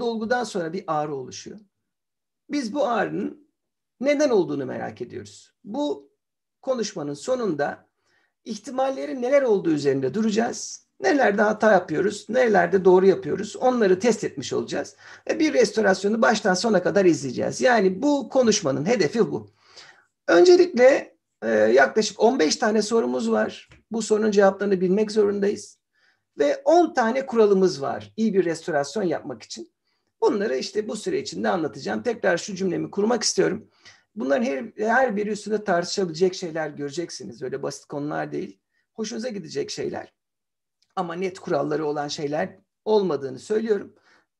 dolgudan sonra bir ağrı oluşuyor. Biz bu ağrının neden olduğunu merak ediyoruz. Bu konuşmanın sonunda ihtimalleri neler olduğu üzerinde duracağız. Nelerde hata yapıyoruz, nelerde doğru yapıyoruz onları test etmiş olacağız. Ve bir restorasyonu baştan sona kadar izleyeceğiz. Yani bu konuşmanın hedefi bu. Öncelikle e, yaklaşık 15 tane sorumuz var. Bu sorunun cevaplarını bilmek zorundayız. Ve 10 tane kuralımız var iyi bir restorasyon yapmak için. Bunları işte bu süre içinde anlatacağım. Tekrar şu cümlemi kurmak istiyorum. Bunların her, her biri üstünde tartışabilecek şeyler göreceksiniz. Öyle basit konular değil. Hoşunuza gidecek şeyler. Ama net kuralları olan şeyler olmadığını söylüyorum.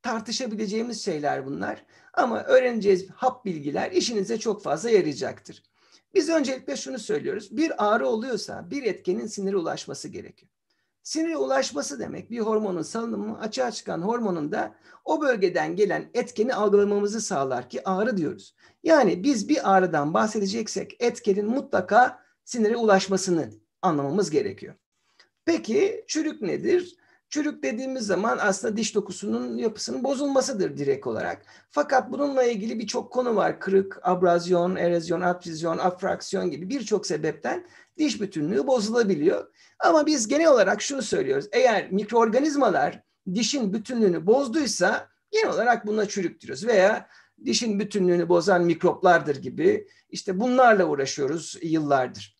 Tartışabileceğimiz şeyler bunlar. Ama öğreneceğiz hap bilgiler işinize çok fazla yarayacaktır. Biz öncelikle şunu söylüyoruz. Bir ağrı oluyorsa bir etkenin sinire ulaşması gerekiyor. Sinire ulaşması demek bir hormonun salınımı açığa çıkan hormonun da o bölgeden gelen etkeni algılamamızı sağlar ki ağrı diyoruz. Yani biz bir ağrıdan bahsedeceksek etkenin mutlaka sinire ulaşmasını anlamamız gerekiyor. Peki çürük nedir? Çürük dediğimiz zaman aslında diş dokusunun yapısının bozulmasıdır direkt olarak. Fakat bununla ilgili birçok konu var. Kırık, abrazyon, erozyon, adfüzyon, afraksiyon gibi birçok sebepten diş bütünlüğü bozulabiliyor. Ama biz genel olarak şunu söylüyoruz. Eğer mikroorganizmalar dişin bütünlüğünü bozduysa genel olarak buna çürük diyoruz. Veya dişin bütünlüğünü bozan mikroplardır gibi. İşte bunlarla uğraşıyoruz yıllardır.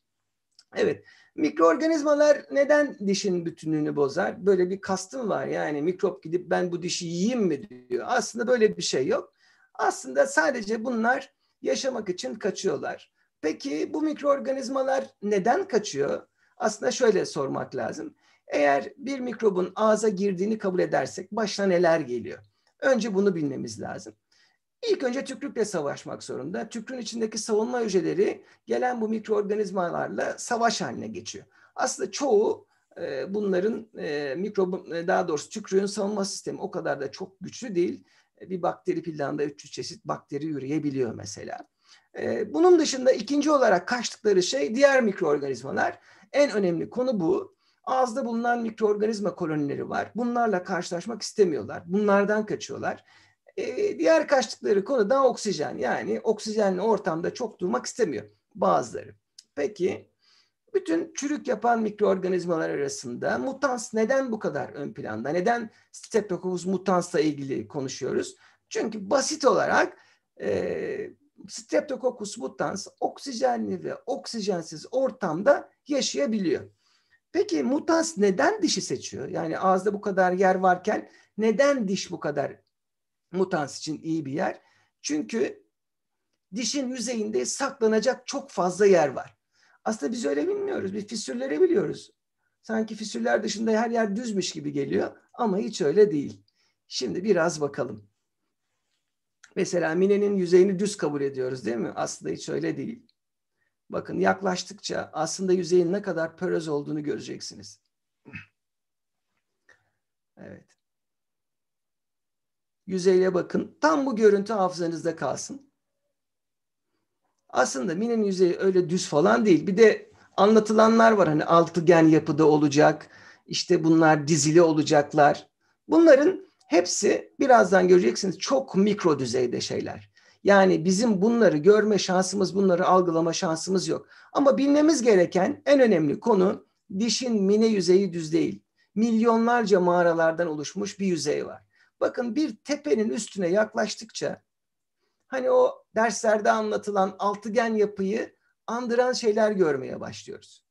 Evet, mikroorganizmalar neden dişin bütünlüğünü bozar? Böyle bir kastım var yani mikrop gidip ben bu dişi yiyeyim mi diyor. Aslında böyle bir şey yok. Aslında sadece bunlar yaşamak için kaçıyorlar. Peki bu mikroorganizmalar neden kaçıyor? Aslında şöyle sormak lazım. Eğer bir mikrobun ağza girdiğini kabul edersek başına neler geliyor? Önce bunu bilmemiz lazım. İlk önce tükürükle savaşmak zorunda. Tükrün içindeki savunma hücreleri gelen bu mikroorganizmalarla savaş haline geçiyor. Aslında çoğu e, bunların e, mikro e, daha doğrusu tükrüğün savunma sistemi o kadar da çok güçlü değil. E, bir bakteri pillanda 300 çeşit bakteri yürüyebiliyor mesela. Ee, bunun dışında ikinci olarak kaçtıkları şey diğer mikroorganizmalar. En önemli konu bu. Ağızda bulunan mikroorganizma kolonileri var. Bunlarla karşılaşmak istemiyorlar. Bunlardan kaçıyorlar. Ee, diğer kaçtıkları konu da oksijen. Yani oksijenli ortamda çok durmak istemiyor bazıları. Peki bütün çürük yapan mikroorganizmalar arasında mutans neden bu kadar ön planda? Neden streptokokus mutansla ilgili konuşuyoruz? Çünkü basit olarak e, Streptococcus mutans oksijenli ve oksijensiz ortamda yaşayabiliyor. Peki mutans neden dişi seçiyor? Yani ağızda bu kadar yer varken neden diş bu kadar mutans için iyi bir yer? Çünkü dişin yüzeyinde saklanacak çok fazla yer var. Aslında biz öyle bilmiyoruz. Biz fisürleri biliyoruz. Sanki fisürler dışında her yer düzmüş gibi geliyor ama hiç öyle değil. Şimdi biraz bakalım. Mesela minenin yüzeyini düz kabul ediyoruz değil mi? Aslında hiç öyle değil. Bakın yaklaştıkça aslında yüzeyin ne kadar pöröz olduğunu göreceksiniz. Evet. Yüzeyle bakın. Tam bu görüntü hafızanızda kalsın. Aslında minenin yüzeyi öyle düz falan değil. Bir de anlatılanlar var hani altıgen yapıda olacak. İşte bunlar dizili olacaklar. Bunların Hepsi birazdan göreceksiniz çok mikro düzeyde şeyler. Yani bizim bunları görme şansımız, bunları algılama şansımız yok. Ama bilmemiz gereken en önemli konu dişin mine yüzeyi düz değil. Milyonlarca mağaralardan oluşmuş bir yüzey var. Bakın bir tepenin üstüne yaklaştıkça hani o derslerde anlatılan altıgen yapıyı andıran şeyler görmeye başlıyoruz.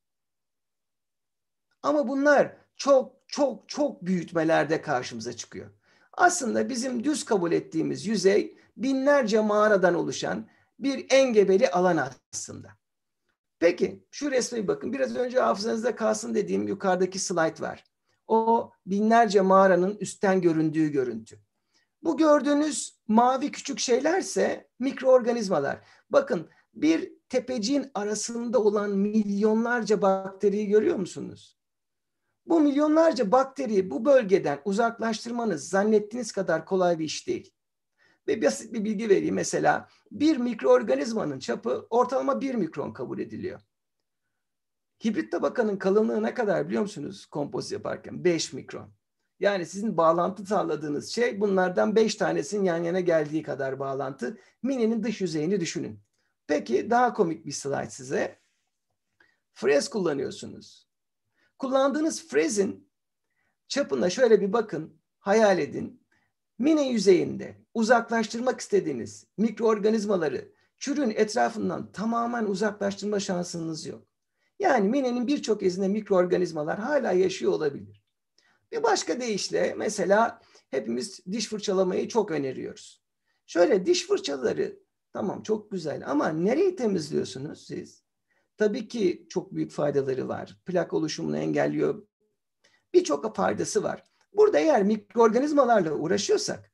Ama bunlar çok çok çok büyütmelerde karşımıza çıkıyor. Aslında bizim düz kabul ettiğimiz yüzey binlerce mağaradan oluşan bir engebeli alan aslında. Peki şu resme bir bakın. Biraz önce hafızanızda kalsın dediğim yukarıdaki slide var. O binlerce mağaranın üstten göründüğü görüntü. Bu gördüğünüz mavi küçük şeylerse mikroorganizmalar. Bakın bir tepeciğin arasında olan milyonlarca bakteriyi görüyor musunuz? Bu milyonlarca bakteriyi bu bölgeden uzaklaştırmanız zannettiğiniz kadar kolay bir iş değil. Ve basit bir bilgi vereyim mesela. Bir mikroorganizmanın çapı ortalama bir mikron kabul ediliyor. Hibrit tabakanın kalınlığı ne kadar biliyor musunuz kompoz yaparken? 5 mikron. Yani sizin bağlantı sağladığınız şey bunlardan 5 tanesinin yan yana geldiği kadar bağlantı. Mininin dış yüzeyini düşünün. Peki daha komik bir slide size. Frez kullanıyorsunuz. Kullandığınız frezin çapına şöyle bir bakın, hayal edin. Mine yüzeyinde uzaklaştırmak istediğiniz mikroorganizmaları çürüğün etrafından tamamen uzaklaştırma şansınız yok. Yani minenin birçok izinde mikroorganizmalar hala yaşıyor olabilir. Bir başka deyişle mesela hepimiz diş fırçalamayı çok öneriyoruz. Şöyle diş fırçaları tamam çok güzel ama nereyi temizliyorsunuz siz? tabii ki çok büyük faydaları var. Plak oluşumunu engelliyor. Birçok faydası var. Burada eğer mikroorganizmalarla uğraşıyorsak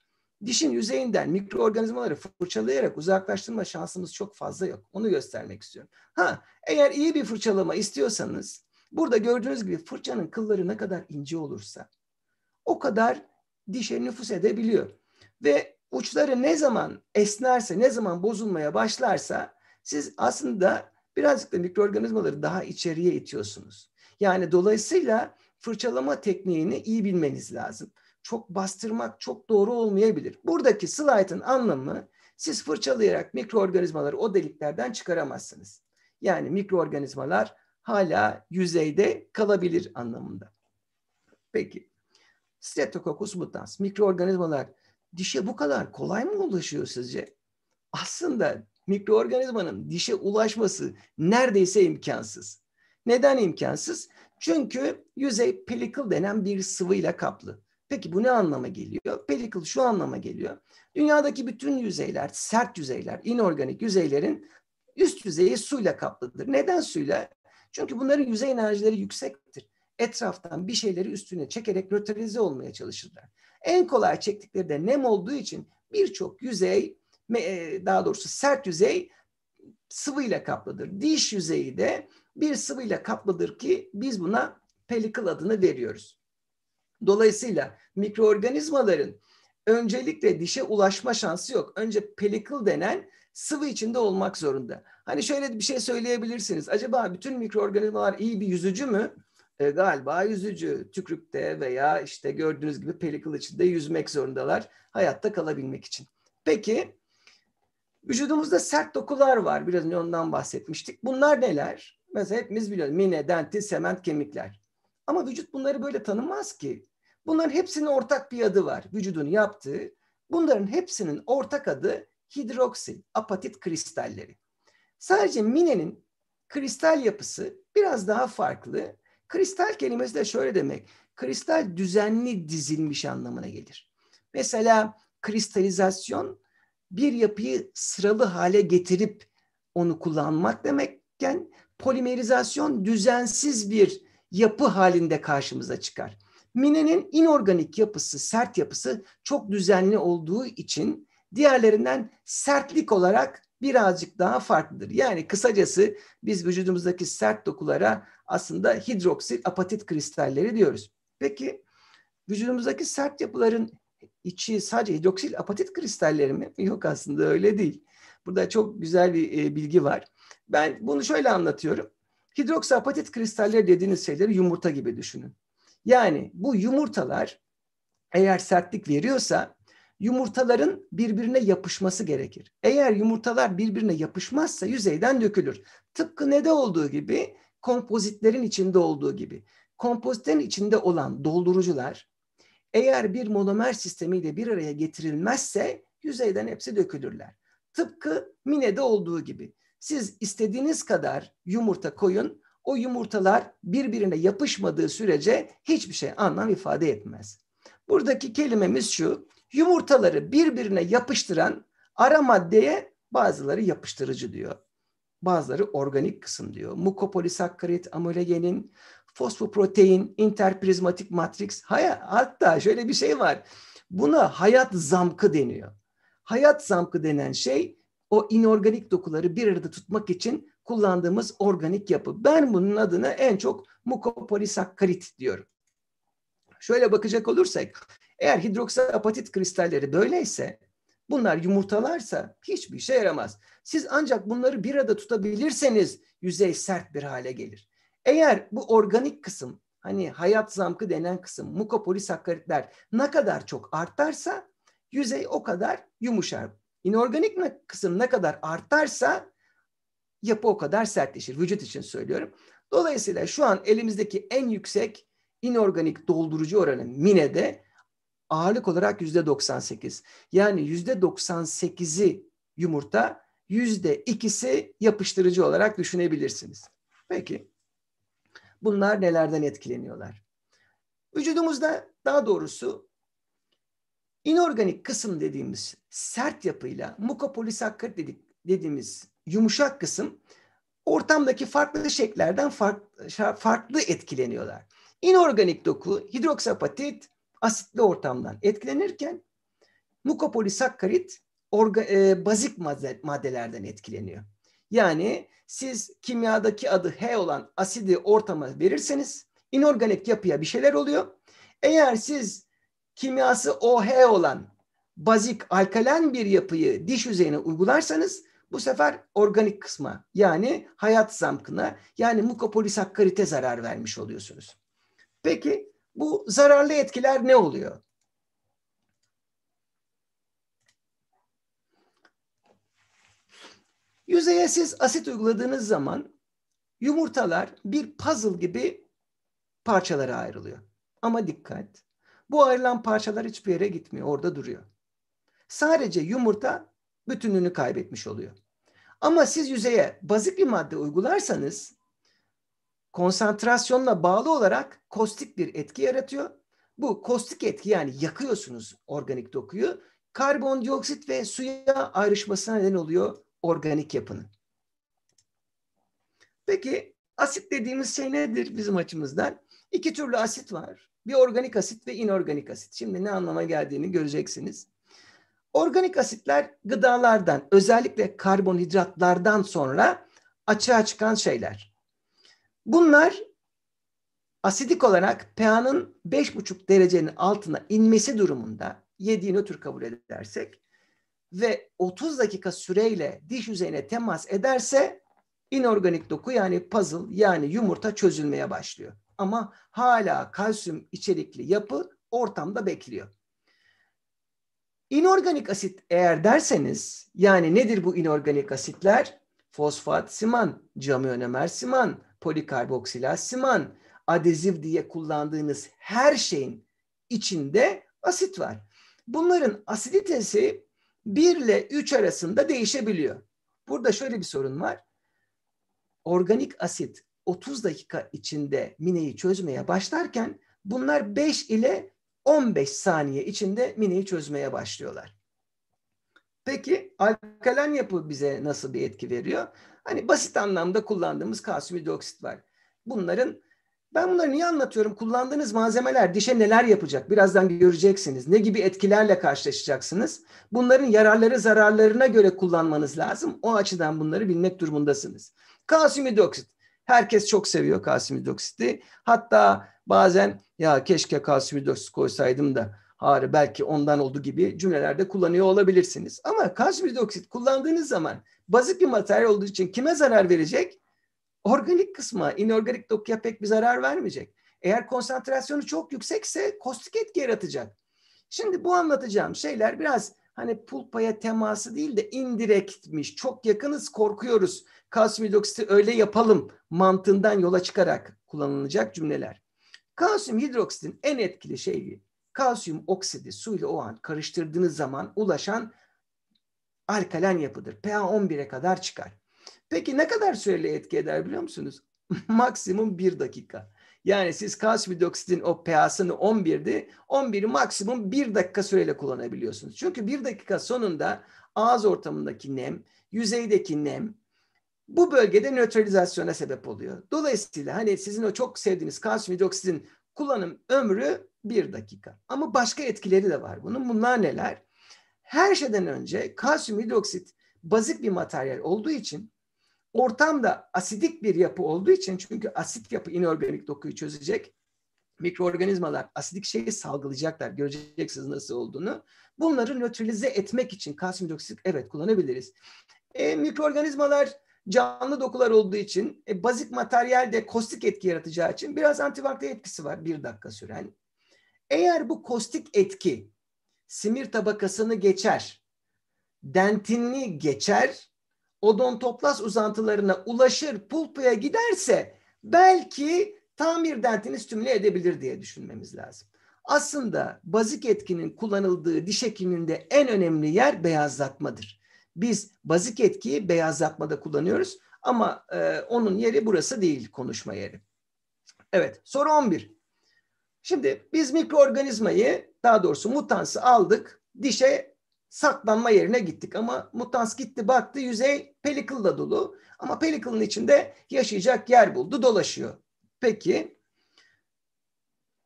dişin yüzeyinden mikroorganizmaları fırçalayarak uzaklaştırma şansımız çok fazla yok. Onu göstermek istiyorum. Ha, eğer iyi bir fırçalama istiyorsanız burada gördüğünüz gibi fırçanın kılları ne kadar ince olursa o kadar dişe nüfus edebiliyor. Ve uçları ne zaman esnerse, ne zaman bozulmaya başlarsa siz aslında birazcık da mikroorganizmaları daha içeriye itiyorsunuz. Yani dolayısıyla fırçalama tekniğini iyi bilmeniz lazım. Çok bastırmak çok doğru olmayabilir. Buradaki slaytın anlamı siz fırçalayarak mikroorganizmaları o deliklerden çıkaramazsınız. Yani mikroorganizmalar hala yüzeyde kalabilir anlamında. Peki. Streptococcus mutans mikroorganizmalar dişe bu kadar kolay mı ulaşıyor sizce? Aslında mikroorganizmanın dişe ulaşması neredeyse imkansız. Neden imkansız? Çünkü yüzey pelikal denen bir sıvıyla kaplı. Peki bu ne anlama geliyor? Pellicle şu anlama geliyor. Dünyadaki bütün yüzeyler, sert yüzeyler, inorganik yüzeylerin üst yüzeyi suyla kaplıdır. Neden suyla? Çünkü bunların yüzey enerjileri yüksektir. Etraftan bir şeyleri üstüne çekerek nötralize olmaya çalışırlar. En kolay çektikleri de nem olduğu için birçok yüzey e, daha doğrusu sert yüzey sıvıyla kaplıdır. Diş yüzeyi de bir sıvıyla kaplıdır ki biz buna pelikıl adını veriyoruz. Dolayısıyla mikroorganizmaların öncelikle dişe ulaşma şansı yok. Önce pelikıl denen sıvı içinde olmak zorunda. Hani şöyle bir şey söyleyebilirsiniz. Acaba bütün mikroorganizmalar iyi bir yüzücü mü? E, galiba yüzücü. Tükrükte veya işte gördüğünüz gibi pelikıl içinde yüzmek zorundalar. Hayatta kalabilmek için. Peki Vücudumuzda sert dokular var. Biraz önce ondan bahsetmiştik. Bunlar neler? Mesela hepimiz biliyoruz. Mine, dentin, sement, kemikler. Ama vücut bunları böyle tanımaz ki. Bunların hepsinin ortak bir adı var. Vücudun yaptığı. Bunların hepsinin ortak adı hidroksil, apatit kristalleri. Sadece minenin kristal yapısı biraz daha farklı. Kristal kelimesi de şöyle demek. Kristal düzenli dizilmiş anlamına gelir. Mesela kristalizasyon bir yapıyı sıralı hale getirip onu kullanmak demekken polimerizasyon düzensiz bir yapı halinde karşımıza çıkar. Minenin inorganik yapısı, sert yapısı çok düzenli olduğu için diğerlerinden sertlik olarak birazcık daha farklıdır. Yani kısacası biz vücudumuzdaki sert dokulara aslında hidroksil apatit kristalleri diyoruz. Peki vücudumuzdaki sert yapıların içi sadece hidroksil apatit kristalleri mi? Yok aslında öyle değil. Burada çok güzel bir e, bilgi var. Ben bunu şöyle anlatıyorum. Hidroksi apatit kristalleri dediğiniz şeyleri yumurta gibi düşünün. Yani bu yumurtalar eğer sertlik veriyorsa yumurtaların birbirine yapışması gerekir. Eğer yumurtalar birbirine yapışmazsa yüzeyden dökülür. Tıpkı nede olduğu gibi kompozitlerin içinde olduğu gibi. Kompozitlerin içinde olan doldurucular eğer bir monomer sistemiyle bir araya getirilmezse yüzeyden hepsi dökülürler. Tıpkı minede olduğu gibi. Siz istediğiniz kadar yumurta koyun, o yumurtalar birbirine yapışmadığı sürece hiçbir şey anlam ifade etmez. Buradaki kelimemiz şu, yumurtaları birbirine yapıştıran ara maddeye bazıları yapıştırıcı diyor. Bazıları organik kısım diyor. Mukopolisakkarit, amolegenin, fosfoprotein, interprizmatik matris. Hatta şöyle bir şey var. Buna hayat zamkı deniyor. Hayat zamkı denen şey o inorganik dokuları bir arada tutmak için kullandığımız organik yapı. Ben bunun adına en çok mukopolisakkarit diyorum. Şöyle bakacak olursak eğer hidroksiapatit kristalleri böyleyse bunlar yumurtalarsa hiçbir işe yaramaz. Siz ancak bunları bir arada tutabilirseniz yüzey sert bir hale gelir. Eğer bu organik kısım hani hayat zamkı denen kısım mukopolisakkaritler ne kadar çok artarsa yüzey o kadar yumuşar. İnorganik kısım ne kadar artarsa yapı o kadar sertleşir. Vücut için söylüyorum. Dolayısıyla şu an elimizdeki en yüksek inorganik doldurucu oranı MINE'de ağırlık olarak yüzde 98. Yani yüzde 98'i yumurta, yüzde ikisi yapıştırıcı olarak düşünebilirsiniz. Peki bunlar nelerden etkileniyorlar? Vücudumuzda daha doğrusu inorganik kısım dediğimiz sert yapıyla mukopolisakkarit dedik, dediğimiz yumuşak kısım ortamdaki farklı şekillerden farklı, farklı etkileniyorlar. İnorganik doku hidroksapatit asitli ortamdan etkilenirken mukopolisakkarit orga, e, bazik maddelerden etkileniyor. Yani siz kimyadaki adı H olan asidi ortama verirseniz inorganik yapıya bir şeyler oluyor. Eğer siz kimyası OH olan bazik alkalen bir yapıyı diş yüzeyine uygularsanız bu sefer organik kısma yani hayat zamkına yani mukopolisakkarite zarar vermiş oluyorsunuz. Peki bu zararlı etkiler ne oluyor? Yüzeye siz asit uyguladığınız zaman yumurtalar bir puzzle gibi parçalara ayrılıyor. Ama dikkat, bu ayrılan parçalar hiçbir yere gitmiyor, orada duruyor. Sadece yumurta bütünlüğünü kaybetmiş oluyor. Ama siz yüzeye bazik bir madde uygularsanız konsantrasyonla bağlı olarak kostik bir etki yaratıyor. Bu kostik etki yani yakıyorsunuz organik dokuyu. Karbondioksit ve suya ayrışmasına neden oluyor organik yapının. Peki asit dediğimiz şey nedir bizim açımızdan? İki türlü asit var. Bir organik asit ve inorganik asit. Şimdi ne anlama geldiğini göreceksiniz. Organik asitler gıdalardan, özellikle karbonhidratlardan sonra açığa çıkan şeyler. Bunlar asidik olarak pH'nın 5,5 derecenin altına inmesi durumunda yediğini tür kabul edersek ve 30 dakika süreyle diş yüzeyine temas ederse inorganik doku yani puzzle yani yumurta çözülmeye başlıyor. Ama hala kalsiyum içerikli yapı ortamda bekliyor. İnorganik asit eğer derseniz yani nedir bu inorganik asitler? Fosfat siman, camyonomer siman, polikarboksilat siman, adezif diye kullandığınız her şeyin içinde asit var. Bunların asiditesi 1 ile 3 arasında değişebiliyor. Burada şöyle bir sorun var. Organik asit 30 dakika içinde mineyi çözmeye başlarken bunlar 5 ile 15 saniye içinde mineyi çözmeye başlıyorlar. Peki alkalen yapı bize nasıl bir etki veriyor? Hani basit anlamda kullandığımız kalsiyum hidroksit var. Bunların ben bunları niye anlatıyorum? Kullandığınız malzemeler dişe neler yapacak? Birazdan göreceksiniz. Ne gibi etkilerle karşılaşacaksınız? Bunların yararları zararlarına göre kullanmanız lazım. O açıdan bunları bilmek durumundasınız. Kalsiyum hidroksit. Herkes çok seviyor kalsiyum hidroksiti. Hatta bazen ya keşke kalsiyum hidroksit koysaydım da ağrı belki ondan oldu gibi cümlelerde kullanıyor olabilirsiniz. Ama kalsiyum hidroksit kullandığınız zaman basit bir materyal olduğu için kime zarar verecek? organik kısma, inorganik dokuya pek bir zarar vermeyecek. Eğer konsantrasyonu çok yüksekse kostik etki yaratacak. Şimdi bu anlatacağım şeyler biraz hani pulpaya teması değil de indirektmiş. Çok yakınız korkuyoruz. Kalsiyum hidroksiti öyle yapalım mantığından yola çıkarak kullanılacak cümleler. Kalsiyum hidroksitin en etkili şeyi kalsiyum oksidi suyla o an karıştırdığınız zaman ulaşan alkalen yapıdır. pH 11'e kadar çıkar. Peki ne kadar süreli etki eder biliyor musunuz? maksimum bir dakika. Yani siz kalsiyum hidroksitin o pH'sını 11'di. 11'i maksimum bir dakika süreyle kullanabiliyorsunuz. Çünkü bir dakika sonunda ağız ortamındaki nem, yüzeydeki nem bu bölgede nötralizasyona sebep oluyor. Dolayısıyla hani sizin o çok sevdiğiniz kalsiyum hidroksitin kullanım ömrü bir dakika. Ama başka etkileri de var bunun. Bunlar neler? Her şeyden önce kalsiyum hidroksit bazik bir materyal olduğu için Ortam da asidik bir yapı olduğu için çünkü asit yapı inorganik dokuyu çözecek. Mikroorganizmalar asidik şeyi salgılayacaklar. Göreceksiniz nasıl olduğunu. Bunları nötralize etmek için kalsiyum dioksit evet kullanabiliriz. E, mikroorganizmalar canlı dokular olduğu için e, bazik materyal de kostik etki yaratacağı için biraz antibakter etkisi var bir dakika süren. Eğer bu kostik etki simir tabakasını geçer, dentinli geçer odontoplas uzantılarına ulaşır pulpaya giderse belki tamir dentini stimüle edebilir diye düşünmemiz lazım. Aslında bazik etkinin kullanıldığı diş hekiminde en önemli yer beyazlatmadır. Biz bazik etkiyi beyazlatmada kullanıyoruz ama e, onun yeri burası değil konuşma yeri. Evet soru 11. Şimdi biz mikroorganizmayı daha doğrusu mutansı aldık dişe saklanma yerine gittik. Ama mutans gitti baktı yüzey pelikılla dolu. Ama pelikılın içinde yaşayacak yer buldu dolaşıyor. Peki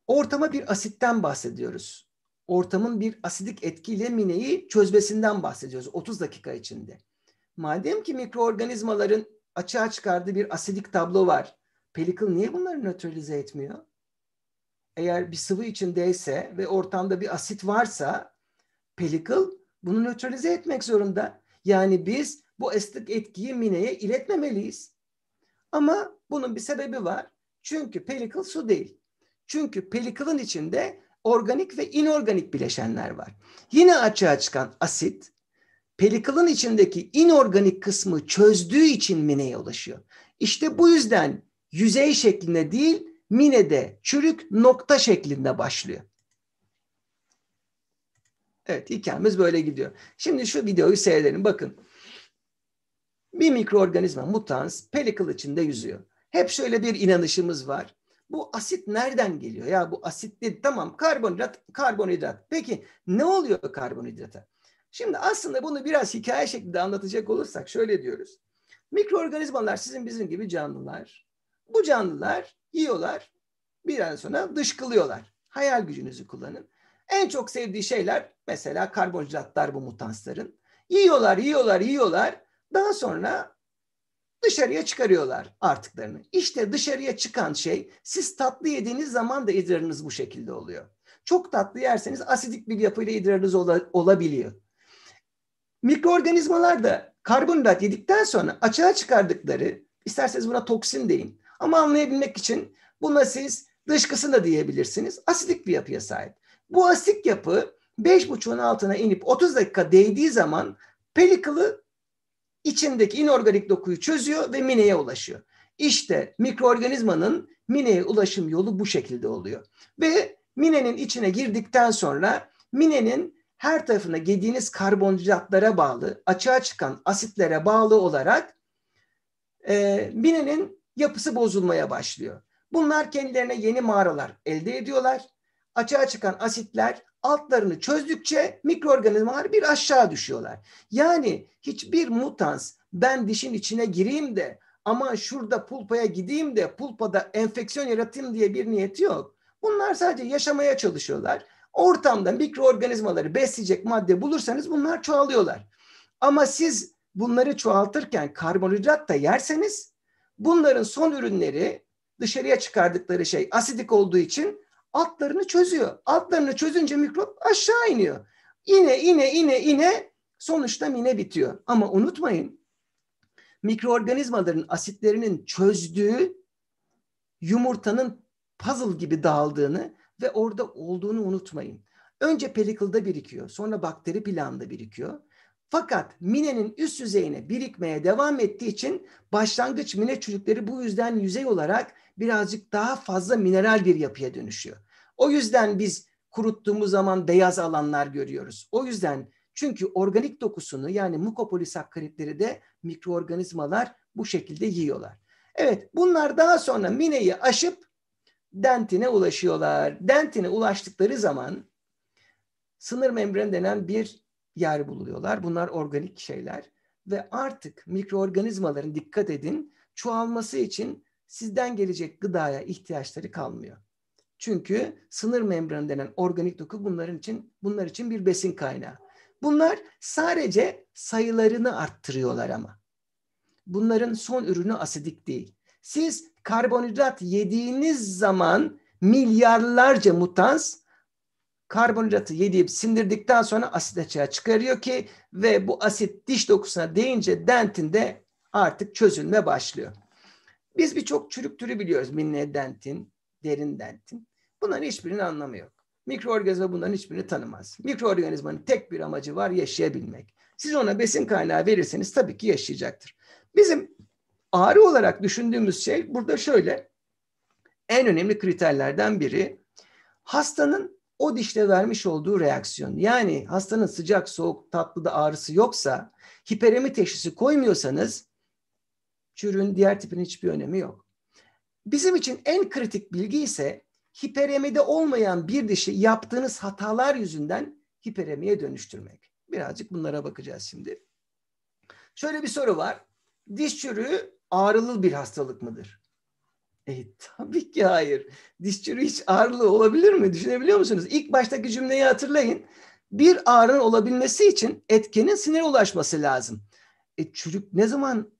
ortama bir asitten bahsediyoruz. Ortamın bir asidik etkiyle mineyi çözmesinden bahsediyoruz 30 dakika içinde. Madem ki mikroorganizmaların açığa çıkardığı bir asidik tablo var. Pelikıl niye bunları nötralize etmiyor? Eğer bir sıvı içindeyse ve ortamda bir asit varsa pelikıl bunu nötralize etmek zorunda. Yani biz bu estetik etkiyi Mine'ye iletmemeliyiz. Ama bunun bir sebebi var. Çünkü pelikıl su değil. Çünkü pelikılın içinde organik ve inorganik bileşenler var. Yine açığa çıkan asit pelikılın içindeki inorganik kısmı çözdüğü için mineye ulaşıyor. İşte bu yüzden yüzey şeklinde değil minede çürük nokta şeklinde başlıyor. Evet hikayemiz böyle gidiyor. Şimdi şu videoyu seyredelim bakın. Bir mikroorganizma mutans pelikal içinde yüzüyor. Hep şöyle bir inanışımız var. Bu asit nereden geliyor? Ya bu asitli tamam karbonhidrat, karbonhidrat. Peki ne oluyor karbonhidrata? Şimdi aslında bunu biraz hikaye şeklinde anlatacak olursak şöyle diyoruz. Mikroorganizmalar sizin bizim gibi canlılar. Bu canlılar yiyorlar, bir an sonra dışkılıyorlar. Hayal gücünüzü kullanın. En çok sevdiği şeyler Mesela karbonhidratlar bu mutansların. Yiyorlar, yiyorlar, yiyorlar. Daha sonra dışarıya çıkarıyorlar artıklarını. İşte dışarıya çıkan şey siz tatlı yediğiniz zaman da idrarınız bu şekilde oluyor. Çok tatlı yerseniz asidik bir yapıyla idrarınız ola, olabiliyor. Mikroorganizmalar da karbonhidrat yedikten sonra açığa çıkardıkları, isterseniz buna toksin deyin. Ama anlayabilmek için buna siz dışkısı da diyebilirsiniz. Asidik bir yapıya sahip. Bu asidik yapı 5.5'un altına inip 30 dakika değdiği zaman pelikalı içindeki inorganik dokuyu çözüyor ve mineye ulaşıyor. İşte mikroorganizmanın mineye ulaşım yolu bu şekilde oluyor. Ve minenin içine girdikten sonra minenin her tarafına gediğiniz karbonhidratlara bağlı, açığa çıkan asitlere bağlı olarak e, minenin yapısı bozulmaya başlıyor. Bunlar kendilerine yeni mağaralar elde ediyorlar. Açığa çıkan asitler altlarını çözdükçe mikroorganizmalar bir aşağı düşüyorlar. Yani hiçbir mutans ben dişin içine gireyim de aman şurada pulpaya gideyim de pulpada enfeksiyon yaratayım diye bir niyeti yok. Bunlar sadece yaşamaya çalışıyorlar. Ortamda mikroorganizmaları besleyecek madde bulursanız bunlar çoğalıyorlar. Ama siz bunları çoğaltırken karbonhidrat da yerseniz bunların son ürünleri dışarıya çıkardıkları şey asidik olduğu için altlarını çözüyor. Altlarını çözünce mikrop aşağı iniyor. İne ine ine ine sonuçta mine bitiyor. Ama unutmayın mikroorganizmaların asitlerinin çözdüğü yumurtanın puzzle gibi dağıldığını ve orada olduğunu unutmayın. Önce pelikılda birikiyor, sonra bakteri planda birikiyor. Fakat minenin üst yüzeyine birikmeye devam ettiği için başlangıç mine çürükleri bu yüzden yüzey olarak birazcık daha fazla mineral bir yapıya dönüşüyor. O yüzden biz kuruttuğumuz zaman beyaz alanlar görüyoruz. O yüzden çünkü organik dokusunu yani mukopolisakkaritleri de mikroorganizmalar bu şekilde yiyorlar. Evet bunlar daha sonra mineyi aşıp dentine ulaşıyorlar. Dentine ulaştıkları zaman sınır membran denen bir yer buluyorlar. Bunlar organik şeyler ve artık mikroorganizmaların dikkat edin çoğalması için sizden gelecek gıdaya ihtiyaçları kalmıyor. Çünkü sınır membranı denen organik doku bunların için bunlar için bir besin kaynağı. Bunlar sadece sayılarını arttırıyorlar ama. Bunların son ürünü asidik değil. Siz karbonhidrat yediğiniz zaman milyarlarca mutans karbonhidratı yediğip sindirdikten sonra asit açığa çıkarıyor ki ve bu asit diş dokusuna değince dentinde artık çözülme başlıyor. Biz birçok çürük türü biliyoruz minne dentin, derin dentin. Bunların hiçbirinin anlamı yok. Mikroorganizma bunların hiçbirini tanımaz. Mikroorganizmanın tek bir amacı var yaşayabilmek. Siz ona besin kaynağı verirseniz tabii ki yaşayacaktır. Bizim ağrı olarak düşündüğümüz şey burada şöyle. En önemli kriterlerden biri hastanın o dişle vermiş olduğu reaksiyon. Yani hastanın sıcak, soğuk, tatlı da ağrısı yoksa, hiperemi teşhisi koymuyorsanız çürüğün diğer tipin hiçbir önemi yok. Bizim için en kritik bilgi ise hiperemide olmayan bir dişi yaptığınız hatalar yüzünden hiperemiye dönüştürmek. Birazcık bunlara bakacağız şimdi. Şöyle bir soru var. Diş çürüğü ağrılı bir hastalık mıdır? E, tabii ki hayır. Diş çürüğü hiç ağrılı olabilir mi? Düşünebiliyor musunuz? İlk baştaki cümleyi hatırlayın. Bir ağrının olabilmesi için etkenin sinire ulaşması lazım. E, çürük ne zaman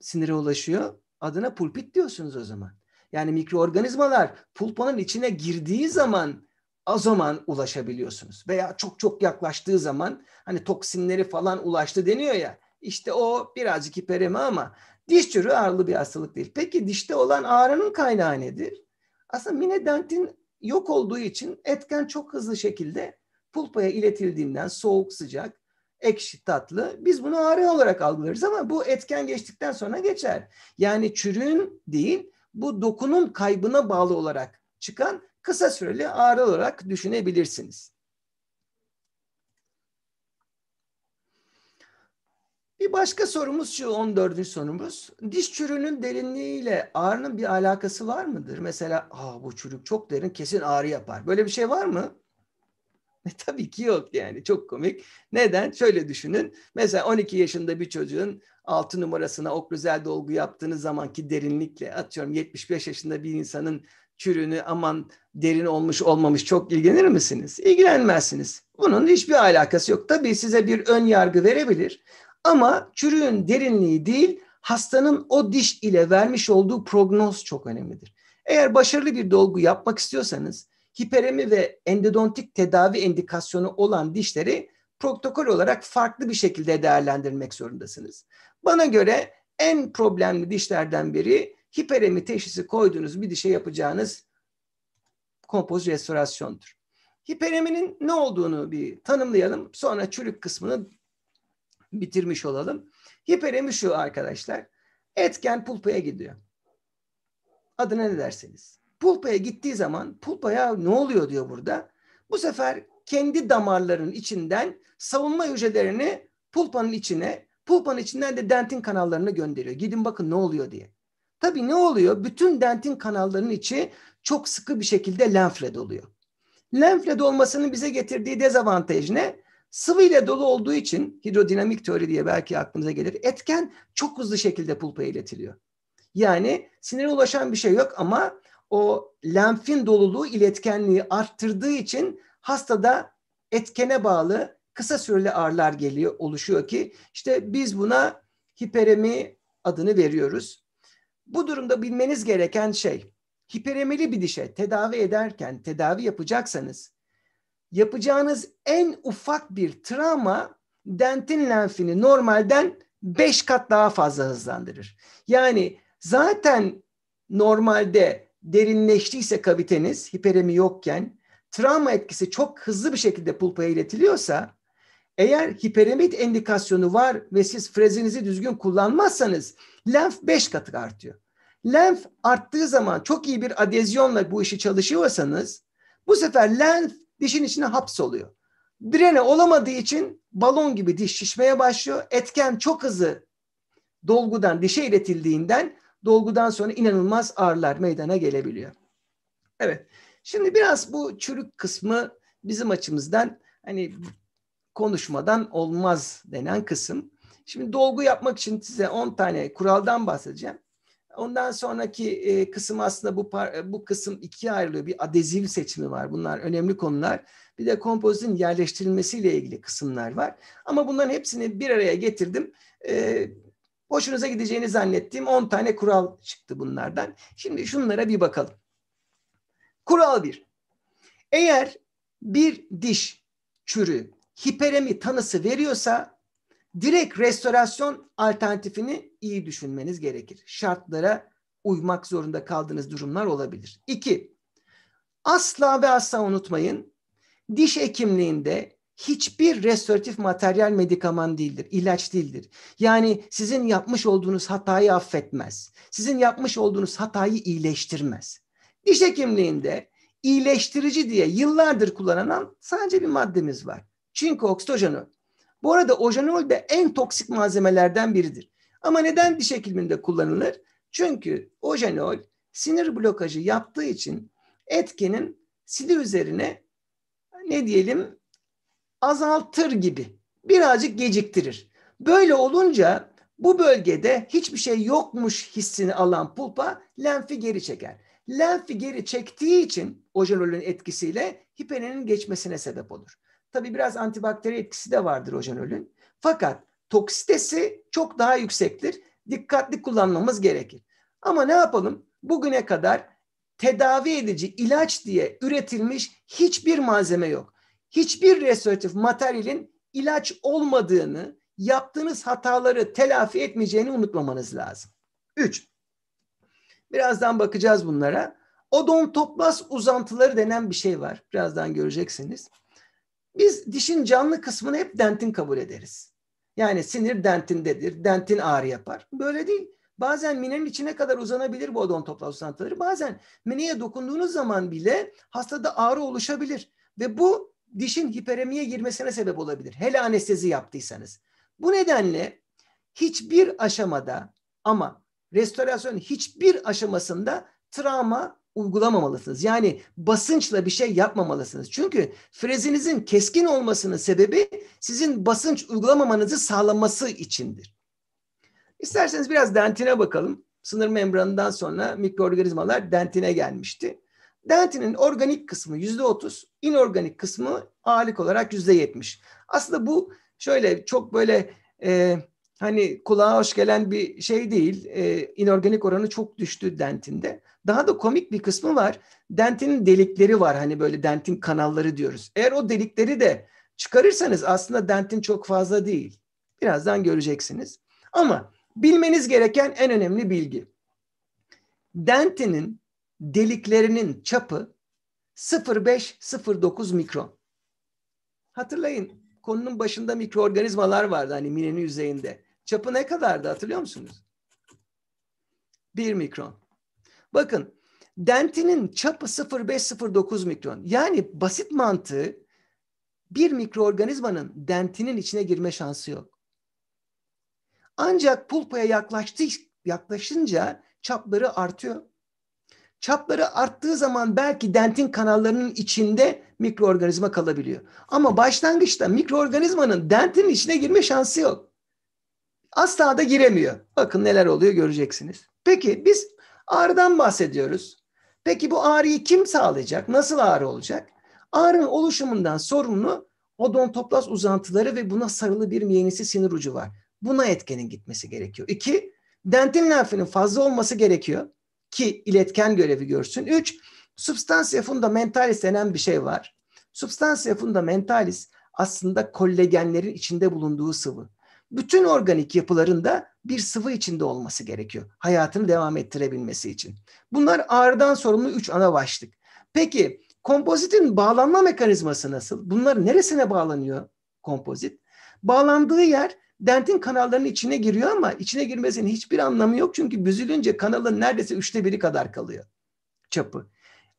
sinire ulaşıyor? Adına pulpit diyorsunuz o zaman. Yani mikroorganizmalar pulpanın içine girdiği zaman o zaman ulaşabiliyorsunuz. Veya çok çok yaklaştığı zaman hani toksinleri falan ulaştı deniyor ya. İşte o birazcık hiperemi ama diş çürüğü ağırlı bir hastalık değil. Peki dişte olan ağrının kaynağı nedir? Aslında minedantin yok olduğu için etken çok hızlı şekilde pulpaya iletildiğinden soğuk sıcak ekşi tatlı. Biz bunu ağrı olarak algılarız ama bu etken geçtikten sonra geçer. Yani çürüğün değil bu dokunun kaybına bağlı olarak çıkan kısa süreli ağrı olarak düşünebilirsiniz. Bir başka sorumuz şu 14. sorumuz. Diş çürüğünün derinliğiyle ağrının bir alakası var mıdır? Mesela Aa, bu çürük çok derin kesin ağrı yapar. Böyle bir şey var mı? E, tabii ki yok yani çok komik. Neden? Şöyle düşünün. Mesela 12 yaşında bir çocuğun 6 numarasına okluzel dolgu yaptığınız zamanki derinlikle atıyorum 75 yaşında bir insanın çürüğünü aman derin olmuş olmamış çok ilgilenir misiniz? İlgilenmezsiniz. Bunun hiçbir alakası yok. Tabii size bir ön yargı verebilir ama çürüğün derinliği değil hastanın o diş ile vermiş olduğu prognoz çok önemlidir. Eğer başarılı bir dolgu yapmak istiyorsanız hiperemi ve endodontik tedavi indikasyonu olan dişleri protokol olarak farklı bir şekilde değerlendirmek zorundasınız. Bana göre en problemli dişlerden biri hiperemi teşhisi koyduğunuz bir dişe yapacağınız kompoz restorasyondur. Hipereminin ne olduğunu bir tanımlayalım. Sonra çürük kısmını bitirmiş olalım. Hiperemi şu arkadaşlar. Etken pulpaya gidiyor. Adına ne derseniz. Pulpa'ya gittiği zaman Pulpa'ya ne oluyor diyor burada. Bu sefer kendi damarlarının içinden savunma hücrelerini Pulpa'nın içine, Pulpa'nın içinden de dentin kanallarını gönderiyor. Gidin bakın ne oluyor diye. Tabii ne oluyor? Bütün dentin kanallarının içi çok sıkı bir şekilde lenfle doluyor. Lenfle dolmasının bize getirdiği dezavantaj ne? Sıvı ile dolu olduğu için hidrodinamik teori diye belki aklınıza gelir. Etken çok hızlı şekilde pulpa iletiliyor. Yani sinire ulaşan bir şey yok ama o lenfin doluluğu iletkenliği arttırdığı için hastada etkene bağlı kısa süreli ağrılar geliyor, oluşuyor ki işte biz buna hiperemi adını veriyoruz. Bu durumda bilmeniz gereken şey hiperemili bir dişe tedavi ederken tedavi yapacaksanız yapacağınız en ufak bir travma dentin lenfini normalden 5 kat daha fazla hızlandırır. Yani zaten normalde derinleştiyse kaviteniz, hiperemi yokken, travma etkisi çok hızlı bir şekilde pulpaya iletiliyorsa, eğer hiperemit endikasyonu var ve siz frezinizi düzgün kullanmazsanız lenf 5 katı artıyor. Lenf arttığı zaman çok iyi bir adezyonla bu işi çalışıyorsanız bu sefer lenf dişin içine hapsoluyor. Direne olamadığı için balon gibi diş şişmeye başlıyor. Etken çok hızlı dolgudan dişe iletildiğinden dolgudan sonra inanılmaz ağrılar meydana gelebiliyor. Evet. Şimdi biraz bu çürük kısmı bizim açımızdan hani konuşmadan olmaz denen kısım. Şimdi dolgu yapmak için size 10 tane kuraldan bahsedeceğim. Ondan sonraki e, kısım aslında bu bu kısım ikiye ayrılıyor. Bir adezif seçimi var. Bunlar önemli konular. Bir de kompozitin yerleştirilmesiyle ilgili kısımlar var. Ama bunların hepsini bir araya getirdim. E, Hoşunuza gideceğini zannettiğim 10 tane kural çıktı bunlardan. Şimdi şunlara bir bakalım. Kural 1. Eğer bir diş çürü hiperemi tanısı veriyorsa direkt restorasyon alternatifini iyi düşünmeniz gerekir. Şartlara uymak zorunda kaldığınız durumlar olabilir. 2. Asla ve asla unutmayın. Diş hekimliğinde hiçbir restoratif materyal medikaman değildir, ilaç değildir. Yani sizin yapmış olduğunuz hatayı affetmez. Sizin yapmış olduğunuz hatayı iyileştirmez. Diş hekimliğinde iyileştirici diye yıllardır kullanılan sadece bir maddemiz var. Çinko okstojenol. Bu arada ojenol de en toksik malzemelerden biridir. Ama neden diş hekimliğinde kullanılır? Çünkü ojenol sinir blokajı yaptığı için etkenin sinir üzerine ne diyelim azaltır gibi. Birazcık geciktirir. Böyle olunca bu bölgede hiçbir şey yokmuş hissini alan pulpa lenfi geri çeker. Lenfi geri çektiği için ojenololün etkisiyle hipenenin geçmesine sebep olur. Tabi biraz antibakteri etkisi de vardır ojenololün. Fakat toksitesi çok daha yüksektir. Dikkatli kullanmamız gerekir. Ama ne yapalım? Bugüne kadar tedavi edici ilaç diye üretilmiş hiçbir malzeme yok hiçbir restoratif materyalin ilaç olmadığını, yaptığınız hataları telafi etmeyeceğini unutmamanız lazım. 3. birazdan bakacağız bunlara. Odontoplas uzantıları denen bir şey var. Birazdan göreceksiniz. Biz dişin canlı kısmını hep dentin kabul ederiz. Yani sinir dentindedir. Dentin ağrı yapar. Böyle değil. Bazen minenin içine kadar uzanabilir bu odontoplas uzantıları. Bazen mineye dokunduğunuz zaman bile hastada ağrı oluşabilir. Ve bu dişin hiperemiye girmesine sebep olabilir. Hele anestezi yaptıysanız. Bu nedenle hiçbir aşamada ama restorasyon hiçbir aşamasında travma uygulamamalısınız. Yani basınçla bir şey yapmamalısınız. Çünkü frezinizin keskin olmasının sebebi sizin basınç uygulamamanızı sağlaması içindir. İsterseniz biraz dentine bakalım. Sınır membranından sonra mikroorganizmalar dentine gelmişti. Dentinin organik kısmı yüzde otuz, inorganik kısmı ağırlık olarak yüzde yetmiş. Aslında bu şöyle çok böyle e, hani kulağa hoş gelen bir şey değil. E, inorganik oranı çok düştü dentinde. Daha da komik bir kısmı var. Dentinin delikleri var hani böyle dentin kanalları diyoruz. Eğer o delikleri de çıkarırsanız aslında dentin çok fazla değil. Birazdan göreceksiniz. Ama bilmeniz gereken en önemli bilgi. Dentinin deliklerinin çapı 0,5-0,9 mikron. Hatırlayın konunun başında mikroorganizmalar vardı hani minenin yüzeyinde. Çapı ne kadardı hatırlıyor musunuz? 1 mikron. Bakın dentinin çapı 0,5-0,9 mikron. Yani basit mantığı bir mikroorganizmanın dentinin içine girme şansı yok. Ancak pulpaya yaklaştı, yaklaşınca çapları artıyor. Çapları arttığı zaman belki dentin kanallarının içinde mikroorganizma kalabiliyor. Ama başlangıçta mikroorganizmanın dentin içine girme şansı yok. Asla da giremiyor. Bakın neler oluyor göreceksiniz. Peki biz ağrıdan bahsediyoruz. Peki bu ağrıyı kim sağlayacak? Nasıl ağrı olacak? Ağrının oluşumundan sorumlu odontoplas uzantıları ve buna sarılı bir miyenisi sinir ucu var. Buna etkenin gitmesi gerekiyor. İki, dentin lenfinin fazla olması gerekiyor ki iletken görevi görsün. Üç, substantia fundamentalis denen bir şey var. Substantia fundamentalis aslında kollagenlerin içinde bulunduğu sıvı. Bütün organik yapılarında bir sıvı içinde olması gerekiyor. Hayatını devam ettirebilmesi için. Bunlar ağrıdan sorumlu üç ana başlık. Peki kompozitin bağlanma mekanizması nasıl? Bunlar neresine bağlanıyor kompozit? Bağlandığı yer dentin kanallarının içine giriyor ama içine girmesinin hiçbir anlamı yok. Çünkü büzülünce kanalın neredeyse üçte biri kadar kalıyor çapı.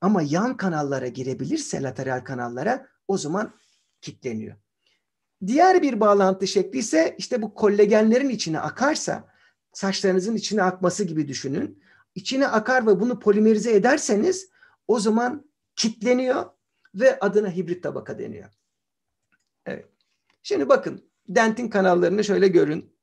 Ama yan kanallara girebilirse lateral kanallara o zaman kitleniyor. Diğer bir bağlantı şekli ise işte bu kollagenlerin içine akarsa saçlarınızın içine akması gibi düşünün. İçine akar ve bunu polimerize ederseniz o zaman kitleniyor ve adına hibrit tabaka deniyor. Evet. Şimdi bakın dentin kanallarını şöyle görün.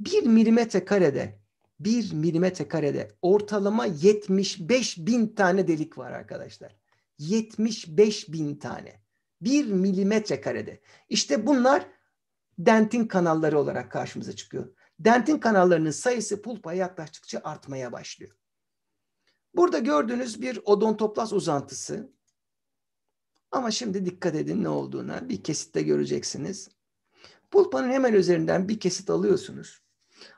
Bir milimetre karede, bir milimetre karede ortalama 75 bin tane delik var arkadaşlar. 75 bin tane. Bir milimetre karede. İşte bunlar dentin kanalları olarak karşımıza çıkıyor. Dentin kanallarının sayısı pulpa yaklaştıkça artmaya başlıyor. Burada gördüğünüz bir odontoplas uzantısı. Ama şimdi dikkat edin ne olduğuna. Bir kesitte göreceksiniz. Pulpanın hemen üzerinden bir kesit alıyorsunuz.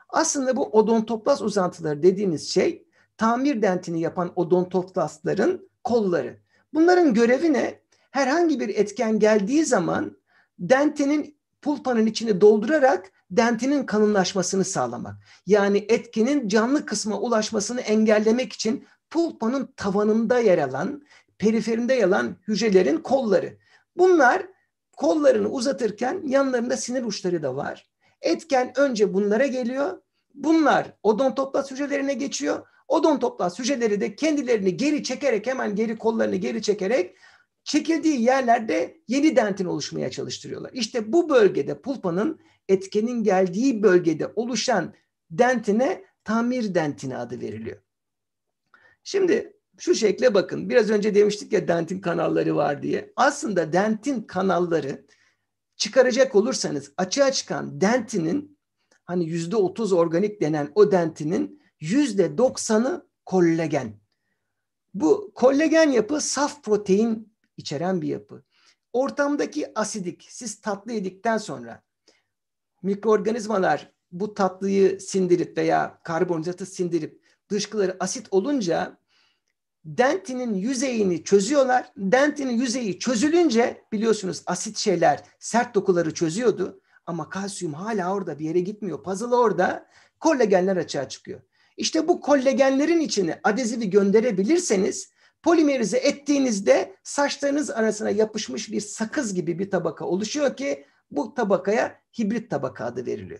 Aslında bu odontoplas uzantıları dediğiniz şey tamir dentini yapan odontoplastların kolları. Bunların görevi ne? Herhangi bir etken geldiği zaman dentinin pulpanın içini doldurarak dentinin kalınlaşmasını sağlamak. Yani etkinin canlı kısma ulaşmasını engellemek için pulpanın tavanında yer alan, periferinde yer alan hücrelerin kolları. Bunlar kollarını uzatırken yanlarında sinir uçları da var. Etken önce bunlara geliyor. Bunlar odontoplas hücrelerine geçiyor. Odontoplas hücreleri de kendilerini geri çekerek hemen geri kollarını geri çekerek çekildiği yerlerde yeni dentin oluşmaya çalıştırıyorlar. İşte bu bölgede pulpanın etkenin geldiği bölgede oluşan dentine tamir dentine adı veriliyor. Şimdi şu şekle bakın. Biraz önce demiştik ya dentin kanalları var diye. Aslında dentin kanalları çıkaracak olursanız açığa çıkan dentinin hani yüzde otuz organik denen o dentinin yüzde doksanı kollagen. Bu kollagen yapı saf protein içeren bir yapı. Ortamdaki asidik, siz tatlı yedikten sonra mikroorganizmalar bu tatlıyı sindirip veya karbonhidratı sindirip dışkıları asit olunca dentinin yüzeyini çözüyorlar. Dentinin yüzeyi çözülünce biliyorsunuz asit şeyler sert dokuları çözüyordu. Ama kalsiyum hala orada bir yere gitmiyor. Puzzle orada kollagenler açığa çıkıyor. İşte bu kollagenlerin içine adezivi gönderebilirseniz polimerize ettiğinizde saçlarınız arasına yapışmış bir sakız gibi bir tabaka oluşuyor ki bu tabakaya hibrit tabaka adı veriliyor.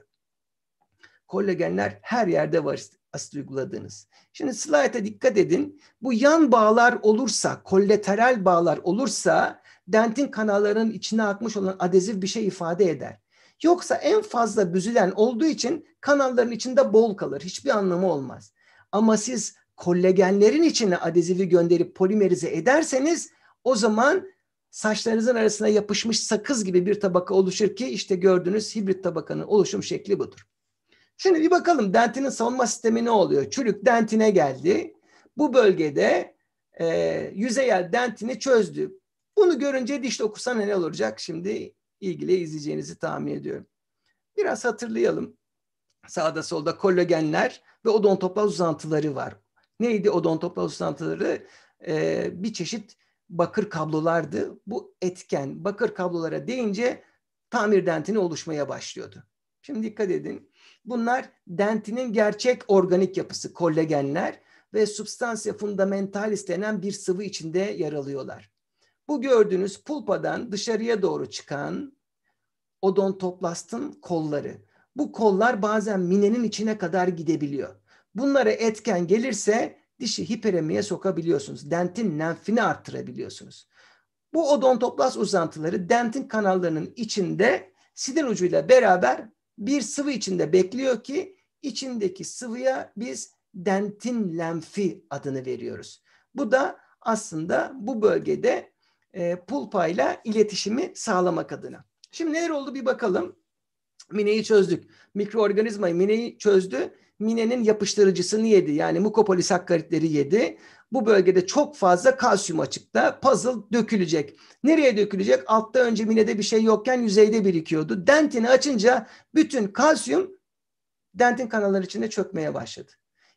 Kollagenler her yerde var asit uyguladığınız. Şimdi slayta dikkat edin. Bu yan bağlar olursa, kollateral bağlar olursa dentin kanallarının içine akmış olan adezif bir şey ifade eder. Yoksa en fazla büzülen olduğu için kanalların içinde bol kalır. Hiçbir anlamı olmaz. Ama siz kollagenlerin içine adezifi gönderip polimerize ederseniz o zaman saçlarınızın arasına yapışmış sakız gibi bir tabaka oluşur ki işte gördüğünüz hibrit tabakanın oluşum şekli budur. Şimdi bir bakalım Dentin'in savunma sistemi ne oluyor? Çürük Dentin'e geldi. Bu bölgede e, yüzeyel Dentin'i çözdü. Bunu görünce diş dokusa ne olacak? Şimdi ilgili izleyeceğinizi tahmin ediyorum. Biraz hatırlayalım. Sağda solda kollagenler ve odontoplaz uzantıları var. Neydi odontoplaz uzantıları? Ee, bir çeşit bakır kablolardı. Bu etken bakır kablolara değince tamir dentini oluşmaya başlıyordu. Şimdi dikkat edin. Bunlar dentinin gerçek organik yapısı kollagenler ve substansya fundamentalis denen bir sıvı içinde yer alıyorlar. Bu gördüğünüz pulpadan dışarıya doğru çıkan odontoplastin kolları. Bu kollar bazen minenin içine kadar gidebiliyor. Bunlara etken gelirse dişi hiperemiye sokabiliyorsunuz. Dentin lenfini arttırabiliyorsunuz. Bu odontoplast uzantıları dentin kanallarının içinde sinir ucuyla beraber bir sıvı içinde bekliyor ki içindeki sıvıya biz dentin lenfi adını veriyoruz. Bu da aslında bu bölgede e, pulpayla iletişimi sağlamak adına. Şimdi neler oldu bir bakalım. Mineyi çözdük. Mikroorganizmayı mineyi çözdü. Mine'nin yapıştırıcısını yedi. Yani mukopolisakkaritleri yedi. Bu bölgede çok fazla kalsiyum açıkta. Puzzle dökülecek. Nereye dökülecek? Altta önce minede bir şey yokken yüzeyde birikiyordu. Dentini açınca bütün kalsiyum dentin kanalları içinde çökmeye başladı.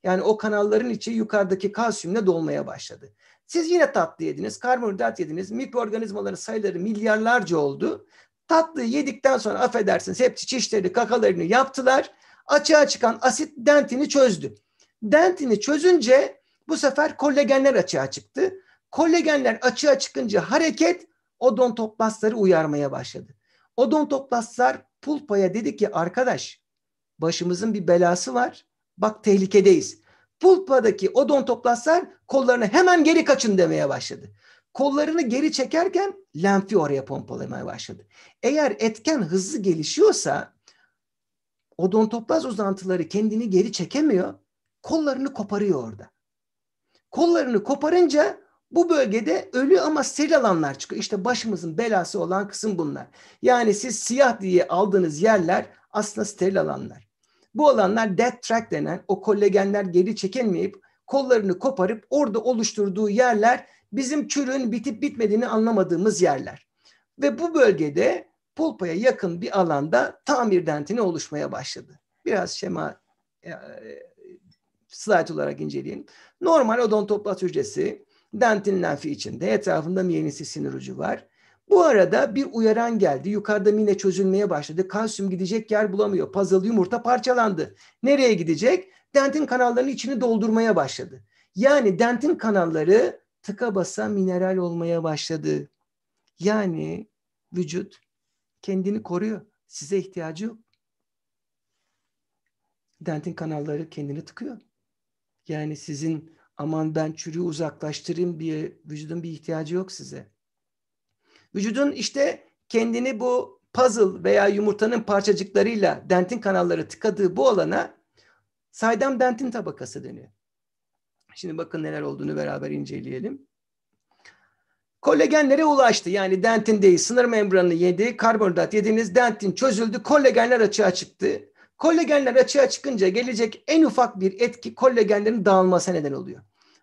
Yani o kanalların içi yukarıdaki kalsiyumla dolmaya başladı. Siz yine tatlı yediniz, karbonhidrat yediniz, mikroorganizmaların sayıları milyarlarca oldu. Tatlı yedikten sonra affedersiniz hepsi çişleri, kakalarını yaptılar açığa çıkan asit dentini çözdü. Dentini çözünce bu sefer kollagenler açığa çıktı. Kollagenler açığa çıkınca hareket odontoplastları uyarmaya başladı. Odontoplastlar pulpaya dedi ki arkadaş başımızın bir belası var. Bak tehlikedeyiz. Pulpadaki odontoplastlar kollarını hemen geri kaçın demeye başladı. Kollarını geri çekerken lenfi oraya pompalamaya başladı. Eğer etken hızlı gelişiyorsa odontoplaz uzantıları kendini geri çekemiyor. Kollarını koparıyor orada. Kollarını koparınca bu bölgede ölü ama steril alanlar çıkıyor. İşte başımızın belası olan kısım bunlar. Yani siz siyah diye aldığınız yerler aslında steril alanlar. Bu alanlar dead track denen o kollagenler geri çekemeyip kollarını koparıp orada oluşturduğu yerler bizim çürüğün bitip bitmediğini anlamadığımız yerler. Ve bu bölgede Pulpaya yakın bir alanda tamir dentini oluşmaya başladı. Biraz şema e, slide olarak inceleyelim. Normal odontoplat hücresi dentin lenfi içinde. Etrafında miyenisi sinir ucu var. Bu arada bir uyaran geldi. Yukarıda mine çözülmeye başladı. Kalsiyum gidecek yer bulamıyor. Puzzle yumurta parçalandı. Nereye gidecek? Dentin kanallarının içini doldurmaya başladı. Yani dentin kanalları tıka basa mineral olmaya başladı. Yani vücut kendini koruyor. Size ihtiyacı yok. Dentin kanalları kendini tıkıyor. Yani sizin aman ben çürüğü uzaklaştırayım diye vücudun bir ihtiyacı yok size. Vücudun işte kendini bu puzzle veya yumurtanın parçacıklarıyla dentin kanalları tıkadığı bu alana saydam dentin tabakası deniyor. Şimdi bakın neler olduğunu beraber inceleyelim kolagenlere ulaştı. Yani dentin değil sınır membranını yedi, karbonhidrat yediğiniz dentin çözüldü, kolagenler açığa çıktı. Kolagenler açığa çıkınca gelecek en ufak bir etki kolagenlerin dağılmasına neden oluyor.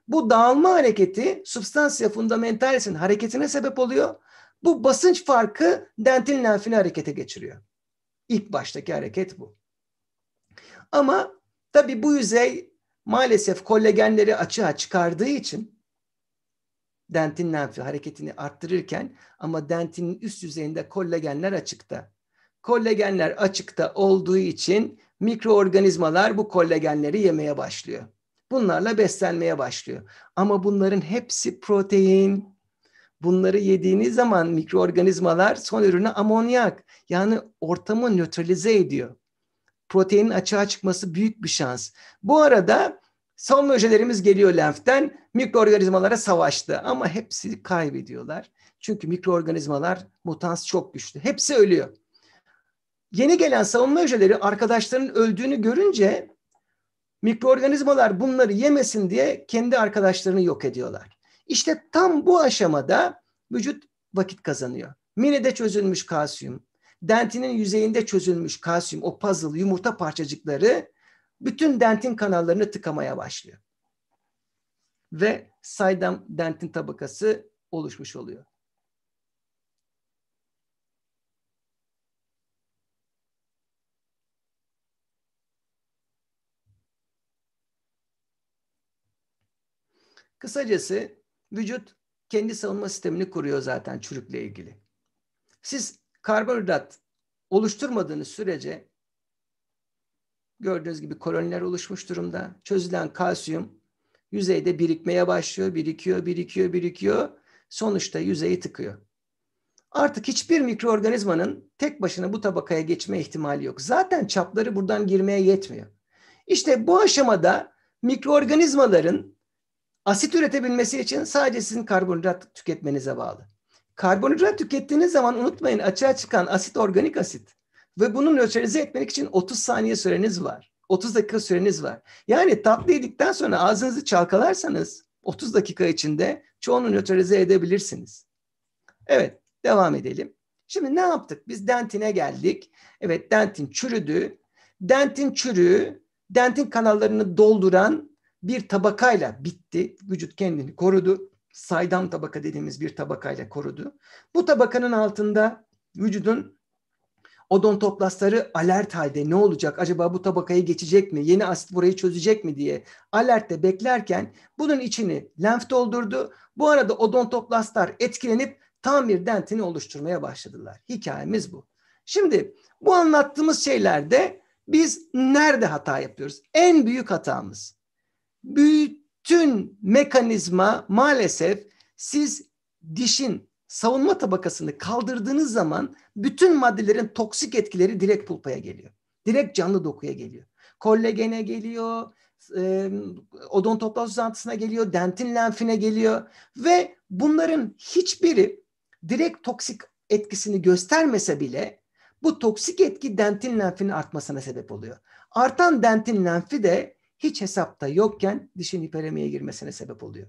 Bu dağılma hareketi substansiya fundamentalisin hareketine sebep oluyor. Bu basınç farkı dentin lenfini harekete geçiriyor. İlk baştaki hareket bu. Ama tabii bu yüzey maalesef kollagenleri açığa çıkardığı için dentin lenfi hareketini arttırırken ama dentinin üst yüzeyinde kollagenler açıkta. Kollagenler açıkta olduğu için mikroorganizmalar bu kollagenleri yemeye başlıyor. Bunlarla beslenmeye başlıyor. Ama bunların hepsi protein. Bunları yediğiniz zaman mikroorganizmalar son ürünü amonyak. Yani ortamı nötralize ediyor. Proteinin açığa çıkması büyük bir şans. Bu arada Savunma hücrelerimiz geliyor lenften mikroorganizmalara savaştı ama hepsi kaybediyorlar. Çünkü mikroorganizmalar mutans çok güçlü. Hepsi ölüyor. Yeni gelen savunma hücreleri arkadaşlarının öldüğünü görünce mikroorganizmalar bunları yemesin diye kendi arkadaşlarını yok ediyorlar. İşte tam bu aşamada vücut vakit kazanıyor. Minede çözülmüş kalsiyum, dentinin yüzeyinde çözülmüş kalsiyum, o puzzle yumurta parçacıkları bütün dentin kanallarını tıkamaya başlıyor. Ve saydam dentin tabakası oluşmuş oluyor. Kısacası vücut kendi savunma sistemini kuruyor zaten çürükle ilgili. Siz karbonhidrat oluşturmadığınız sürece Gördüğünüz gibi koloniler oluşmuş durumda. Çözülen kalsiyum yüzeyde birikmeye başlıyor, birikiyor, birikiyor, birikiyor. Sonuçta yüzeyi tıkıyor. Artık hiçbir mikroorganizmanın tek başına bu tabakaya geçme ihtimali yok. Zaten çapları buradan girmeye yetmiyor. İşte bu aşamada mikroorganizmaların asit üretebilmesi için sadece sizin karbonhidrat tüketmenize bağlı. Karbonhidrat tükettiğiniz zaman unutmayın açığa çıkan asit organik asit. Ve bunu nötralize etmek için 30 saniye süreniz var. 30 dakika süreniz var. Yani tatlı yedikten sonra ağzınızı çalkalarsanız 30 dakika içinde çoğunu nötralize edebilirsiniz. Evet, devam edelim. Şimdi ne yaptık? Biz dentine geldik. Evet, dentin çürüdü. Dentin çürüğü, dentin kanallarını dolduran bir tabakayla bitti. Vücut kendini korudu. Saydam tabaka dediğimiz bir tabakayla korudu. Bu tabakanın altında vücudun odontoplastları alert halde ne olacak acaba bu tabakayı geçecek mi yeni asit burayı çözecek mi diye alertte beklerken bunun içini lenf doldurdu. Bu arada odontoplastlar etkilenip tamir dentini oluşturmaya başladılar. Hikayemiz bu. Şimdi bu anlattığımız şeylerde biz nerede hata yapıyoruz? En büyük hatamız. Bütün mekanizma maalesef siz dişin savunma tabakasını kaldırdığınız zaman bütün maddelerin toksik etkileri direkt pulpaya geliyor. Direkt canlı dokuya geliyor. Kollagene geliyor, e, odon toplaz uzantısına geliyor, dentin lenfine geliyor ve bunların hiçbiri direkt toksik etkisini göstermese bile bu toksik etki dentin lenfinin artmasına sebep oluyor. Artan dentin lenfi de hiç hesapta yokken dişin hiperemiye girmesine sebep oluyor.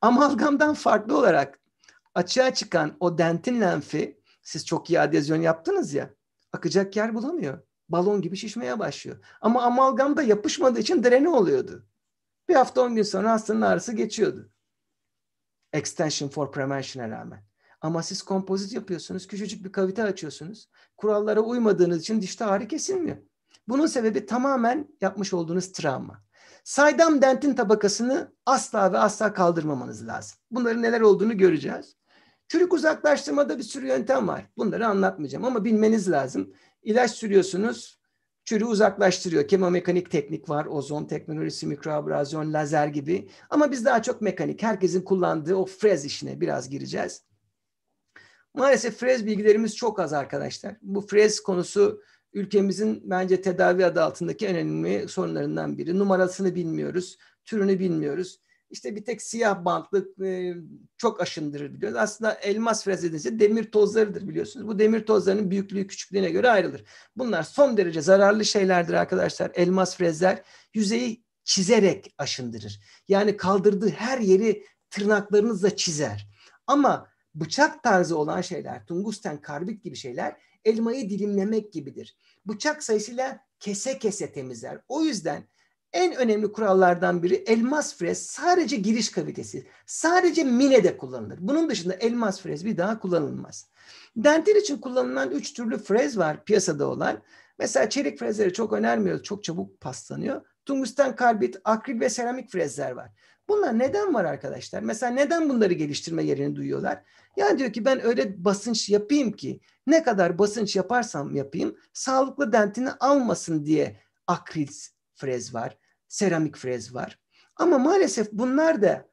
Amalgamdan farklı olarak açığa çıkan o dentin lenfi siz çok iyi adezyon yaptınız ya akacak yer bulamıyor. Balon gibi şişmeye başlıyor. Ama amalgam da yapışmadığı için dreni oluyordu. Bir hafta on gün sonra hastanın ağrısı geçiyordu. Extension for Prevention'e rağmen. Ama siz kompozit yapıyorsunuz, küçücük bir kavite açıyorsunuz. Kurallara uymadığınız için dişte ağrı kesilmiyor. Bunun sebebi tamamen yapmış olduğunuz travma. Saydam dentin tabakasını asla ve asla kaldırmamanız lazım. Bunların neler olduğunu göreceğiz. Çürük uzaklaştırmada bir sürü yöntem var. Bunları anlatmayacağım ama bilmeniz lazım. İlaç sürüyorsunuz, çürüğü uzaklaştırıyor. Kemomekanik teknik var, ozon teknolojisi, mikroabrazyon, lazer gibi. Ama biz daha çok mekanik, herkesin kullandığı o frez işine biraz gireceğiz. Maalesef frez bilgilerimiz çok az arkadaşlar. Bu frez konusu ülkemizin bence tedavi adı altındaki en önemli sorunlarından biri. Numarasını bilmiyoruz, türünü bilmiyoruz. İşte bir tek siyah bantlı e, çok aşındırır biliyoruz. Aslında elmas frezedense demir tozlarıdır biliyorsunuz. Bu demir tozlarının büyüklüğü küçüklüğüne göre ayrılır. Bunlar son derece zararlı şeylerdir arkadaşlar. Elmas frezler yüzeyi çizerek aşındırır. Yani kaldırdığı her yeri tırnaklarınızla çizer. Ama bıçak tarzı olan şeyler, tungusten, karbit gibi şeyler elmayı dilimlemek gibidir. Bıçak sayısıyla kese kese temizler. O yüzden en önemli kurallardan biri elmas frez sadece giriş kavitesi, sadece minede kullanılır. Bunun dışında elmas frez bir daha kullanılmaz. Dentil için kullanılan üç türlü frez var piyasada olan. Mesela çelik frezleri çok önermiyoruz. Çok çabuk paslanıyor. Tungsten karbit, akril ve seramik frezler var. Bunlar neden var arkadaşlar? Mesela neden bunları geliştirme yerini duyuyorlar? Ya diyor ki ben öyle basınç yapayım ki ne kadar basınç yaparsam yapayım sağlıklı dentini almasın diye akril frez var seramik frez var. Ama maalesef bunlar da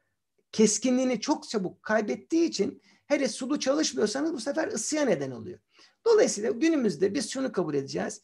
keskinliğini çok çabuk kaybettiği için hele sulu çalışmıyorsanız bu sefer ısıya neden oluyor. Dolayısıyla günümüzde biz şunu kabul edeceğiz.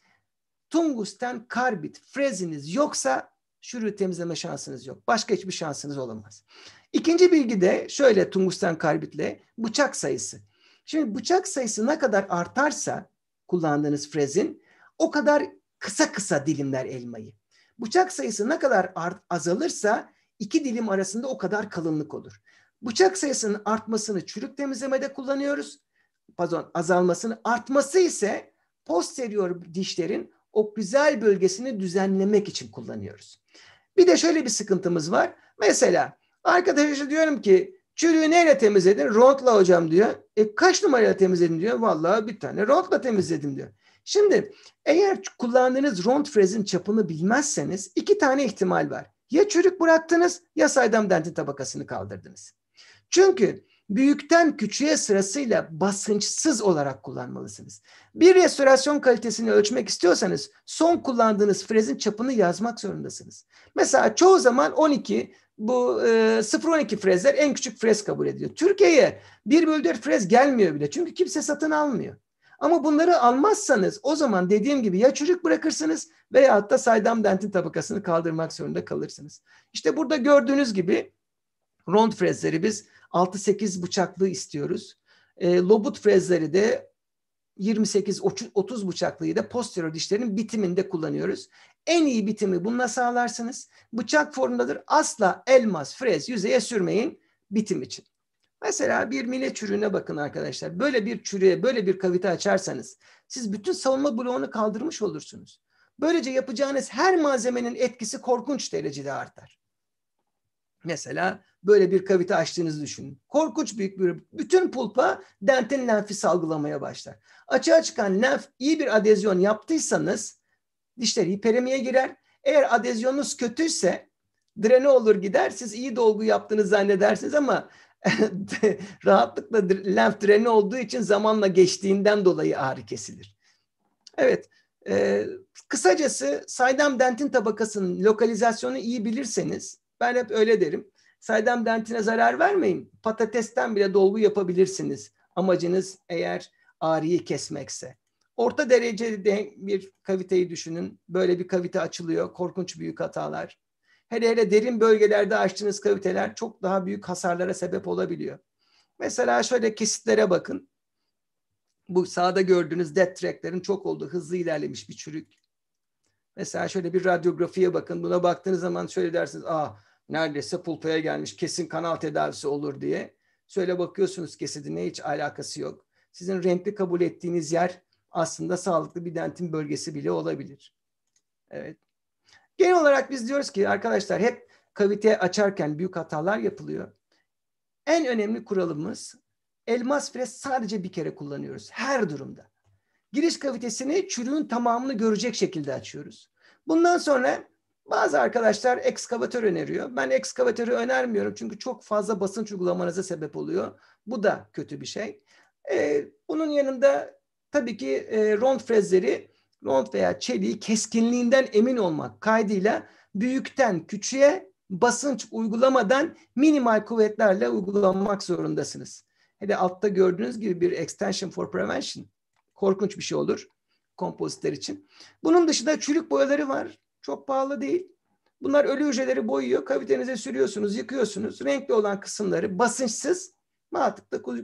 Tungusten karbit freziniz yoksa şürü temizleme şansınız yok. Başka hiçbir şansınız olamaz. İkinci bilgi de şöyle tungusten karbitle bıçak sayısı. Şimdi bıçak sayısı ne kadar artarsa kullandığınız frezin o kadar kısa kısa dilimler elmayı. Bıçak sayısı ne kadar art, azalırsa iki dilim arasında o kadar kalınlık olur. Bıçak sayısının artmasını çürük temizlemede kullanıyoruz. Pardon azalmasını artması ise posterior dişlerin oklüzel bölgesini düzenlemek için kullanıyoruz. Bir de şöyle bir sıkıntımız var. Mesela arkadaşa diyorum ki çürüğü neyle temizledin? Rondla hocam diyor. E kaç numarayla temizledin diyor. Vallahi bir tane rondla temizledim diyor. Şimdi eğer kullandığınız rond frezin çapını bilmezseniz iki tane ihtimal var. Ya çürük bıraktınız ya saydam dentin tabakasını kaldırdınız. Çünkü büyükten küçüğe sırasıyla basınçsız olarak kullanmalısınız. Bir restorasyon kalitesini ölçmek istiyorsanız son kullandığınız frezin çapını yazmak zorundasınız. Mesela çoğu zaman 12 bu e, 0.12 frezler en küçük frez kabul ediyor. Türkiye'ye 1 bölü 4 frez gelmiyor bile çünkü kimse satın almıyor. Ama bunları almazsanız o zaman dediğim gibi ya çocuk bırakırsınız veya da saydam dentin tabakasını kaldırmak zorunda kalırsınız. İşte burada gördüğünüz gibi rond frezleri biz 6-8 bıçaklı istiyoruz. E, lobut frezleri de 28-30 bıçaklıyı da posterior dişlerin bitiminde kullanıyoruz. En iyi bitimi bununla sağlarsınız. Bıçak formundadır. Asla elmas, frez yüzeye sürmeyin bitim için. Mesela bir mine çürüğüne bakın arkadaşlar. Böyle bir çürüğe, böyle bir kavite açarsanız siz bütün savunma bloğunu kaldırmış olursunuz. Böylece yapacağınız her malzemenin etkisi korkunç derecede artar. Mesela böyle bir kavite açtığınızı düşünün. Korkunç büyük bir bütün pulpa dentin lenfi salgılamaya başlar. Açığa çıkan lenf iyi bir adezyon yaptıysanız dişler hiperemiye girer. Eğer adezyonunuz kötüyse drene olur gider. Siz iyi dolgu yaptığınızı zannedersiniz ama rahatlıkla lenf direni olduğu için zamanla geçtiğinden dolayı ağrı kesilir. Evet, e, kısacası saydam dentin tabakasının lokalizasyonu iyi bilirseniz, ben hep öyle derim, saydam dentine zarar vermeyin, patatesten bile dolgu yapabilirsiniz. Amacınız eğer ağrıyı kesmekse. Orta derecede bir kaviteyi düşünün. Böyle bir kavite açılıyor. Korkunç büyük hatalar. Hele hele derin bölgelerde açtığınız kaviteler çok daha büyük hasarlara sebep olabiliyor. Mesela şöyle kesitlere bakın. Bu sağda gördüğünüz dead tracklerin çok olduğu hızlı ilerlemiş bir çürük. Mesela şöyle bir radyografiye bakın. Buna baktığınız zaman şöyle dersiniz. Aa neredeyse pulpaya gelmiş kesin kanal tedavisi olur diye. Şöyle bakıyorsunuz kesidine hiç alakası yok. Sizin renkli kabul ettiğiniz yer aslında sağlıklı bir dentin bölgesi bile olabilir. Evet. Genel olarak biz diyoruz ki arkadaşlar hep kavite açarken büyük hatalar yapılıyor. En önemli kuralımız elmas fres sadece bir kere kullanıyoruz her durumda. Giriş kavitesini çürüğün tamamını görecek şekilde açıyoruz. Bundan sonra bazı arkadaşlar ekskavatör öneriyor. Ben ekskavatörü önermiyorum çünkü çok fazla basınç uygulamanıza sebep oluyor. Bu da kötü bir şey. Ee, bunun yanında tabii ki e, rond frezleri rond veya çeliği keskinliğinden emin olmak kaydıyla büyükten küçüğe basınç uygulamadan minimal kuvvetlerle uygulamak zorundasınız. Hele altta gördüğünüz gibi bir extension for prevention. Korkunç bir şey olur kompozitler için. Bunun dışında çürük boyaları var. Çok pahalı değil. Bunlar ölü hücreleri boyuyor. Kavitenize sürüyorsunuz, yıkıyorsunuz. Renkli olan kısımları basınçsız rahatlıkla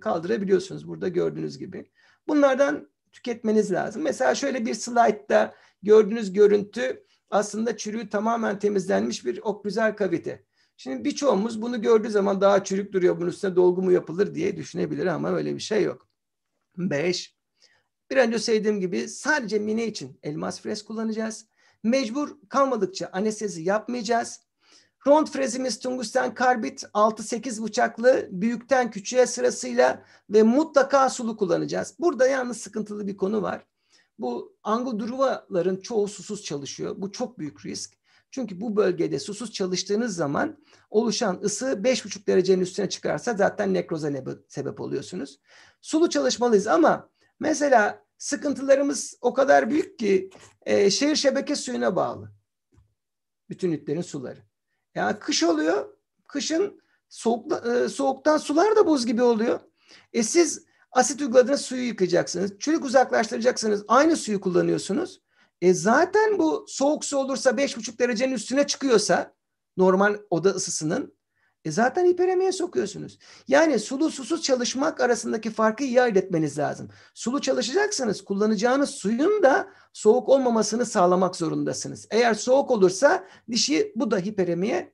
kaldırabiliyorsunuz burada gördüğünüz gibi. Bunlardan tüketmeniz lazım. Mesela şöyle bir slaytta gördüğünüz görüntü aslında çürüğü tamamen temizlenmiş bir güzel kavite. Şimdi birçoğumuz bunu gördüğü zaman daha çürük duruyor bunun üstüne dolgu mu yapılır diye düşünebilir ama öyle bir şey yok. Beş, bir önce söylediğim gibi sadece mine için elmas fres kullanacağız. Mecbur kalmadıkça anestezi yapmayacağız. Front frezimiz tungsten karbit 6-8 bıçaklı büyükten küçüğe sırasıyla ve mutlaka sulu kullanacağız. Burada yalnız sıkıntılı bir konu var. Bu Anglo-Druvaların çoğu susuz çalışıyor. Bu çok büyük risk. Çünkü bu bölgede susuz çalıştığınız zaman oluşan ısı 5,5 derecenin üstüne çıkarsa zaten nekroza sebep oluyorsunuz. Sulu çalışmalıyız ama mesela sıkıntılarımız o kadar büyük ki e, şehir şebeke suyuna bağlı. Bütün ütlerin suları. Ya kış oluyor. Kışın soğukla, e, soğuktan sular da buz gibi oluyor. E siz asit uyguladığınız suyu yıkacaksınız. Çürük uzaklaştıracaksınız. Aynı suyu kullanıyorsunuz. E zaten bu soğuk su olursa 5,5 derecenin üstüne çıkıyorsa normal oda ısısının e zaten hiperemiye sokuyorsunuz. Yani sulu susuz çalışmak arasındaki farkı iyi ayırt etmeniz lazım. Sulu çalışacaksanız kullanacağınız suyun da soğuk olmamasını sağlamak zorundasınız. Eğer soğuk olursa dişi bu da hiperemiye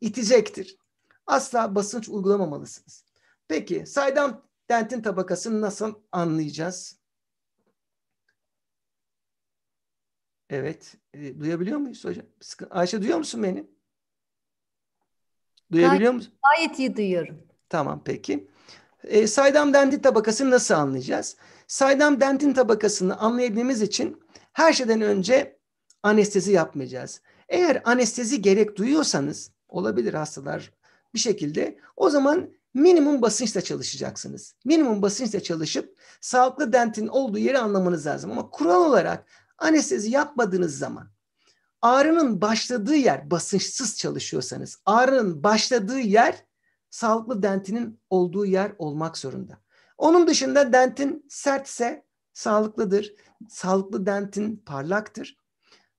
itecektir. Asla basınç uygulamamalısınız. Peki saydam dentin tabakasını nasıl anlayacağız? Evet. E, duyabiliyor muyuz hocam? Ayşe duyuyor musun beni? Duyabiliyor gayet, musun? Gayet iyi duyuyorum. Tamam peki. E, saydam dentin tabakasını nasıl anlayacağız? Saydam dentin tabakasını anlayabilmemiz için her şeyden önce anestezi yapmayacağız. Eğer anestezi gerek duyuyorsanız olabilir hastalar bir şekilde o zaman minimum basınçla çalışacaksınız. Minimum basınçla çalışıp sağlıklı dentin olduğu yeri anlamanız lazım. Ama kural olarak anestezi yapmadığınız zaman Ağrının başladığı yer basınçsız çalışıyorsanız ağrının başladığı yer sağlıklı dentinin olduğu yer olmak zorunda. Onun dışında dentin sertse sağlıklıdır. Sağlıklı dentin parlaktır.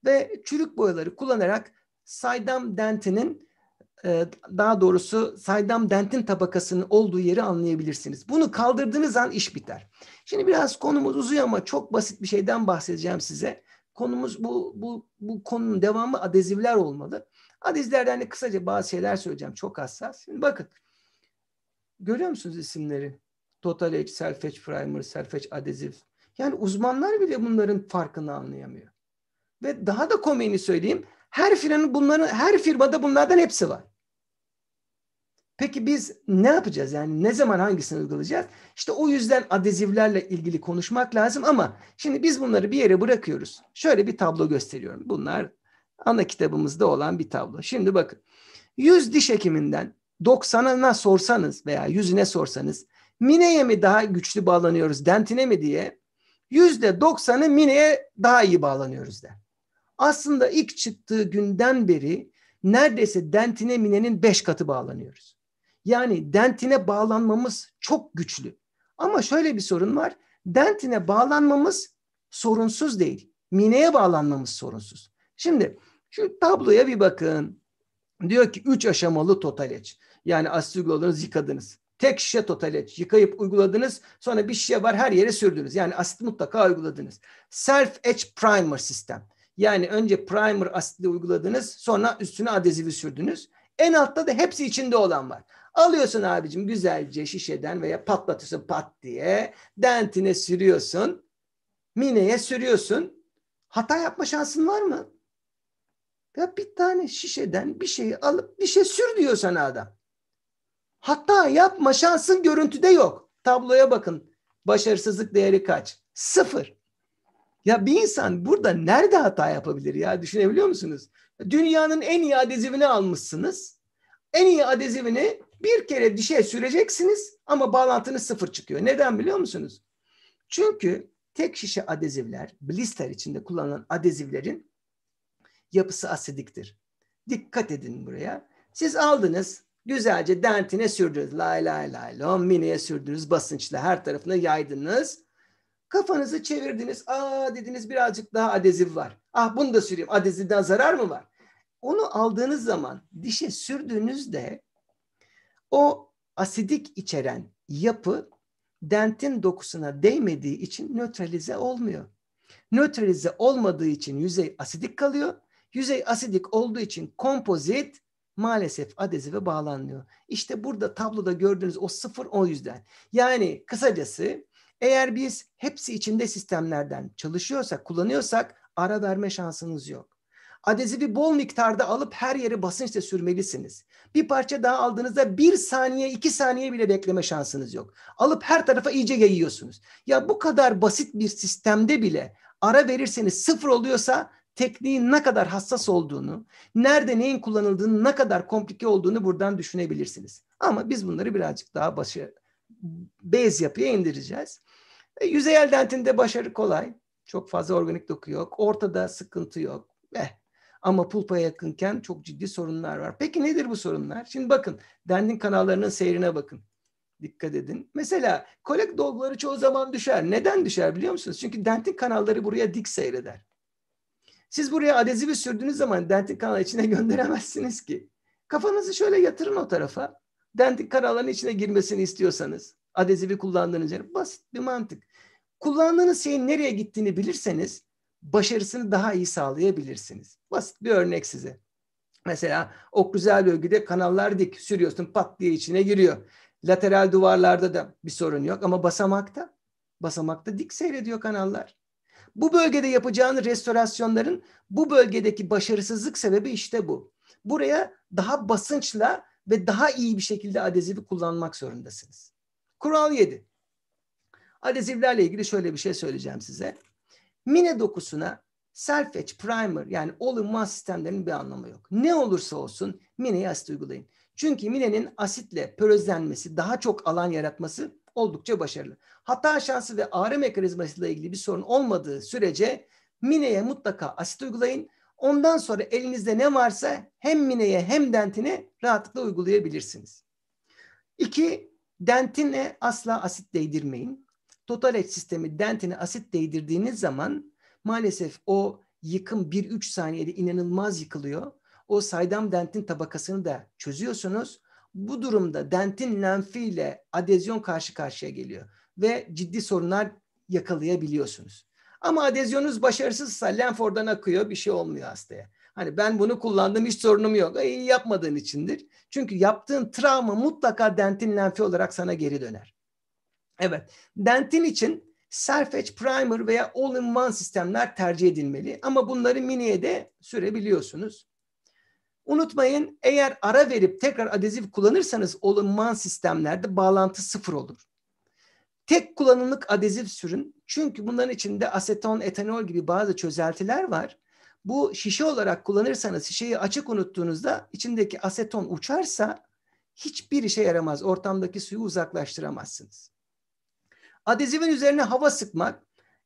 Ve çürük boyaları kullanarak saydam dentinin e, daha doğrusu saydam dentin tabakasının olduğu yeri anlayabilirsiniz. Bunu kaldırdığınız an iş biter. Şimdi biraz konumuz uzuyor ama çok basit bir şeyden bahsedeceğim size konumuz bu, bu, bu konunun devamı adezivler olmalı. Adezivlerden de kısaca bazı şeyler söyleyeceğim. Çok hassas. Şimdi bakın. Görüyor musunuz isimleri? Total Edge, Self Edge Primer, Self Edge Adhesive. Yani uzmanlar bile bunların farkını anlayamıyor. Ve daha da komiğini söyleyeyim. Her firmanın bunların her firmada bunlardan hepsi var. Peki biz ne yapacağız? Yani ne zaman hangisini uygulayacağız? İşte o yüzden adezivlerle ilgili konuşmak lazım ama şimdi biz bunları bir yere bırakıyoruz. Şöyle bir tablo gösteriyorum. Bunlar ana kitabımızda olan bir tablo. Şimdi bakın. 100 diş hekiminden 90'ına sorsanız veya 100'üne sorsanız Mine'ye mi daha güçlü bağlanıyoruz, dentine mi diye yüzde %90'ı Mine'ye daha iyi bağlanıyoruz der. Aslında ilk çıktığı günden beri neredeyse dentine Mine'nin 5 katı bağlanıyoruz. Yani dentine bağlanmamız çok güçlü. Ama şöyle bir sorun var. Dentine bağlanmamız sorunsuz değil. Mineye bağlanmamız sorunsuz. Şimdi şu tabloya bir bakın. Diyor ki 3 aşamalı totaleç. Yani asit uyguladınız yıkadınız. Tek şişe totaleç yıkayıp uyguladınız. Sonra bir şişe var her yere sürdünüz. Yani asit mutlaka uyguladınız. Self Edge Primer sistem. Yani önce primer asitli uyguladınız. Sonra üstüne adezifi sürdünüz. En altta da hepsi içinde olan var. Alıyorsun abicim güzelce şişeden veya patlatırsın pat diye. Dentine sürüyorsun. Mineye sürüyorsun. Hata yapma şansın var mı? Ya bir tane şişeden bir şeyi alıp bir şey sür diyor sana adam. Hata yapma şansın görüntüde yok. Tabloya bakın. Başarısızlık değeri kaç? Sıfır. Ya bir insan burada nerede hata yapabilir ya düşünebiliyor musunuz? Dünyanın en iyi adezivini almışsınız. En iyi adezivini bir kere dişe süreceksiniz ama bağlantınız sıfır çıkıyor. Neden biliyor musunuz? Çünkü tek şişe adezivler, blister içinde kullanılan adezivlerin yapısı asidiktir. Dikkat edin buraya. Siz aldınız, güzelce dentine sürdünüz. Lay lay lay lom, miniye sürdünüz, basınçla her tarafına yaydınız. Kafanızı çevirdiniz. Aa dediniz birazcık daha adezif var. Ah bunu da süreyim. Adezivden zarar mı var? Onu aldığınız zaman dişe sürdüğünüzde o asidik içeren yapı dentin dokusuna değmediği için nötralize olmuyor. Nötralize olmadığı için yüzey asidik kalıyor. Yüzey asidik olduğu için kompozit maalesef adezife bağlanmıyor. İşte burada tabloda gördüğünüz o sıfır o yüzden. Yani kısacası eğer biz hepsi içinde sistemlerden çalışıyorsak, kullanıyorsak ara verme şansınız yok. Adezifi bol miktarda alıp her yere basınçla sürmelisiniz. Bir parça daha aldığınızda bir saniye, iki saniye bile bekleme şansınız yok. Alıp her tarafa iyice yayıyorsunuz. Ya bu kadar basit bir sistemde bile ara verirseniz sıfır oluyorsa tekniğin ne kadar hassas olduğunu, nerede neyin kullanıldığını, ne kadar komplike olduğunu buradan düşünebilirsiniz. Ama biz bunları birazcık daha başı bez yapıya indireceğiz. E, yüzeyel dentinde başarı kolay. Çok fazla organik doku yok. Ortada sıkıntı yok. Eh, ama pulpa yakınken çok ciddi sorunlar var. Peki nedir bu sorunlar? Şimdi bakın dendin kanallarının seyrine bakın. Dikkat edin. Mesela kolek dolguları çoğu zaman düşer. Neden düşer biliyor musunuz? Çünkü dentin kanalları buraya dik seyreder. Siz buraya adezifi sürdüğünüz zaman dentin kanalı içine gönderemezsiniz ki. Kafanızı şöyle yatırın o tarafa. Dentin kanalların içine girmesini istiyorsanız adezifi kullandığınız yer basit bir mantık. Kullandığınız şeyin nereye gittiğini bilirseniz başarısını daha iyi sağlayabilirsiniz. Basit bir örnek size. Mesela o güzel bölgede kanallar dik sürüyorsun pat diye içine giriyor. Lateral duvarlarda da bir sorun yok ama basamakta basamakta dik seyrediyor kanallar. Bu bölgede yapacağın restorasyonların bu bölgedeki başarısızlık sebebi işte bu. Buraya daha basınçla ve daha iyi bir şekilde adezifi kullanmak zorundasınız. Kural 7. Adezivlerle ilgili şöyle bir şey söyleyeceğim size. Mine dokusuna self Selfetch Primer yani all-in-one sistemlerinin bir anlamı yok. Ne olursa olsun Mine'ye asit uygulayın. Çünkü Mine'nin asitle pörözlenmesi, daha çok alan yaratması oldukça başarılı. Hata şansı ve ağrı mekanizmasıyla ilgili bir sorun olmadığı sürece Mine'ye mutlaka asit uygulayın. Ondan sonra elinizde ne varsa hem Mine'ye hem dentine rahatlıkla uygulayabilirsiniz. İki, dentine asla asit değdirmeyin. Total et sistemi dentine asit değdirdiğiniz zaman maalesef o yıkım 1-3 saniyede inanılmaz yıkılıyor. O saydam dentin tabakasını da çözüyorsunuz. Bu durumda dentin ile adezyon karşı karşıya geliyor ve ciddi sorunlar yakalayabiliyorsunuz. Ama adezyonunuz başarısızsa lenf oradan akıyor bir şey olmuyor hastaya. Hani ben bunu kullandım hiç sorunum yok. E, yapmadığın içindir. Çünkü yaptığın travma mutlaka dentin lenfi olarak sana geri döner. Evet, dentin için self Primer veya All-in-One sistemler tercih edilmeli ama bunları miniye de sürebiliyorsunuz. Unutmayın eğer ara verip tekrar adezif kullanırsanız All-in-One sistemlerde bağlantı sıfır olur. Tek kullanımlık adezif sürün çünkü bunların içinde aseton, etanol gibi bazı çözeltiler var. Bu şişe olarak kullanırsanız şişeyi açık unuttuğunuzda içindeki aseton uçarsa hiçbir işe yaramaz. Ortamdaki suyu uzaklaştıramazsınız. Adezivin üzerine hava sıkmak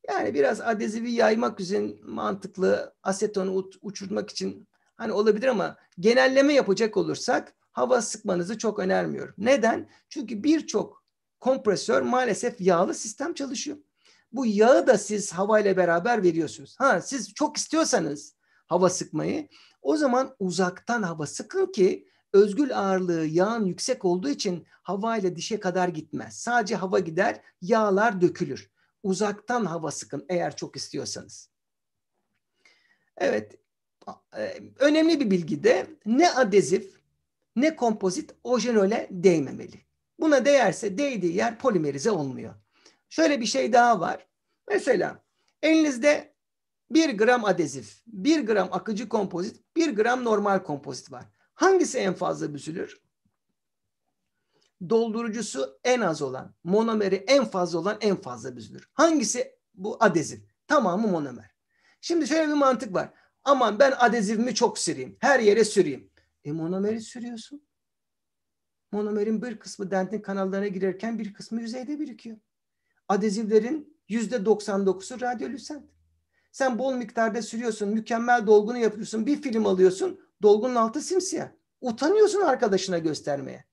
yani biraz adezivi yaymak için mantıklı asetonu uçurmak için hani olabilir ama genelleme yapacak olursak hava sıkmanızı çok önermiyorum. Neden? Çünkü birçok kompresör maalesef yağlı sistem çalışıyor. Bu yağı da siz havayla beraber veriyorsunuz. Ha siz çok istiyorsanız hava sıkmayı o zaman uzaktan hava sıkın ki özgül ağırlığı yağın yüksek olduğu için hava ile dişe kadar gitmez. Sadece hava gider, yağlar dökülür. Uzaktan hava sıkın eğer çok istiyorsanız. Evet, e, önemli bir bilgi de ne adezif ne kompozit ojenole değmemeli. Buna değerse değdiği yer polimerize olmuyor. Şöyle bir şey daha var. Mesela elinizde 1 gram adezif, 1 gram akıcı kompozit, 1 gram normal kompozit var. Hangisi en fazla büzülür? Doldurucusu en az olan, monomeri en fazla olan en fazla büzülür. Hangisi? Bu adezif. Tamamı monomer. Şimdi şöyle bir mantık var. Aman ben adezivimi çok süreyim. Her yere süreyim. E monomeri sürüyorsun. Monomerin bir kısmı dentin kanallarına girerken bir kısmı yüzeyde birikiyor. Adezivlerin yüzde 99'u radyolüsent. Sen bol miktarda sürüyorsun, mükemmel dolgunu yapıyorsun, bir film alıyorsun, Dolgunun altı simsiyah. Utanıyorsun arkadaşına göstermeye.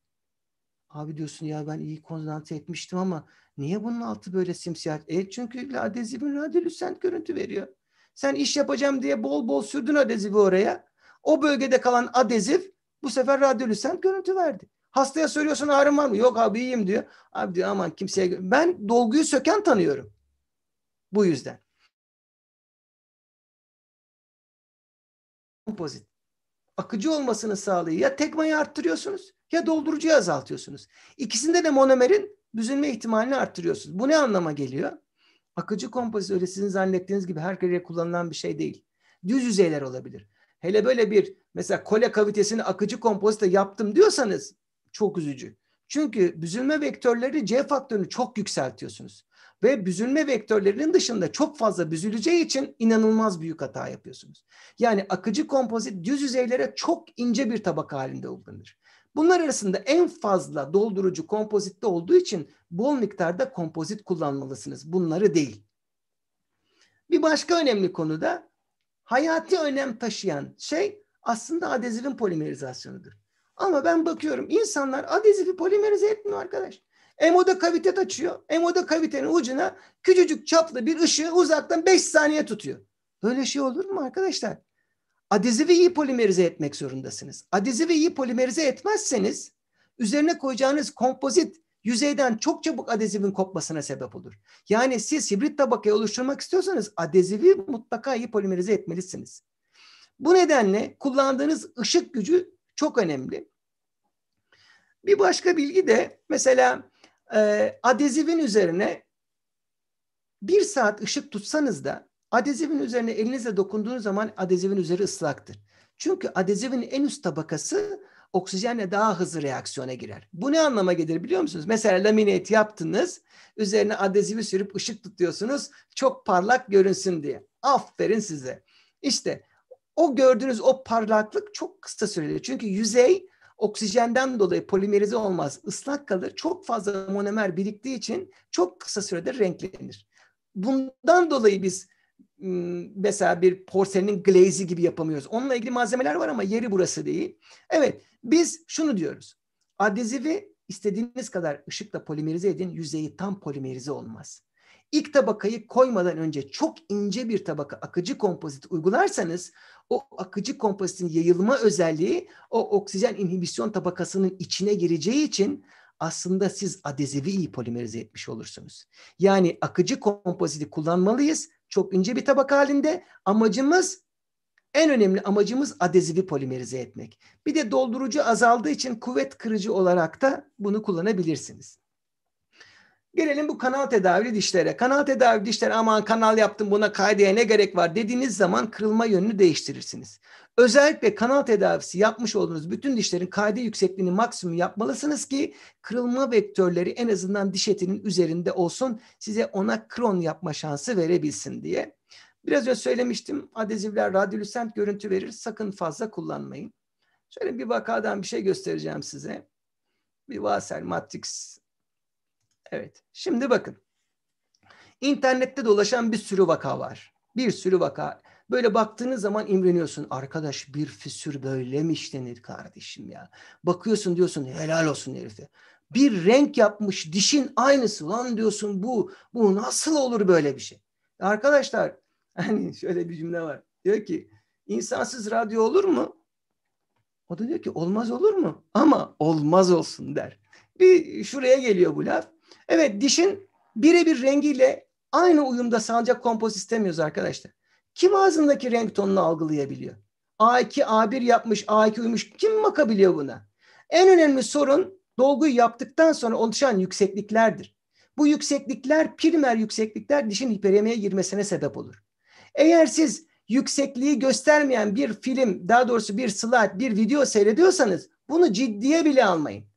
Abi diyorsun ya ben iyi konsantre etmiştim ama niye bunun altı böyle simsiyah? E çünkü adezibin radyolüsent görüntü veriyor. Sen iş yapacağım diye bol bol sürdün adezifi oraya. O bölgede kalan adezif bu sefer radyolüsent görüntü verdi. Hastaya söylüyorsun ağrın var mı? Yok abi iyiyim diyor. Abi diyor aman kimseye ben dolguyu söken tanıyorum. Bu yüzden. Kompozit akıcı olmasını sağlıyor. Ya tekmayı arttırıyorsunuz ya doldurucuyu azaltıyorsunuz. İkisinde de monomerin büzülme ihtimalini arttırıyorsunuz. Bu ne anlama geliyor? Akıcı kompozit öyle sizin zannettiğiniz gibi her kere kullanılan bir şey değil. Düz yüzeyler olabilir. Hele böyle bir mesela kole kavitesini akıcı kompozite yaptım diyorsanız çok üzücü. Çünkü büzülme vektörleri C faktörünü çok yükseltiyorsunuz ve büzülme vektörlerinin dışında çok fazla büzüleceği için inanılmaz büyük hata yapıyorsunuz. Yani akıcı kompozit düz yüzeylere çok ince bir tabak halinde uygulanır. Bunlar arasında en fazla doldurucu kompozitte olduğu için bol miktarda kompozit kullanmalısınız. Bunları değil. Bir başka önemli konu da hayati önem taşıyan şey aslında adezivin polimerizasyonudur. Ama ben bakıyorum insanlar adezifi polimerize etmiyor arkadaş. Emoda kavite açıyor. Emoda kavitenin ucuna küçücük çaplı bir ışığı uzaktan 5 saniye tutuyor. Böyle şey olur mu arkadaşlar? Adezifi iyi polimerize etmek zorundasınız. Adezifi iyi polimerize etmezseniz üzerine koyacağınız kompozit yüzeyden çok çabuk adezivin kopmasına sebep olur. Yani siz hibrit tabakayı oluşturmak istiyorsanız adezifi mutlaka iyi polimerize etmelisiniz. Bu nedenle kullandığınız ışık gücü çok önemli. Bir başka bilgi de mesela e, adezivin üzerine bir saat ışık tutsanız da adezivin üzerine elinizle dokunduğunuz zaman adezivin üzeri ıslaktır. Çünkü adezivin en üst tabakası oksijenle daha hızlı reaksiyona girer. Bu ne anlama gelir biliyor musunuz? Mesela laminate yaptınız, üzerine adezivi sürüp ışık tutuyorsunuz, çok parlak görünsün diye. Aferin size. İşte o gördüğünüz o parlaklık çok kısa süreli. Çünkü yüzey oksijenden dolayı polimerize olmaz, ıslak kalır. Çok fazla monomer biriktiği için çok kısa sürede renklenir. Bundan dolayı biz mesela bir porselenin glazi gibi yapamıyoruz. Onunla ilgili malzemeler var ama yeri burası değil. Evet biz şunu diyoruz. Adezivi istediğiniz kadar ışıkla polimerize edin yüzeyi tam polimerize olmaz. İlk tabakayı koymadan önce çok ince bir tabaka akıcı kompozit uygularsanız o akıcı kompozitin yayılma özelliği o oksijen inhibisyon tabakasının içine gireceği için aslında siz adezivi iyi polimerize etmiş olursunuz. Yani akıcı kompoziti kullanmalıyız. Çok ince bir tabak halinde. Amacımız en önemli amacımız adezivi polimerize etmek. Bir de doldurucu azaldığı için kuvvet kırıcı olarak da bunu kullanabilirsiniz. Gelelim bu kanal tedavili dişlere. Kanal tedavili dişler aman kanal yaptım buna kaydeye ne gerek var dediğiniz zaman kırılma yönünü değiştirirsiniz. Özellikle kanal tedavisi yapmış olduğunuz bütün dişlerin kaydı yüksekliğini maksimum yapmalısınız ki kırılma vektörleri en azından diş etinin üzerinde olsun size ona kron yapma şansı verebilsin diye. Biraz önce söylemiştim adezivler radyolüsent görüntü verir sakın fazla kullanmayın. Şöyle bir vakadan bir şey göstereceğim size. Bir Vaser Matrix Evet. Şimdi bakın. İnternette dolaşan bir sürü vaka var. Bir sürü vaka. Böyle baktığınız zaman imreniyorsun. Arkadaş bir füsür böyle mi işlenir kardeşim ya? Bakıyorsun diyorsun helal olsun herife. Bir renk yapmış dişin aynısı lan diyorsun bu. Bu nasıl olur böyle bir şey? Arkadaşlar hani şöyle bir cümle var. Diyor ki insansız radyo olur mu? O da diyor ki olmaz olur mu? Ama olmaz olsun der. Bir şuraya geliyor bu laf. Evet dişin birebir rengiyle aynı uyumda sancak kompoz istemiyoruz arkadaşlar. Kim ağzındaki renk tonunu algılayabiliyor? A2, A1 yapmış, A2 uymuş. Kim bakabiliyor buna? En önemli sorun dolguyu yaptıktan sonra oluşan yüksekliklerdir. Bu yükseklikler, primer yükseklikler dişin hiperemiye girmesine sebep olur. Eğer siz yüksekliği göstermeyen bir film, daha doğrusu bir slide, bir video seyrediyorsanız bunu ciddiye bile almayın.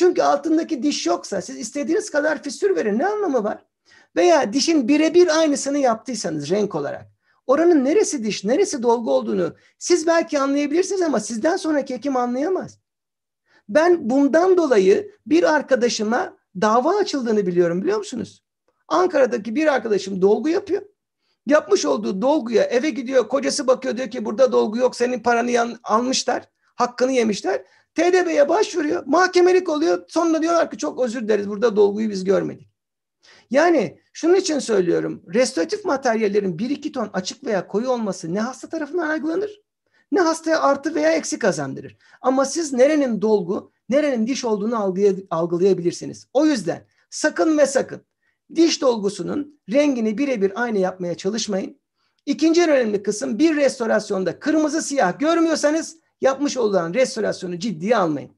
Çünkü altındaki diş yoksa siz istediğiniz kadar fissür verin ne anlamı var? Veya dişin birebir aynısını yaptıysanız renk olarak. Oranın neresi diş, neresi dolgu olduğunu siz belki anlayabilirsiniz ama sizden sonraki hekim anlayamaz. Ben bundan dolayı bir arkadaşıma dava açıldığını biliyorum biliyor musunuz? Ankara'daki bir arkadaşım dolgu yapıyor. Yapmış olduğu dolguya eve gidiyor kocası bakıyor diyor ki burada dolgu yok senin paranı yan, almışlar hakkını yemişler. TDB'ye başvuruyor. Mahkemelik oluyor. Sonunda diyorlar ki çok özür dileriz. Burada dolguyu biz görmedik. Yani şunun için söylüyorum. Restoratif materyallerin 1-2 ton açık veya koyu olması ne hasta tarafından algılanır ne hastaya artı veya eksi kazandırır. Ama siz nerenin dolgu, nerenin diş olduğunu algılayabilirsiniz. O yüzden sakın ve sakın diş dolgusunun rengini birebir aynı yapmaya çalışmayın. İkinci en önemli kısım bir restorasyonda kırmızı siyah görmüyorsanız yapmış olan restorasyonu ciddiye almayın.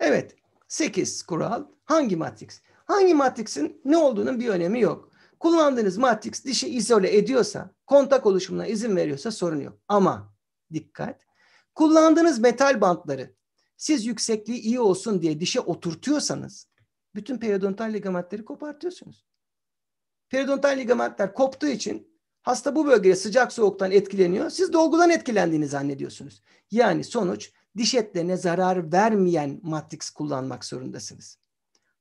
Evet. 8 kural. Hangi matrix? Hangi matrixin ne olduğunun bir önemi yok. Kullandığınız matrix dişi izole ediyorsa, kontak oluşumuna izin veriyorsa sorun yok. Ama dikkat. Kullandığınız metal bantları siz yüksekliği iyi olsun diye dişe oturtuyorsanız bütün periodontal ligamentleri kopartıyorsunuz. Periodontal ligamentler koptuğu için Hasta bu bölgeye sıcak soğuktan etkileniyor. Siz dolgudan etkilendiğini zannediyorsunuz. Yani sonuç diş etlerine zarar vermeyen matrix kullanmak zorundasınız.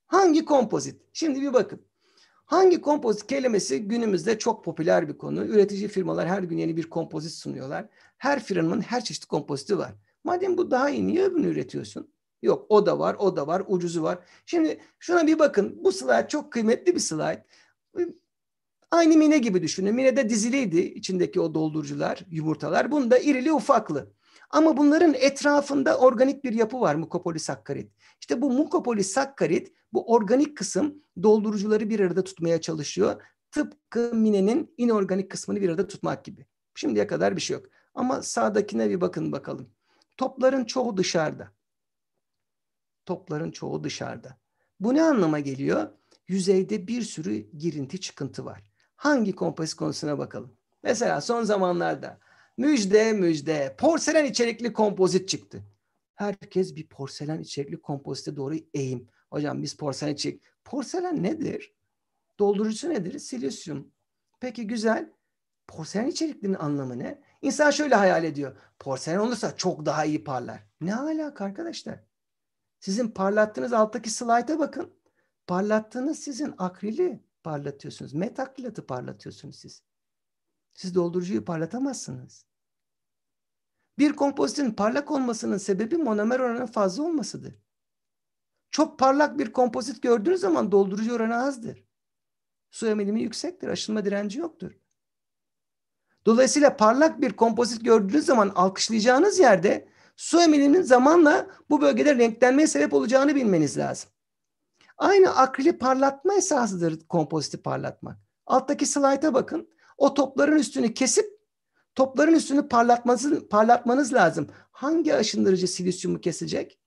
Hangi kompozit? Şimdi bir bakın. Hangi kompozit kelimesi günümüzde çok popüler bir konu. Üretici firmalar her gün yeni bir kompozit sunuyorlar. Her firmanın her çeşit kompoziti var. Madem bu daha iyi niye öbürünü üretiyorsun? Yok o da var, o da var, ucuzu var. Şimdi şuna bir bakın. Bu slide çok kıymetli bir slide. Aynı mine gibi düşünün. Mine de diziliydi içindeki o doldurucular, yumurtalar. Bunda irili ufaklı. Ama bunların etrafında organik bir yapı var mukopolisakkarit. İşte bu mukopolisakkarit bu organik kısım doldurucuları bir arada tutmaya çalışıyor. Tıpkı minenin inorganik kısmını bir arada tutmak gibi. Şimdiye kadar bir şey yok. Ama sağdakine bir bakın bakalım. Topların çoğu dışarıda. Topların çoğu dışarıda. Bu ne anlama geliyor? Yüzeyde bir sürü girinti çıkıntı var hangi konusuna bakalım. Mesela son zamanlarda müjde müjde porselen içerikli kompozit çıktı. Herkes bir porselen içerikli kompozite doğru eğim. Hocam biz porselen içerik. Porselen nedir? Doldurucusu nedir? Silisyum. Peki güzel. Porselen içerikli'nin anlamı ne? İnsan şöyle hayal ediyor. Porselen olursa çok daha iyi parlar. Ne alaka arkadaşlar? Sizin parlattığınız alttaki slayta bakın. Parlattığınız sizin akrili parlatıyorsunuz. Metaklatı parlatıyorsunuz siz. Siz doldurucuyu parlatamazsınız. Bir kompozitin parlak olmasının sebebi monomer oranının fazla olmasıdır. Çok parlak bir kompozit gördüğünüz zaman doldurucu oranı azdır. Su emilimi yüksektir, aşınma direnci yoktur. Dolayısıyla parlak bir kompozit gördüğünüz zaman alkışlayacağınız yerde su emiliminin zamanla bu bölgede renklenmeye sebep olacağını bilmeniz lazım. Aynı akrili parlatma esasıdır kompoziti parlatmak. Alttaki slayta bakın. O topların üstünü kesip topların üstünü parlatmanız, parlatmanız lazım. Hangi aşındırıcı silisyumu kesecek?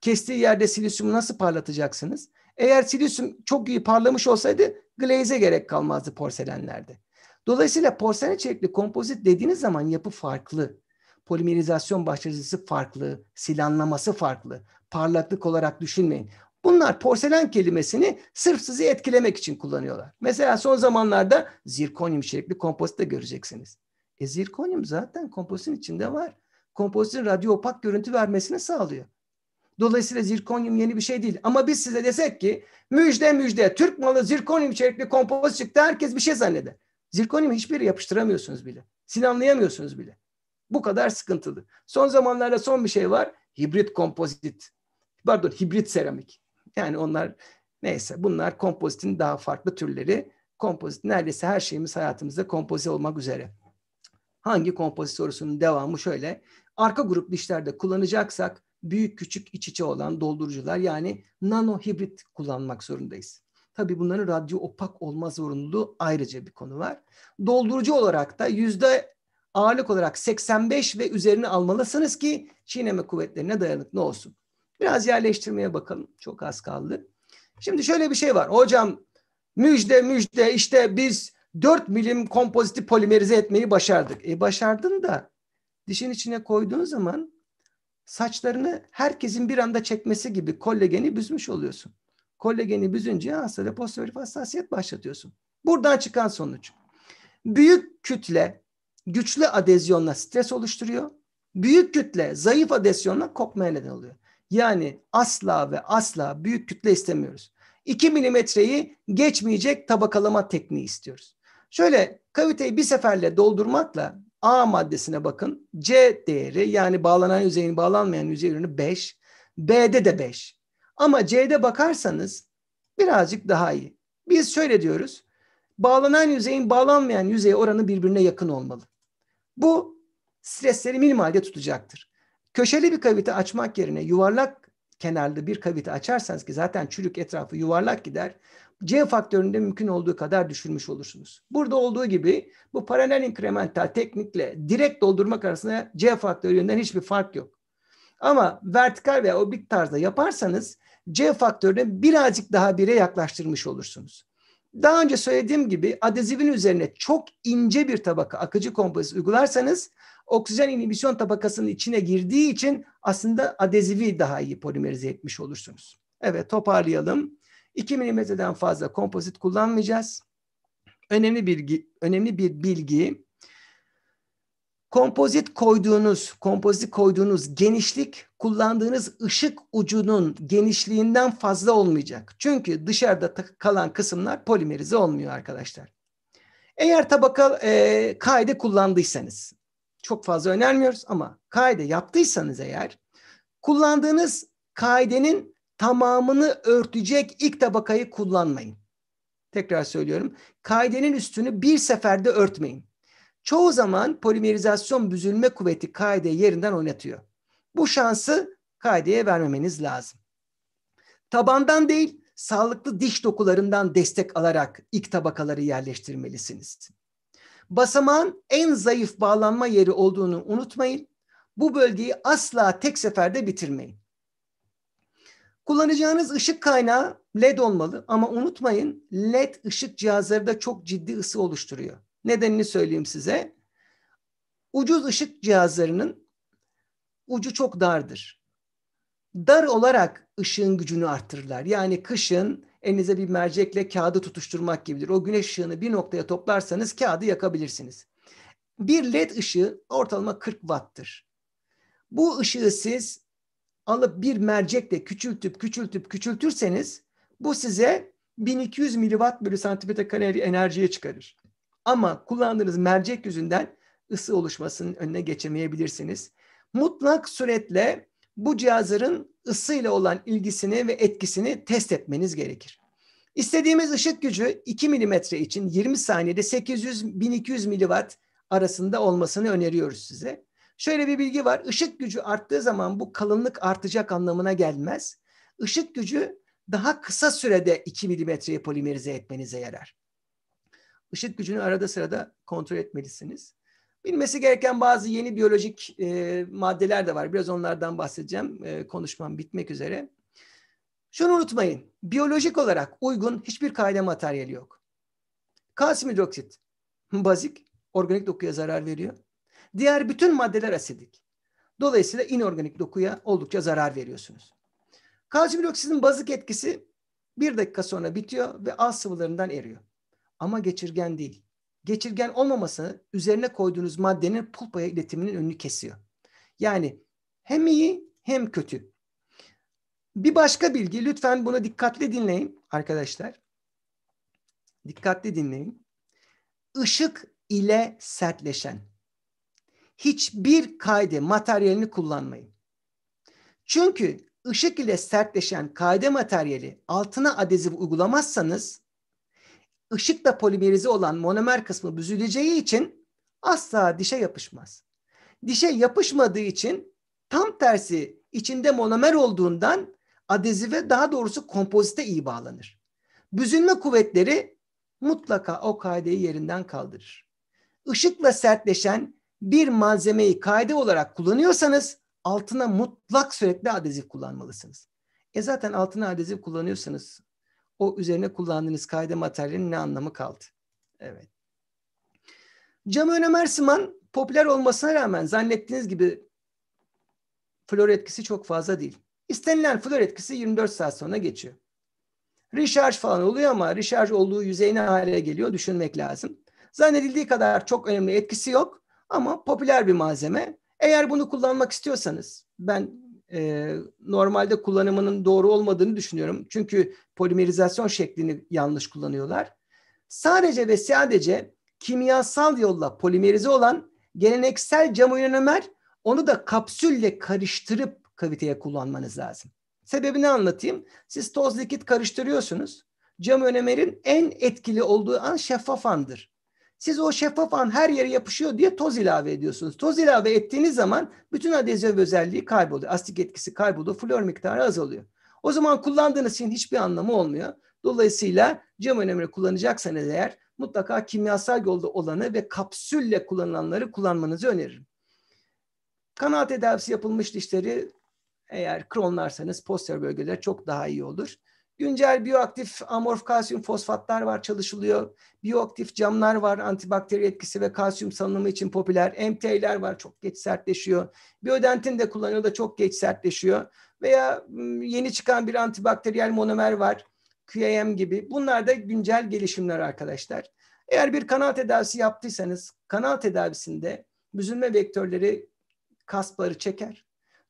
Kestiği yerde silisyumu nasıl parlatacaksınız? Eğer silisyum çok iyi parlamış olsaydı glaze gerek kalmazdı porselenlerde. Dolayısıyla porselen içerikli kompozit dediğiniz zaman yapı farklı. Polimerizasyon başarısı farklı, silanlaması farklı. Parlaklık olarak düşünmeyin. Bunlar porselen kelimesini sırf sizi etkilemek için kullanıyorlar. Mesela son zamanlarda zirkonyum içerikli kompozit de göreceksiniz. E zirkonyum zaten kompozitin içinde var. Kompozitin radyo görüntü vermesini sağlıyor. Dolayısıyla zirkonyum yeni bir şey değil. Ama biz size desek ki müjde müjde Türk malı zirkonyum içerikli kompozit çıktı herkes bir şey zanneder. Zirkonyum hiçbir yapıştıramıyorsunuz bile. Sinanlayamıyorsunuz bile. Bu kadar sıkıntılı. Son zamanlarda son bir şey var. Hibrit kompozit. Pardon hibrit seramik. Yani onlar neyse bunlar kompozitin daha farklı türleri. Kompozit neredeyse her şeyimiz hayatımızda kompozit olmak üzere. Hangi kompozit sorusunun devamı şöyle. Arka grup dişlerde kullanacaksak büyük küçük iç içe olan doldurucular yani nano hibrit kullanmak zorundayız. Tabii bunların radyo opak olma zorunluluğu ayrıca bir konu var. Doldurucu olarak da yüzde ağırlık olarak 85 ve üzerine almalısınız ki çiğneme kuvvetlerine dayanıklı olsun. Biraz yerleştirmeye bakalım. Çok az kaldı. Şimdi şöyle bir şey var. Hocam müjde müjde işte biz 4 milim kompoziti polimerize etmeyi başardık. E başardın da dişin içine koyduğun zaman saçlarını herkesin bir anda çekmesi gibi kollageni büzmüş oluyorsun. Kollageni büzünce hastada postörif hassasiyet başlatıyorsun. Buradan çıkan sonuç. Büyük kütle güçlü adezyonla stres oluşturuyor. Büyük kütle zayıf adesyonla kopmaya neden oluyor. Yani asla ve asla büyük kütle istemiyoruz. 2 milimetreyi geçmeyecek tabakalama tekniği istiyoruz. Şöyle kaviteyi bir seferle doldurmakla A maddesine bakın. C değeri yani bağlanan yüzeyin bağlanmayan yüzey ürünü 5. B'de de 5. Ama C'de bakarsanız birazcık daha iyi. Biz şöyle diyoruz. Bağlanan yüzeyin bağlanmayan yüzeye oranı birbirine yakın olmalı. Bu stresleri minimalde tutacaktır. Köşeli bir kavite açmak yerine yuvarlak kenarlı bir kavite açarsanız ki zaten çürük etrafı yuvarlak gider. C faktöründe mümkün olduğu kadar düşürmüş olursunuz. Burada olduğu gibi bu paralel inkremental teknikle direkt doldurmak arasında C faktörü yönünden hiçbir fark yok. Ama vertikal veya oblik tarzda yaparsanız C faktörünü birazcık daha bire yaklaştırmış olursunuz. Daha önce söylediğim gibi adezivin üzerine çok ince bir tabaka akıcı kompozit uygularsanız oksijen inhibisyon tabakasının içine girdiği için aslında adezivi daha iyi polimerize etmiş olursunuz. Evet toparlayalım. 2 milimetreden fazla kompozit kullanmayacağız. Önemli bilgi, önemli bir bilgi Kompozit koyduğunuz, kompozit koyduğunuz genişlik kullandığınız ışık ucunun genişliğinden fazla olmayacak. Çünkü dışarıda kalan kısımlar polimerize olmuyor arkadaşlar. Eğer tabaka e, kaide kullandıysanız, çok fazla önermiyoruz ama kaide yaptıysanız eğer, kullandığınız kaidenin tamamını örtecek ilk tabakayı kullanmayın. Tekrar söylüyorum, kaidenin üstünü bir seferde örtmeyin çoğu zaman polimerizasyon büzülme kuvveti kaideyi yerinden oynatıyor. Bu şansı kaideye vermemeniz lazım. Tabandan değil, sağlıklı diş dokularından destek alarak ilk tabakaları yerleştirmelisiniz. Basamağın en zayıf bağlanma yeri olduğunu unutmayın. Bu bölgeyi asla tek seferde bitirmeyin. Kullanacağınız ışık kaynağı LED olmalı ama unutmayın LED ışık cihazları da çok ciddi ısı oluşturuyor. Nedenini söyleyeyim size. Ucuz ışık cihazlarının ucu çok dardır. Dar olarak ışığın gücünü artırırlar. Yani kışın elinize bir mercekle kağıdı tutuşturmak gibidir. O güneş ışığını bir noktaya toplarsanız kağıdı yakabilirsiniz. Bir led ışığı ortalama 40 watt'tır. Bu ışığı siz alıp bir mercekle küçültüp küçültüp küçültürseniz bu size 1200 miliwatt bölü santimetre kare enerjiye çıkarır. Ama kullandığınız mercek yüzünden ısı oluşmasının önüne geçemeyebilirsiniz. Mutlak suretle bu cihazların ısıyla olan ilgisini ve etkisini test etmeniz gerekir. İstediğimiz ışık gücü 2 mm için 20 saniyede 800-1200 miliwatt arasında olmasını öneriyoruz size. Şöyle bir bilgi var. Işık gücü arttığı zaman bu kalınlık artacak anlamına gelmez. Işık gücü daha kısa sürede 2 milimetreyi polimerize etmenize yarar ışık gücünü arada sırada kontrol etmelisiniz. Bilmesi gereken bazı yeni biyolojik e, maddeler de var. Biraz onlardan bahsedeceğim. E, konuşmam bitmek üzere. Şunu unutmayın. Biyolojik olarak uygun hiçbir kaide materyali yok. Kalsiyum hidroksit bazik, organik dokuya zarar veriyor. Diğer bütün maddeler asidik. Dolayısıyla inorganik dokuya oldukça zarar veriyorsunuz. Kalsiyum hidroksitin bazik etkisi bir dakika sonra bitiyor ve az sıvılarından eriyor ama geçirgen değil. Geçirgen olmaması üzerine koyduğunuz maddenin pul iletiminin önünü kesiyor. Yani hem iyi hem kötü. Bir başka bilgi lütfen buna dikkatli dinleyin arkadaşlar. Dikkatli dinleyin. Işık ile sertleşen hiçbir kaide materyalini kullanmayın. Çünkü ışık ile sertleşen kaide materyali altına adezif uygulamazsanız ışıkla polimerize olan monomer kısmı büzüleceği için asla dişe yapışmaz. Dişe yapışmadığı için tam tersi içinde monomer olduğundan adezife daha doğrusu kompozite iyi bağlanır. Büzülme kuvvetleri mutlaka o kaideyi yerinden kaldırır. Işıkla sertleşen bir malzemeyi kaide olarak kullanıyorsanız altına mutlak sürekli adezif kullanmalısınız. E zaten altına adezif kullanıyorsanız o üzerine kullandığınız kayda materyalinin ne anlamı kaldı? Evet. Cam Önem Ersiman popüler olmasına rağmen zannettiğiniz gibi flor etkisi çok fazla değil. İstenilen flor etkisi 24 saat sonra geçiyor. Recharge falan oluyor ama recharge olduğu yüzeyine hale geliyor düşünmek lazım. Zannedildiği kadar çok önemli etkisi yok ama popüler bir malzeme. Eğer bunu kullanmak istiyorsanız ben e, normalde kullanımının doğru olmadığını düşünüyorum. Çünkü polimerizasyon şeklini yanlış kullanıyorlar. Sadece ve sadece kimyasal yolla polimerize olan geleneksel cam ionomer onu da kapsülle karıştırıp kaviteye kullanmanız lazım. Sebebini anlatayım. Siz toz likit karıştırıyorsunuz. Cam ionomerin en etkili olduğu an şeffaf andır. Siz o şeffaf an her yere yapışıyor diye toz ilave ediyorsunuz. Toz ilave ettiğiniz zaman bütün adezyon özelliği kayboluyor. Astik etkisi kayboluyor. Flor miktarı azalıyor. O zaman kullandığınız şeyin hiçbir anlamı olmuyor. Dolayısıyla cam önemli kullanacaksanız eğer mutlaka kimyasal yolda olanı ve kapsülle kullanılanları kullanmanızı öneririm. Kanal tedavisi yapılmış dişleri eğer kronlarsanız poster bölgeler çok daha iyi olur. Güncel bioaktif amorf kalsiyum fosfatlar var çalışılıyor. bioaktif camlar var antibakteri etkisi ve kalsiyum salınımı için popüler. MT'ler var çok geç sertleşiyor. Biodentin de kullanıyor da çok geç sertleşiyor. Veya yeni çıkan bir antibakteriyel monomer var. QAM gibi. Bunlar da güncel gelişimler arkadaşlar. Eğer bir kanal tedavisi yaptıysanız kanal tedavisinde büzülme vektörleri kasları çeker.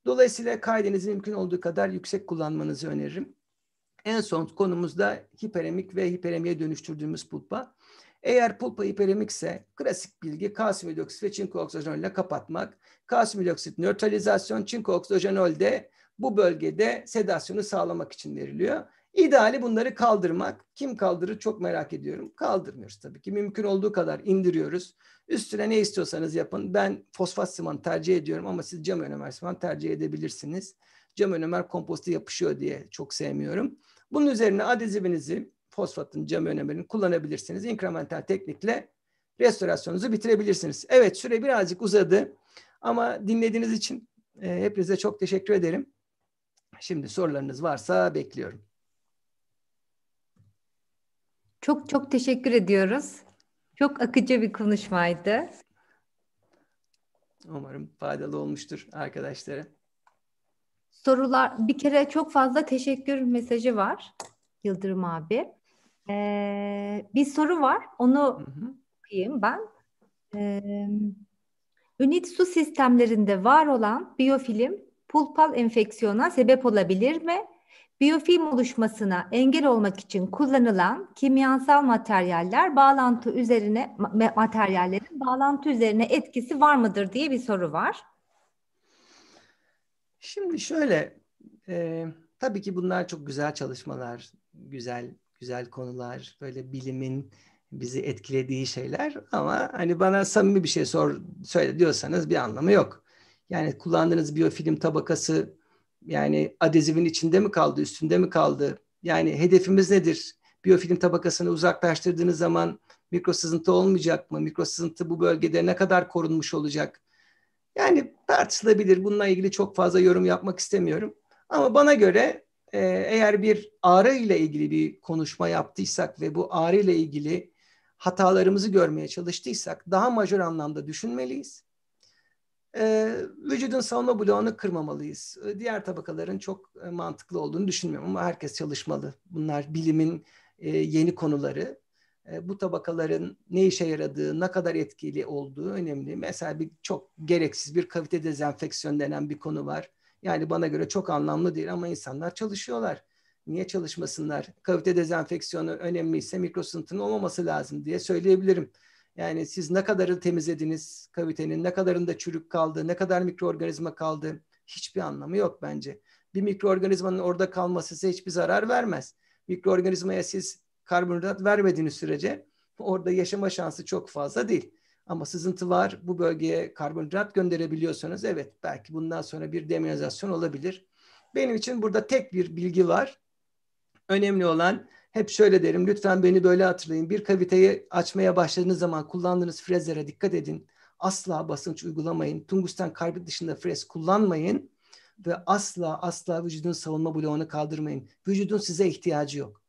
Dolayısıyla kaydenizi mümkün olduğu kadar yüksek kullanmanızı öneririm. En son konumuzda hiperemik ve hiperemiye dönüştürdüğümüz pulpa. Eğer pulpa hiperemikse klasik bilgi kalsiyum hidroksit ve çinko oksijenol kapatmak. Kalsiyum hidroksit nötralizasyon, çinko oksijenol de bu bölgede sedasyonu sağlamak için veriliyor. İdeali bunları kaldırmak. Kim kaldırır çok merak ediyorum. Kaldırmıyoruz tabii ki. Mümkün olduğu kadar indiriyoruz. Üstüne ne istiyorsanız yapın. Ben fosfat siman tercih ediyorum ama siz cam önomer siman tercih edebilirsiniz. Cam önomer komposta yapışıyor diye çok sevmiyorum. Bunun üzerine adezibinizi, fosfatın, cam önemerini kullanabilirsiniz. İnkremental teknikle restorasyonunuzu bitirebilirsiniz. Evet süre birazcık uzadı ama dinlediğiniz için e, hepinize çok teşekkür ederim. Şimdi sorularınız varsa bekliyorum. Çok çok teşekkür ediyoruz. Çok akıcı bir konuşmaydı. Umarım faydalı olmuştur arkadaşlara sorular bir kere çok fazla teşekkür mesajı var Yıldırım abi. Ee, bir soru var onu hı okuyayım ben. Ee, ünit su sistemlerinde var olan biyofilm pulpal enfeksiyona sebep olabilir mi? Biyofilm oluşmasına engel olmak için kullanılan kimyasal materyaller bağlantı üzerine materyallerin bağlantı üzerine etkisi var mıdır diye bir soru var. Şimdi şöyle e, tabii ki bunlar çok güzel çalışmalar, güzel güzel konular, böyle bilimin bizi etkilediği şeyler ama hani bana samimi bir şey sor söyle diyorsanız bir anlamı yok. Yani kullandığınız biyofilm tabakası yani adezivin içinde mi kaldı, üstünde mi kaldı? Yani hedefimiz nedir? Biyofilm tabakasını uzaklaştırdığınız zaman mikrosızıntı olmayacak mı? Mikrosızıntı bu bölgede ne kadar korunmuş olacak? Yani tartışılabilir. Bununla ilgili çok fazla yorum yapmak istemiyorum. Ama bana göre e, eğer bir ağrı ile ilgili bir konuşma yaptıysak ve bu ağrı ile ilgili hatalarımızı görmeye çalıştıysak daha majör anlamda düşünmeliyiz. Ee, vücudun savunma bloğunu kırmamalıyız. E, diğer tabakaların çok e, mantıklı olduğunu düşünmüyorum ama herkes çalışmalı. Bunlar bilimin e, yeni konuları. Ee, bu tabakaların ne işe yaradığı, ne kadar etkili olduğu önemli. Mesela bir çok gereksiz bir kavite dezenfeksiyon denen bir konu var. Yani bana göre çok anlamlı değil ama insanlar çalışıyorlar. Niye çalışmasınlar? Kavite dezenfeksiyonu önemliyse mikrosıntının olmaması lazım diye söyleyebilirim. Yani siz ne kadarı temizlediniz kavitenin, ne kadarında çürük kaldı, ne kadar mikroorganizma kaldı hiçbir anlamı yok bence. Bir mikroorganizmanın orada kalması size hiçbir zarar vermez. Mikroorganizmaya siz karbonhidrat vermediğiniz sürece orada yaşama şansı çok fazla değil. Ama sızıntı var. Bu bölgeye karbonhidrat gönderebiliyorsanız evet belki bundan sonra bir demineralizasyon olabilir. Benim için burada tek bir bilgi var. Önemli olan hep şöyle derim lütfen beni böyle hatırlayın. Bir kaviteyi açmaya başladığınız zaman kullandığınız frezlere dikkat edin. Asla basınç uygulamayın. Tungsten karbit dışında frez kullanmayın. Ve asla asla vücudun savunma bloğunu kaldırmayın. Vücudun size ihtiyacı yok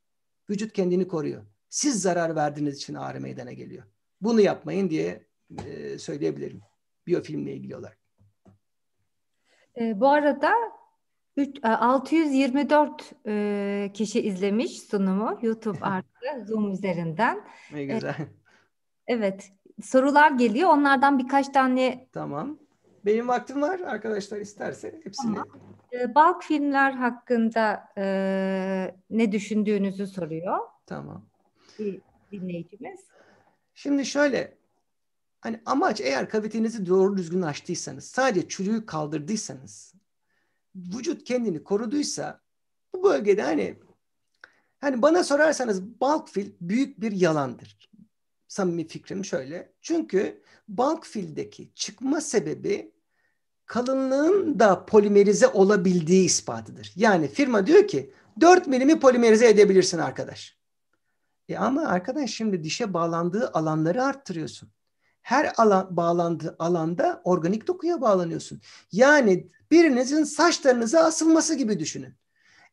vücut kendini koruyor. Siz zarar verdiğiniz için ağrı meydana geliyor. Bunu yapmayın diye e, söyleyebilirim. Biyofilmle ilgili olarak. E, bu arada 3, 624 e, e, kişi izlemiş sunumu YouTube artı Zoom üzerinden. Ne e, güzel. E, evet. Sorular geliyor. Onlardan birkaç tane. Tamam. Benim vaktim var arkadaşlar isterse hepsini. Tamam. Ee, balk filmler hakkında e, ne düşündüğünüzü soruyor. Tamam. dinleyicimiz. Şimdi şöyle hani amaç eğer kavitenizi doğru düzgün açtıysanız sadece çürüğü kaldırdıysanız vücut kendini koruduysa bu bölgede hani hani bana sorarsanız balk fil büyük bir yalandır. Samimi fikrim şöyle. Çünkü balk fildeki çıkma sebebi kalınlığın da polimerize olabildiği ispatıdır. Yani firma diyor ki 4 milimi polimerize edebilirsin arkadaş. E ama arkadaş şimdi dişe bağlandığı alanları arttırıyorsun. Her alan, bağlandığı alanda organik dokuya bağlanıyorsun. Yani birinizin saçlarınıza asılması gibi düşünün.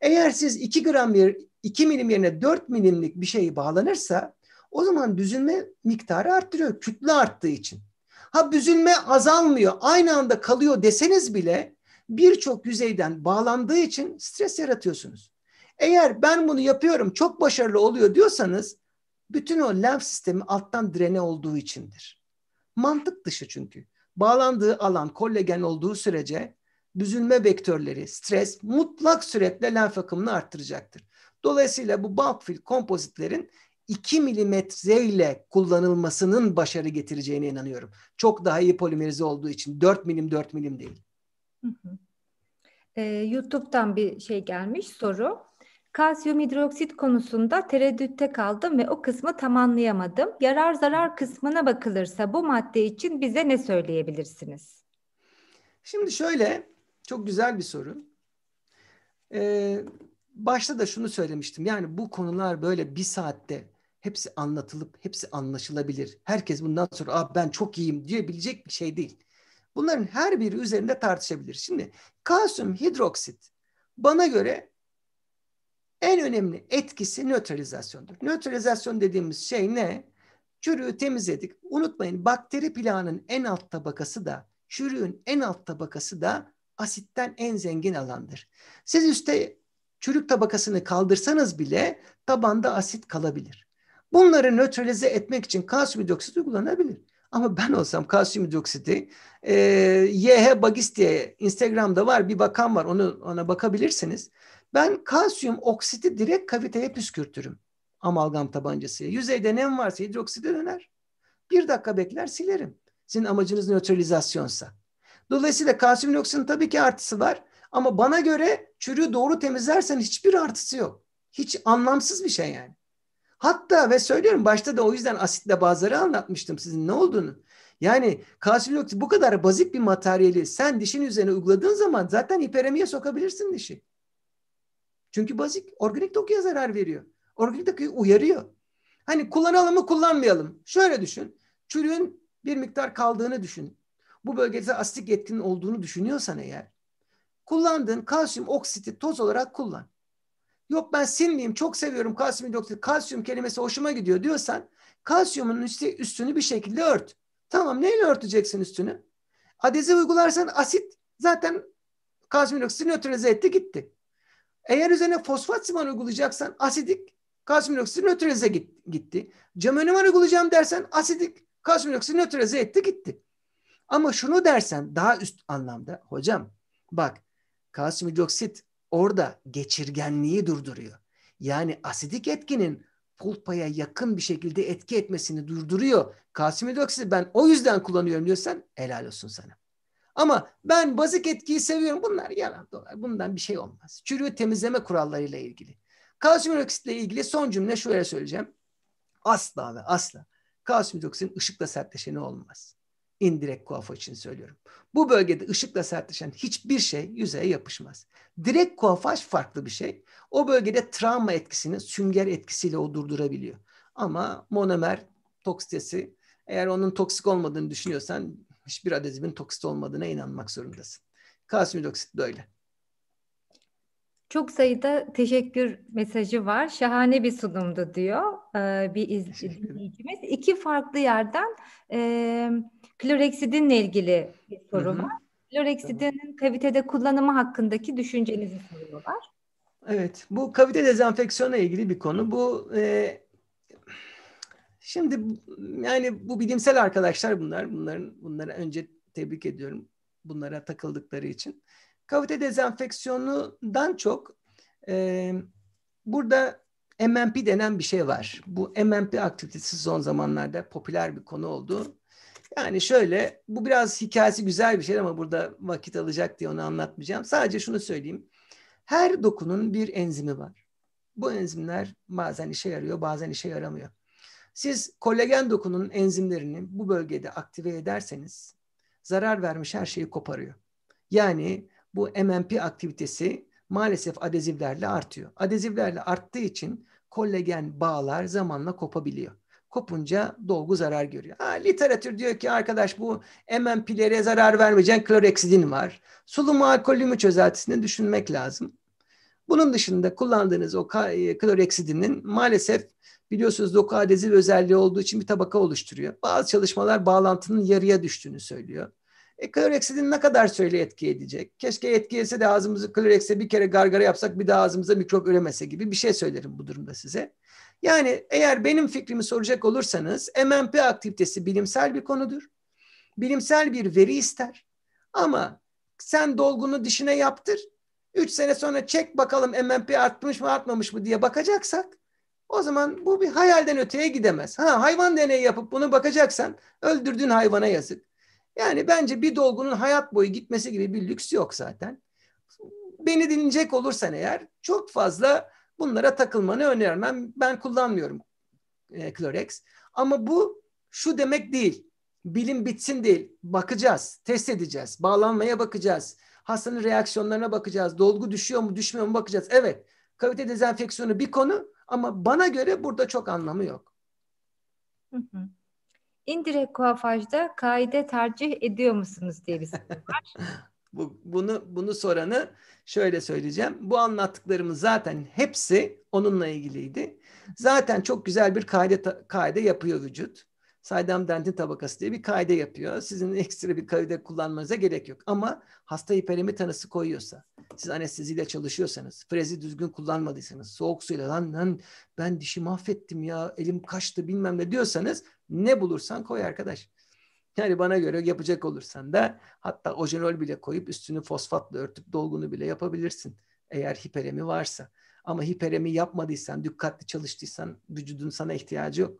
Eğer siz 2 gram bir 2 milim yerine 4 milimlik bir şey bağlanırsa o zaman düzülme miktarı arttırıyor kütle arttığı için. Ha büzülme azalmıyor, aynı anda kalıyor deseniz bile birçok yüzeyden bağlandığı için stres yaratıyorsunuz. Eğer ben bunu yapıyorum çok başarılı oluyor diyorsanız bütün o lenf sistemi alttan direne olduğu içindir. Mantık dışı çünkü. Bağlandığı alan kollagen olduğu sürece büzülme vektörleri, stres mutlak suretle lenf akımını arttıracaktır. Dolayısıyla bu bulk fil kompozitlerin 2 milimetre ile kullanılmasının başarı getireceğine inanıyorum. Çok daha iyi polimerize olduğu için 4 milim 4 milim değil. Hı hı. Ee, YouTube'dan bir şey gelmiş soru. Kalsiyum hidroksit konusunda tereddütte kaldım ve o kısmı tamamlayamadım. Yarar zarar kısmına bakılırsa bu madde için bize ne söyleyebilirsiniz? Şimdi şöyle çok güzel bir soru. Ee, başta da şunu söylemiştim. Yani bu konular böyle bir saatte hepsi anlatılıp hepsi anlaşılabilir. Herkes bundan sonra Aa, ben çok iyiyim diyebilecek bir şey değil. Bunların her biri üzerinde tartışabilir. Şimdi kalsiyum hidroksit bana göre en önemli etkisi nötralizasyondur. Nötralizasyon dediğimiz şey ne? Çürüğü temizledik. Unutmayın bakteri planın en alt tabakası da çürüğün en alt tabakası da asitten en zengin alandır. Siz üstte çürük tabakasını kaldırsanız bile tabanda asit kalabilir. Bunları nötralize etmek için kalsiyum hidroksit uygulanabilir. Ama ben olsam kalsiyum hidroksiti e, YH Bagis diye Instagram'da var bir bakan var onu ona bakabilirsiniz. Ben kalsiyum oksiti direkt kaviteye püskürtürüm amalgam tabancasıyla. Yüzeyde nem varsa hidroksite döner. Bir dakika bekler silerim. Sizin amacınız nötralizasyonsa. Dolayısıyla kalsiyum hidroksitin tabii ki artısı var. Ama bana göre çürüğü doğru temizlersen hiçbir artısı yok. Hiç anlamsız bir şey yani. Hatta ve söylüyorum başta da o yüzden asitle bazıları anlatmıştım sizin ne olduğunu. Yani kalsiyum oksit bu kadar basit bir materyali sen dişin üzerine uyguladığın zaman zaten hiperemiye sokabilirsin dişi. Çünkü bazik organik dokuya zarar veriyor. Organik dokuyu uyarıyor. Hani kullanalım mı kullanmayalım. Şöyle düşün. Çürüğün bir miktar kaldığını düşün. Bu bölgede asitik etkinin olduğunu düşünüyorsan eğer kullandığın kalsiyum oksiti toz olarak kullan. Yok ben silmeyeyim çok seviyorum kalsiyum hidroksit. Kalsiyum kelimesi hoşuma gidiyor diyorsan kalsiyumun üstü, üstünü bir şekilde ört. Tamam neyle örteceksin üstünü? Adezif uygularsan asit zaten kalsiyum hidroksiti nötralize etti gitti. Eğer üzerine fosfat siman uygulayacaksan asidik kalsiyum hidroksiti nötralize gitti. Camöniman uygulayacağım dersen asidik kalsiyum hidroksiti nötralize etti gitti. Ama şunu dersen daha üst anlamda hocam bak kalsiyum hidroksit orada geçirgenliği durduruyor. Yani asidik etkinin pulpaya yakın bir şekilde etki etmesini durduruyor. Kalsiyum hidroksidi ben o yüzden kullanıyorum diyorsan helal olsun sana. Ama ben bazik etkiyi seviyorum. Bunlar yalan dolar. Bundan bir şey olmaz. Çürüğü temizleme kurallarıyla ilgili. Kalsiyum hidroksitle ilgili son cümle şöyle söyleyeceğim. Asla ve asla kalsiyum hidroksitin ışıkla sertleşeni olmaz indirekt kuaför için söylüyorum. Bu bölgede ışıkla sertleşen hiçbir şey yüzeye yapışmaz. Direkt kuafaj farklı bir şey. O bölgede travma etkisini sünger etkisiyle o durdurabiliyor. Ama monomer toksitesi eğer onun toksik olmadığını düşünüyorsan hiçbir adezimin toksit olmadığına inanmak zorundasın. Kalsiyum hidroksit böyle. Çok sayıda teşekkür mesajı var. Şahane bir sunumdu diyor bir izleyicimiz. İki farklı yerden e, Kloreksidinle ilgili bir soru var. Kloreksidinin kavitede kullanımı hakkındaki düşüncenizi soruyorlar. Evet, bu kavite dezenfeksiyona ilgili bir konu. Bu e, şimdi yani bu bilimsel arkadaşlar bunlar. Bunların bunlara önce tebrik ediyorum. Bunlara takıldıkları için. Kavite dezenfeksiyonundan çok e, burada MMP denen bir şey var. Bu MMP aktivitesi son zamanlarda popüler bir konu oldu. Yani şöyle bu biraz hikayesi güzel bir şey ama burada vakit alacak diye onu anlatmayacağım. Sadece şunu söyleyeyim. Her dokunun bir enzimi var. Bu enzimler bazen işe yarıyor bazen işe yaramıyor. Siz kolagen dokunun enzimlerini bu bölgede aktive ederseniz zarar vermiş her şeyi koparıyor. Yani bu MMP aktivitesi maalesef adezivlerle artıyor. Adezivlerle arttığı için kollagen bağlar zamanla kopabiliyor kopunca dolgu zarar görüyor. Ha, literatür diyor ki arkadaş bu MMP'lere zarar vermeyecek kloreksidin var. Sulumu alkolümü çözeltisini düşünmek lazım. Bunun dışında kullandığınız o e, kloreksidinin maalesef biliyorsunuz doku adezif özelliği olduğu için bir tabaka oluşturuyor. Bazı çalışmalar bağlantının yarıya düştüğünü söylüyor. E, kloreksidin ne kadar süreyle etki edecek? Keşke etki etse de ağzımızı klorekse bir kere gargara yapsak bir daha ağzımıza mikrop üremese gibi bir şey söylerim bu durumda size. Yani eğer benim fikrimi soracak olursanız MMP aktivitesi bilimsel bir konudur. Bilimsel bir veri ister. Ama sen dolgunu dişine yaptır. Üç sene sonra çek bakalım MMP artmış mı artmamış mı diye bakacaksak o zaman bu bir hayalden öteye gidemez. Ha hayvan deneyi yapıp bunu bakacaksan öldürdün hayvana yazık. Yani bence bir dolgunun hayat boyu gitmesi gibi bir lüks yok zaten. Beni dinleyecek olursan eğer çok fazla Bunlara takılmanı önermem. Ben kullanmıyorum e, Clorex. Ama bu şu demek değil. Bilim bitsin değil. Bakacağız, test edeceğiz, bağlanmaya bakacağız. Hastanın reaksiyonlarına bakacağız. Dolgu düşüyor mu, düşmüyor mu bakacağız. Evet, kavite dezenfeksiyonu bir konu ama bana göre burada çok anlamı yok. İndirek kuafajda kaide tercih ediyor musunuz diye bir soru var. Bu, bunu bunu soranı şöyle söyleyeceğim. Bu anlattıklarımız zaten hepsi onunla ilgiliydi. Zaten çok güzel bir kaide, kaide yapıyor vücut. Saydam dentin tabakası diye bir kaide yapıyor. Sizin ekstra bir kaide kullanmanıza gerek yok. Ama hasta hiperemi tanısı koyuyorsa, siz anesteziyle çalışıyorsanız, frezi düzgün kullanmadıysanız, soğuk suyla lan, lan ben dişi mahvettim ya, elim kaçtı bilmem ne diyorsanız ne bulursan koy arkadaş. Yani bana göre yapacak olursan da hatta ojenol bile koyup üstünü fosfatla örtüp dolgunu bile yapabilirsin. Eğer hiperemi varsa. Ama hiperemi yapmadıysan, dikkatli çalıştıysan vücudun sana ihtiyacı yok.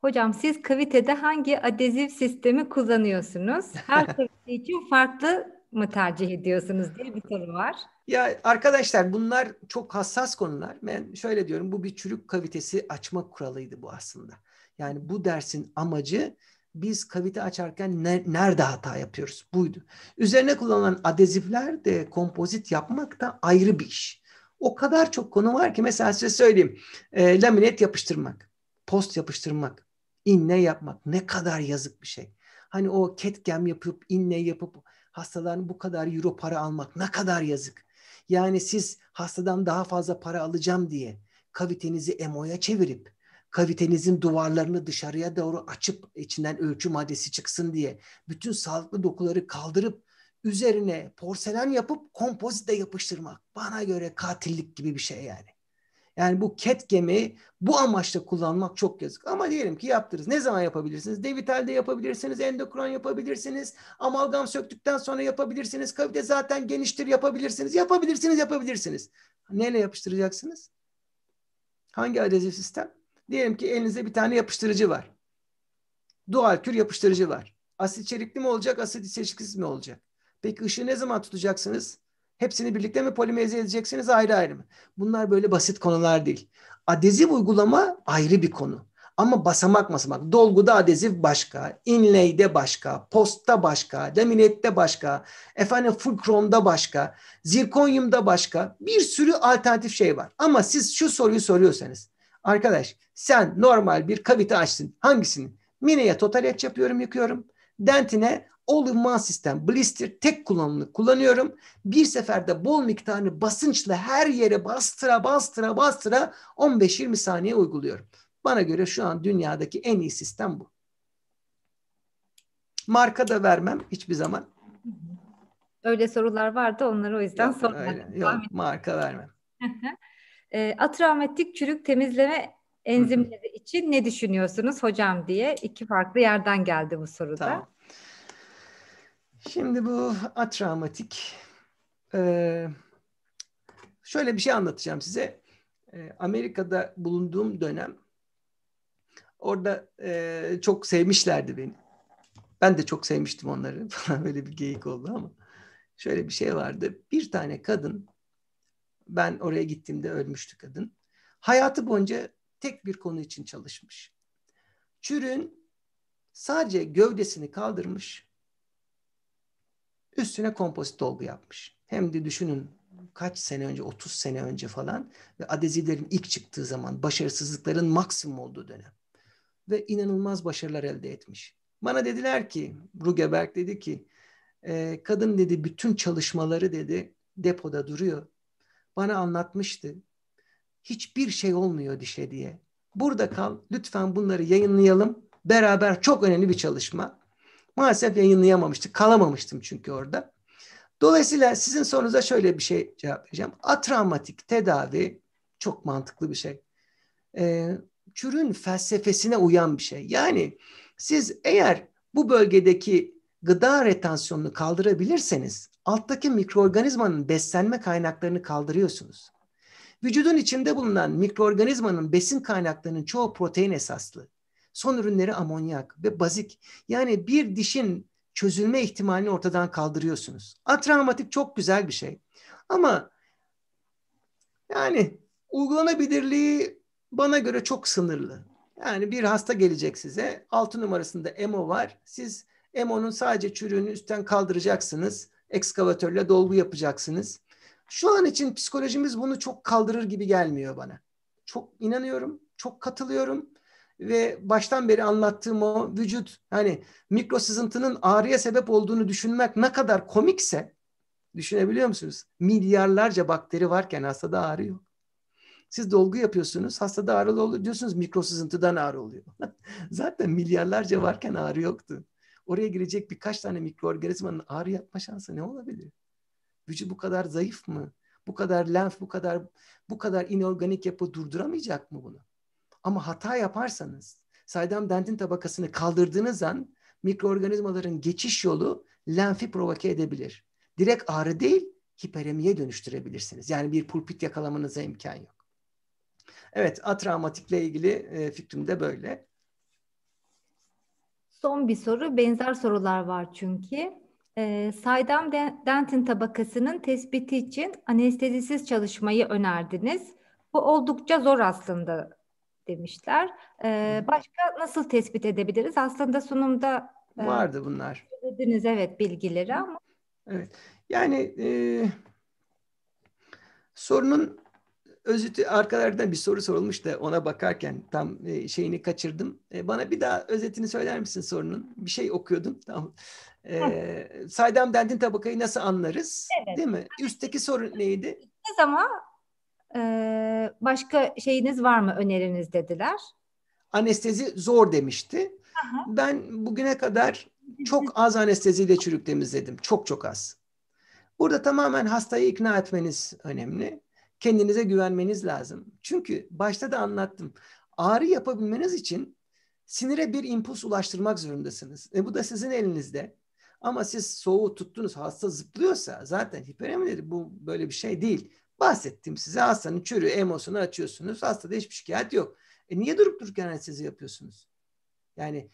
Hocam siz kavitede hangi adezif sistemi kullanıyorsunuz? Her kavite için farklı mı tercih ediyorsunuz diye bir soru var. Ya arkadaşlar bunlar çok hassas konular. Ben şöyle diyorum bu bir çürük kavitesi açma kuralıydı bu aslında. Yani bu dersin amacı biz kavite açarken ne, nerede hata yapıyoruz? Buydu. Üzerine kullanılan adezifler de kompozit yapmak da ayrı bir iş. O kadar çok konu var ki mesela size söyleyeyim. E, laminet yapıştırmak, post yapıştırmak, inne yapmak ne kadar yazık bir şey. Hani o ketgem yapıp inne yapıp hastaların bu kadar euro para almak ne kadar yazık. Yani siz hastadan daha fazla para alacağım diye kavitenizi emoya çevirip kavitenizin duvarlarını dışarıya doğru açıp içinden ölçü maddesi çıksın diye bütün sağlıklı dokuları kaldırıp üzerine porselen yapıp kompozite yapıştırmak bana göre katillik gibi bir şey yani. Yani bu ket gemiyi bu amaçla kullanmak çok yazık. Ama diyelim ki yaptınız. Ne zaman yapabilirsiniz? Devital'de yapabilirsiniz, endokron yapabilirsiniz, amalgam söktükten sonra yapabilirsiniz, kavite zaten geniştir yapabilirsiniz, yapabilirsiniz, yapabilirsiniz. Neyle yapıştıracaksınız? Hangi adezif sistem? Diyelim ki elinize bir tane yapıştırıcı var. Doğal kür yapıştırıcı var. Asit içerikli mi olacak, asit içeriksiz mi olacak? Peki ışığı ne zaman tutacaksınız? Hepsini birlikte mi polimerize edeceksiniz ayrı ayrı mı? Bunlar böyle basit konular değil. Adezif uygulama ayrı bir konu. Ama basamak basamak. Dolguda adezif başka, inlay'de başka, postta başka, laminette başka, efendim fulcrum'da başka, zirkonyumda başka. Bir sürü alternatif şey var. Ama siz şu soruyu soruyorsanız Arkadaş sen normal bir kavite açtın. Hangisini? Mine'ye total etç yapıyorum yıkıyorum. Dentine all in one sistem blister tek kullanımlık kullanıyorum. Bir seferde bol miktarını basınçla her yere bastıra bastıra bastıra 15-20 saniye uyguluyorum. Bana göre şu an dünyadaki en iyi sistem bu. Marka da vermem hiçbir zaman. Öyle sorular vardı onları o yüzden sormadım. Öyle, yok marka vermem. E, ee, atravmatik çürük temizleme enzimleri Hı-hı. için ne düşünüyorsunuz hocam diye iki farklı yerden geldi bu soruda. Tamam. Şimdi bu atravmatik e, şöyle bir şey anlatacağım size. E, Amerika'da bulunduğum dönem orada e, çok sevmişlerdi beni. Ben de çok sevmiştim onları falan böyle bir geyik oldu ama şöyle bir şey vardı. Bir tane kadın ben oraya gittiğimde ölmüştü kadın. Hayatı boyunca tek bir konu için çalışmış. Çürün sadece gövdesini kaldırmış. Üstüne kompozit dolgu yapmış. Hem de düşünün kaç sene önce 30 sene önce falan ve adezivlerin ilk çıktığı zaman başarısızlıkların maksimum olduğu dönem ve inanılmaz başarılar elde etmiş. Bana dediler ki Rugeberg dedi ki e, kadın dedi bütün çalışmaları dedi depoda duruyor bana anlatmıştı. Hiçbir şey olmuyor dişe diye. Burada kal. Lütfen bunları yayınlayalım. Beraber çok önemli bir çalışma. Maalesef yayınlayamamıştık. Kalamamıştım çünkü orada. Dolayısıyla sizin sorunuza şöyle bir şey cevap vereceğim. Atramatik tedavi çok mantıklı bir şey. Ee, çürün felsefesine uyan bir şey. Yani siz eğer bu bölgedeki gıda retansiyonunu kaldırabilirseniz alttaki mikroorganizmanın beslenme kaynaklarını kaldırıyorsunuz. Vücudun içinde bulunan mikroorganizmanın besin kaynaklarının çoğu protein esaslı. Son ürünleri amonyak ve bazik. Yani bir dişin çözülme ihtimalini ortadan kaldırıyorsunuz. Atravmatik çok güzel bir şey. Ama yani uygulanabilirliği bana göre çok sınırlı. Yani bir hasta gelecek size. altı numarasında EMO var. Siz EMO'nun sadece çürüğünü üstten kaldıracaksınız ekskavatörle dolgu yapacaksınız. Şu an için psikolojimiz bunu çok kaldırır gibi gelmiyor bana. Çok inanıyorum, çok katılıyorum ve baştan beri anlattığım o vücut hani mikro sızıntının ağrıya sebep olduğunu düşünmek ne kadar komikse düşünebiliyor musunuz? Milyarlarca bakteri varken hastada ağrı yok. Siz dolgu yapıyorsunuz, hastada ağrılı oluyor diyorsunuz mikro sızıntıdan ağrı oluyor. Zaten milyarlarca varken ağrı yoktu. Oraya girecek birkaç tane mikroorganizmanın ağrı yapma şansı ne olabilir? Vücut bu kadar zayıf mı? Bu kadar lenf, bu kadar bu kadar inorganik yapı durduramayacak mı bunu? Ama hata yaparsanız, saydam dentin tabakasını kaldırdığınız an mikroorganizmaların geçiş yolu lenfi provoke edebilir. Direkt ağrı değil, hiperemiye dönüştürebilirsiniz. Yani bir pulpit yakalamanıza imkan yok. Evet, atravmatikle ilgili e, fikrim de böyle. Son bir soru. Benzer sorular var çünkü. E, saydam dentin tabakasının tespiti için anestezisiz çalışmayı önerdiniz. Bu oldukça zor aslında demişler. E, başka nasıl tespit edebiliriz? Aslında sunumda e, vardı bunlar. Dediniz evet bilgileri ama. Evet. Yani e, sorunun özeti arkalardan bir soru sorulmuş da ona bakarken tam e, şeyini kaçırdım. E, bana bir daha özetini söyler misin sorunun? Bir şey okuyordum. Tamam. Ee, saydam dentin tabakayı nasıl anlarız? Evet. Değil mi? Üstteki sorun neydi? Ne zaman e, başka şeyiniz var mı öneriniz dediler. Anestezi zor demişti. Aha. Ben bugüne kadar çok az anesteziyle çürük temizledim. Çok çok az. Burada tamamen hastayı ikna etmeniz önemli kendinize güvenmeniz lazım. Çünkü başta da anlattım. Ağrı yapabilmeniz için sinire bir impuls ulaştırmak zorundasınız. E bu da sizin elinizde. Ama siz soğuğu tuttunuz hasta zıplıyorsa zaten hiperemineri bu böyle bir şey değil. Bahsettim size hastanın çürü emosunu açıyorsunuz. Hastada hiçbir şikayet yok. E niye durup dururken sizi yapıyorsunuz? Yani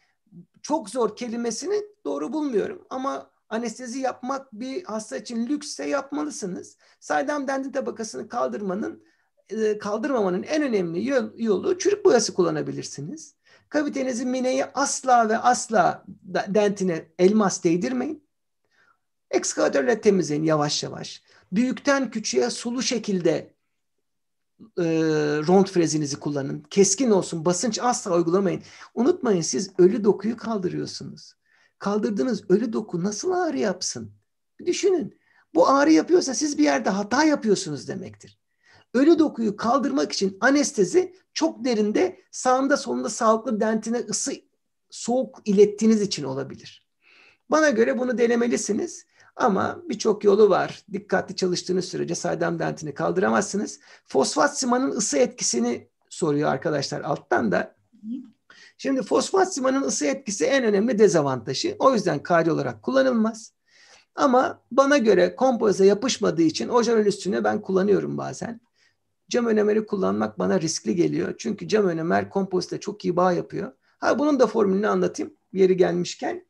çok zor kelimesini doğru bulmuyorum ama Anestezi yapmak bir hasta için lüksse yapmalısınız. Saydam dentin tabakasını kaldırmanın e, kaldırmamanın en önemli yolu çürük boyası kullanabilirsiniz. Kavitenizin mineyi asla ve asla dentine elmas değdirmeyin. Ekskavatörle temizleyin yavaş yavaş. Büyükten küçüğe sulu şekilde e, rond frezinizi kullanın. Keskin olsun. Basınç asla uygulamayın. Unutmayın siz ölü dokuyu kaldırıyorsunuz kaldırdığınız ölü doku nasıl ağrı yapsın? Bir düşünün. Bu ağrı yapıyorsa siz bir yerde hata yapıyorsunuz demektir. Ölü dokuyu kaldırmak için anestezi çok derinde sağında solunda sağlıklı dentine ısı soğuk ilettiğiniz için olabilir. Bana göre bunu denemelisiniz. Ama birçok yolu var. Dikkatli çalıştığınız sürece saydam dentini kaldıramazsınız. Fosfat simanın ısı etkisini soruyor arkadaşlar alttan da. Şimdi fosfat simanın ısı etkisi en önemli dezavantajı. O yüzden kari olarak kullanılmaz. Ama bana göre kompoze yapışmadığı için ojanol üstüne ben kullanıyorum bazen. Cam önemeri kullanmak bana riskli geliyor. Çünkü cam önemer kompozitle çok iyi bağ yapıyor. Ha bunun da formülünü anlatayım yeri gelmişken.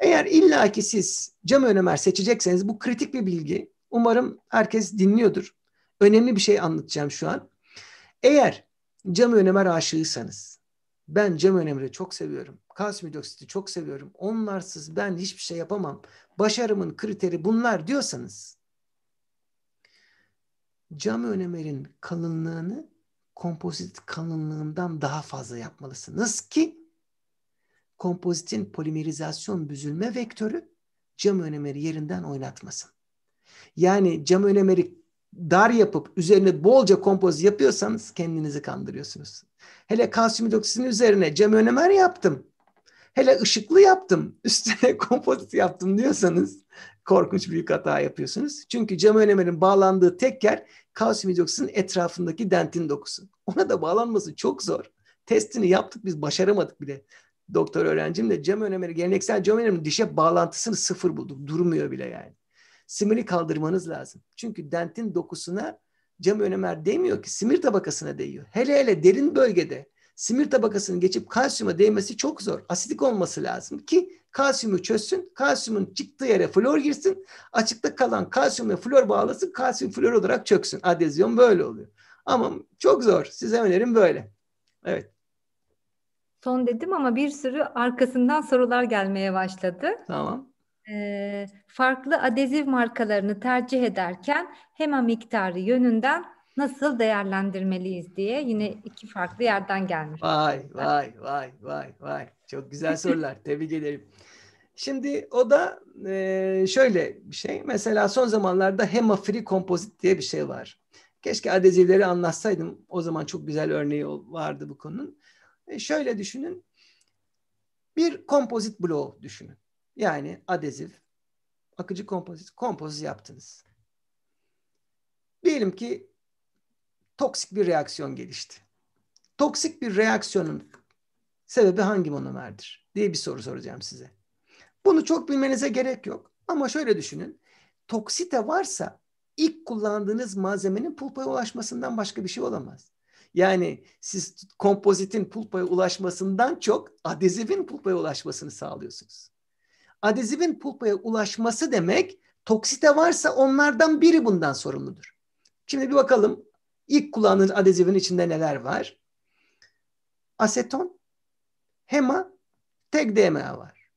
Eğer illaki siz cam önemer seçecekseniz bu kritik bir bilgi. Umarım herkes dinliyordur. Önemli bir şey anlatacağım şu an. Eğer cam önemer aşığısanız ben Cem Önemri çok seviyorum. Kalsiyum hidroksiti çok seviyorum. Onlarsız ben hiçbir şey yapamam. Başarımın kriteri bunlar diyorsanız cam önemerin kalınlığını kompozit kalınlığından daha fazla yapmalısınız ki kompozitin polimerizasyon büzülme vektörü cam önemeri yerinden oynatmasın. Yani cam önemeri dar yapıp üzerine bolca kompoz yapıyorsanız kendinizi kandırıyorsunuz. Hele kalsiyum hidroksitin üzerine cam önemer yaptım. Hele ışıklı yaptım. Üstüne kompozit yaptım diyorsanız korkunç büyük hata yapıyorsunuz. Çünkü cam önemerin bağlandığı tek yer kalsiyum hidroksitin etrafındaki dentin dokusu. Ona da bağlanması çok zor. Testini yaptık biz başaramadık bile. Doktor öğrencim de cam önemeri, geleneksel cam önemerin dişe bağlantısını sıfır bulduk. Durmuyor bile yani simiri kaldırmanız lazım. Çünkü dentin dokusuna cam önemer değmiyor ki simir tabakasına değiyor. Hele hele derin bölgede simir tabakasını geçip kalsiyuma değmesi çok zor. Asidik olması lazım ki kalsiyumu çözsün. Kalsiyumun çıktığı yere flor girsin. Açıkta kalan kalsiyum ve flor bağlasın. Kalsiyum flor olarak çöksün. Adezyon böyle oluyor. Ama çok zor. Size önerim böyle. Evet. Son dedim ama bir sürü arkasından sorular gelmeye başladı. Tamam farklı adezif markalarını tercih ederken HEMA miktarı yönünden nasıl değerlendirmeliyiz diye yine iki farklı yerden gelmiş. Vay vay vay vay vay. Çok güzel sorular. Tebrik ederim. Şimdi o da şöyle bir şey. Mesela son zamanlarda HEMA Free kompozit diye bir şey var. Keşke adezivleri anlatsaydım. O zaman çok güzel örneği vardı bu konunun. E, şöyle düşünün. Bir kompozit bloğu düşünün. Yani adezif, akıcı kompozit, kompozit yaptınız. Diyelim ki toksik bir reaksiyon gelişti. Toksik bir reaksiyonun sebebi hangi monomerdir diye bir soru soracağım size. Bunu çok bilmenize gerek yok ama şöyle düşünün. Toksite varsa ilk kullandığınız malzemenin pulpaya ulaşmasından başka bir şey olamaz. Yani siz kompozitin pulpaya ulaşmasından çok adezivin pulpaya ulaşmasını sağlıyorsunuz. Adezivin pulpaya ulaşması demek toksite varsa onlardan biri bundan sorumludur. Şimdi bir bakalım ilk kullandığınız adezivin içinde neler var? Aseton, HEMA, tek DMA var.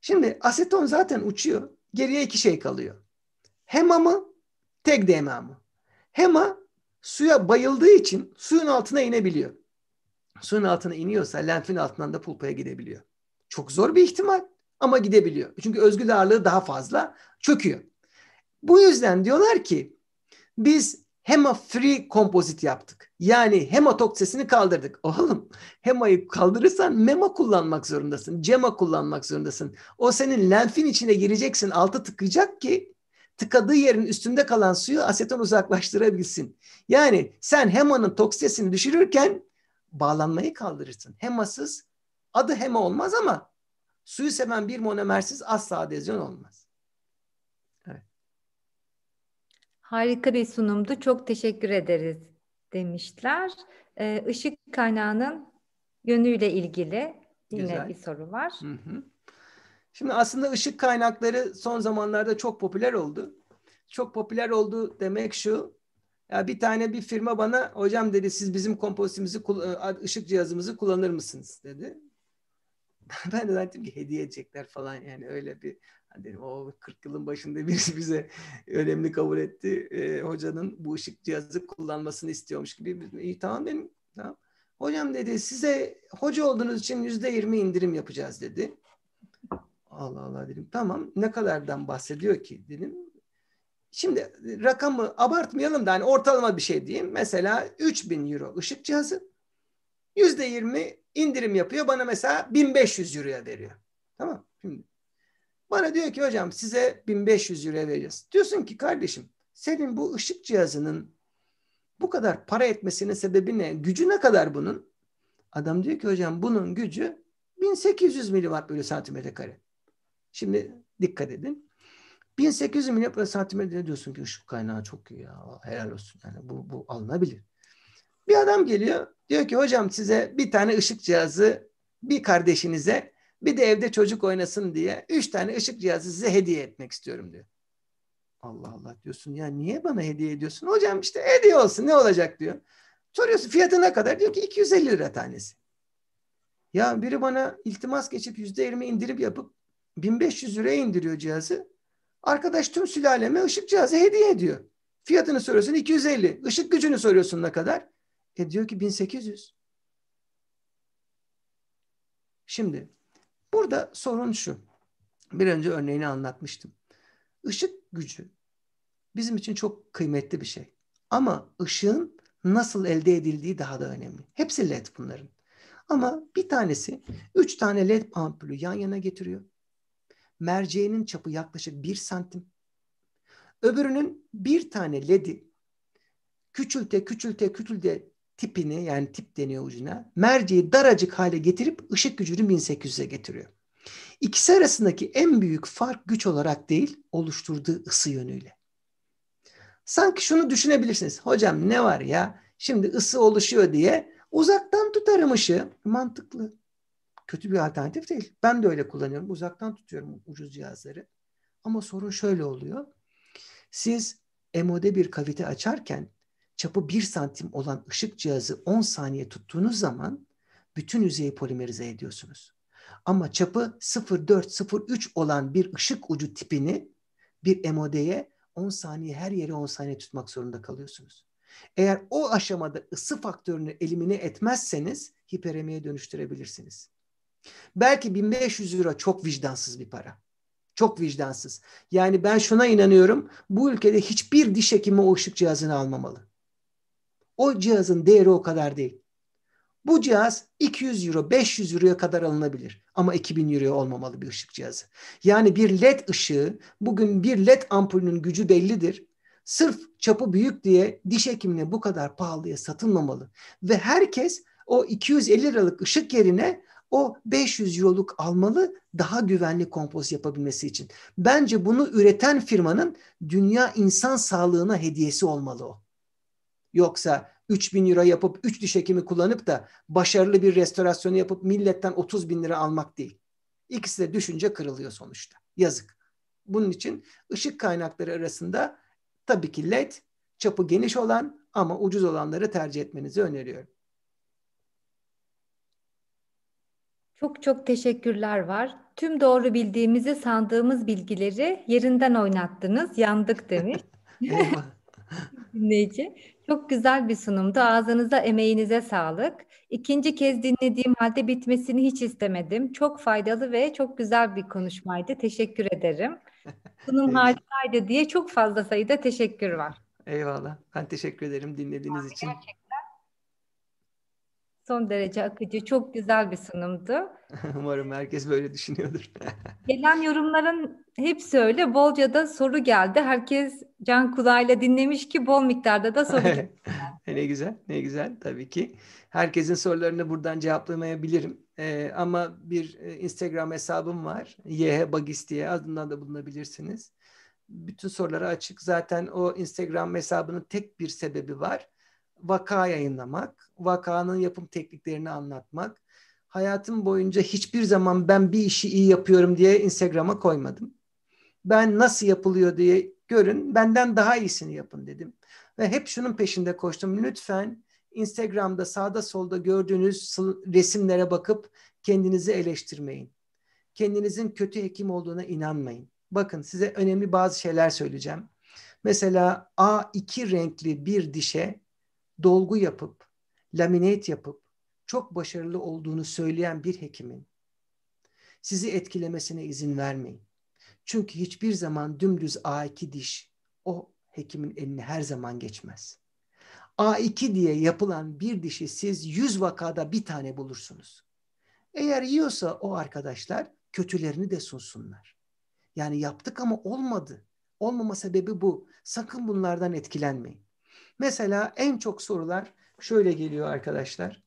Şimdi aseton zaten uçuyor. Geriye iki şey kalıyor. HEMA mı? Tek DMA mı? HEMA suya bayıldığı için suyun altına inebiliyor. Suyun altına iniyorsa lenfin altından da pulpaya gidebiliyor. Çok zor bir ihtimal ama gidebiliyor. Çünkü özgül ağırlığı daha fazla çöküyor. Bu yüzden diyorlar ki biz Hema free kompozit yaptık. Yani hema toksesini kaldırdık. Oğlum hemayı kaldırırsan mema kullanmak zorundasın. Cema kullanmak zorundasın. O senin lenfin içine gireceksin. Altı tıkayacak ki tıkadığı yerin üstünde kalan suyu aseton uzaklaştırabilsin. Yani sen hemanın toksesini düşürürken bağlanmayı kaldırırsın. Hemasız adı hema olmaz ama Suyu seven bir monomersiz asla adezyon olmaz. Evet. Harika bir sunumdu. Çok teşekkür ederiz demişler. Ee, ışık kaynağının yönüyle ilgili yine Güzel. bir soru var. Hı hı. Şimdi aslında ışık kaynakları son zamanlarda çok popüler oldu. Çok popüler oldu demek şu. Ya bir tane bir firma bana hocam dedi siz bizim kompozitimizi e, ışık cihazımızı kullanır mısınız dedi. ben de zannettim ki hediye edecekler falan yani öyle bir hani dedim o 40 yılın başında birisi bize önemli kabul etti. E, hocanın bu ışık cihazı kullanmasını istiyormuş gibi. İyi tamam dedim. Tamam. Hocam dedi size hoca olduğunuz için yüzde yirmi indirim yapacağız dedi. Allah Allah dedim. Tamam ne kadardan bahsediyor ki dedim. Şimdi rakamı abartmayalım da hani ortalama bir şey diyeyim. Mesela 3000 euro ışık cihazı. Yüzde yirmi indirim yapıyor. Bana mesela 1500 euroya veriyor. Tamam Şimdi bana diyor ki hocam size 1500 euroya vereceğiz. Diyorsun ki kardeşim senin bu ışık cihazının bu kadar para etmesinin sebebi ne? Gücü ne kadar bunun? Adam diyor ki hocam bunun gücü 1800 miliwatt bölü santimetre kare. Şimdi dikkat edin. 1800 miliwatt bölü santimetre diyorsun ki ışık kaynağı çok iyi ya. Helal olsun. Yani bu, bu alınabilir. Bir adam geliyor diyor ki hocam size bir tane ışık cihazı bir kardeşinize bir de evde çocuk oynasın diye üç tane ışık cihazı size hediye etmek istiyorum diyor. Allah Allah diyorsun ya niye bana hediye ediyorsun? Hocam işte hediye olsun ne olacak diyor. Soruyorsun fiyatı ne kadar? Diyor ki 250 lira tanesi. Ya biri bana iltimas geçip yüzde yirmi indirip yapıp 1500 liraya indiriyor cihazı. Arkadaş tüm sülaleme ışık cihazı hediye ediyor. Fiyatını soruyorsun 250. Işık gücünü soruyorsun ne kadar? E diyor ki 1800. Şimdi burada sorun şu. Bir önce örneğini anlatmıştım. Işık gücü bizim için çok kıymetli bir şey. Ama ışığın nasıl elde edildiği daha da önemli. Hepsi led bunların. Ama bir tanesi üç tane led ampulü yan yana getiriyor. Merceğinin çapı yaklaşık bir santim. Öbürünün bir tane ledi küçülte küçülte küçülte tipini yani tip deniyor ucuna merceği daracık hale getirip ışık gücünü 1800'e getiriyor. İkisi arasındaki en büyük fark güç olarak değil oluşturduğu ısı yönüyle. Sanki şunu düşünebilirsiniz. Hocam ne var ya şimdi ısı oluşuyor diye uzaktan tutarım ışığı. Mantıklı. Kötü bir alternatif değil. Ben de öyle kullanıyorum. Uzaktan tutuyorum ucuz cihazları. Ama sorun şöyle oluyor. Siz EMO'de bir kavite açarken çapı 1 santim olan ışık cihazı 10 saniye tuttuğunuz zaman bütün yüzeyi polimerize ediyorsunuz. Ama çapı 0.4-0.3 olan bir ışık ucu tipini bir MOD'ye 10 saniye her yere 10 saniye tutmak zorunda kalıyorsunuz. Eğer o aşamada ısı faktörünü elimine etmezseniz hiperemiye dönüştürebilirsiniz. Belki 1500 lira çok vicdansız bir para. Çok vicdansız. Yani ben şuna inanıyorum. Bu ülkede hiçbir diş hekimi o ışık cihazını almamalı. O cihazın değeri o kadar değil. Bu cihaz 200 euro, 500 euroya kadar alınabilir. Ama 2000 euroya olmamalı bir ışık cihazı. Yani bir led ışığı, bugün bir led ampulünün gücü bellidir. Sırf çapı büyük diye diş hekimine bu kadar pahalıya satılmamalı. Ve herkes o 250 liralık ışık yerine o 500 euroluk almalı daha güvenli kompoz yapabilmesi için. Bence bunu üreten firmanın dünya insan sağlığına hediyesi olmalı o. Yoksa 3 bin euro yapıp 3 diş hekimi kullanıp da başarılı bir restorasyonu yapıp milletten 30 bin lira almak değil. İkisi de düşünce kırılıyor sonuçta. Yazık. Bunun için ışık kaynakları arasında tabii ki led, çapı geniş olan ama ucuz olanları tercih etmenizi öneriyorum. Çok çok teşekkürler var. Tüm doğru bildiğimizi sandığımız bilgileri yerinden oynattınız, yandık demiş. dinleyici. Çok güzel bir sunumdu. Ağzınıza, emeğinize sağlık. İkinci kez dinlediğim halde bitmesini hiç istemedim. Çok faydalı ve çok güzel bir konuşmaydı. Teşekkür ederim. Sunum harikaydı diye çok fazla sayıda teşekkür var. Eyvallah. Ben teşekkür ederim dinlediğiniz için. Gerçekten son derece akıcı, çok güzel bir sunumdu. Umarım herkes böyle düşünüyordur. Gelen yorumların hepsi öyle. Bolca da soru geldi. Herkes can kulağıyla dinlemiş ki bol miktarda da soru geldi. ne güzel, ne güzel tabii ki. Herkesin sorularını buradan cevaplamayabilirim. Ee, ama bir e, Instagram hesabım var. yhbagis diye adından da bulunabilirsiniz. Bütün sorulara açık. Zaten o Instagram hesabının tek bir sebebi var vaka yayınlamak, vakanın yapım tekniklerini anlatmak. Hayatım boyunca hiçbir zaman ben bir işi iyi yapıyorum diye Instagram'a koymadım. Ben nasıl yapılıyor diye görün, benden daha iyisini yapın dedim. Ve hep şunun peşinde koştum. Lütfen Instagram'da sağda solda gördüğünüz resimlere bakıp kendinizi eleştirmeyin. Kendinizin kötü hekim olduğuna inanmayın. Bakın size önemli bazı şeyler söyleyeceğim. Mesela A2 renkli bir dişe dolgu yapıp, laminate yapıp çok başarılı olduğunu söyleyen bir hekimin sizi etkilemesine izin vermeyin. Çünkü hiçbir zaman dümdüz A2 diş o hekimin eline her zaman geçmez. A2 diye yapılan bir dişi siz 100 vakada bir tane bulursunuz. Eğer yiyorsa o arkadaşlar kötülerini de sunsunlar. Yani yaptık ama olmadı. Olmama sebebi bu. Sakın bunlardan etkilenmeyin. Mesela en çok sorular şöyle geliyor arkadaşlar.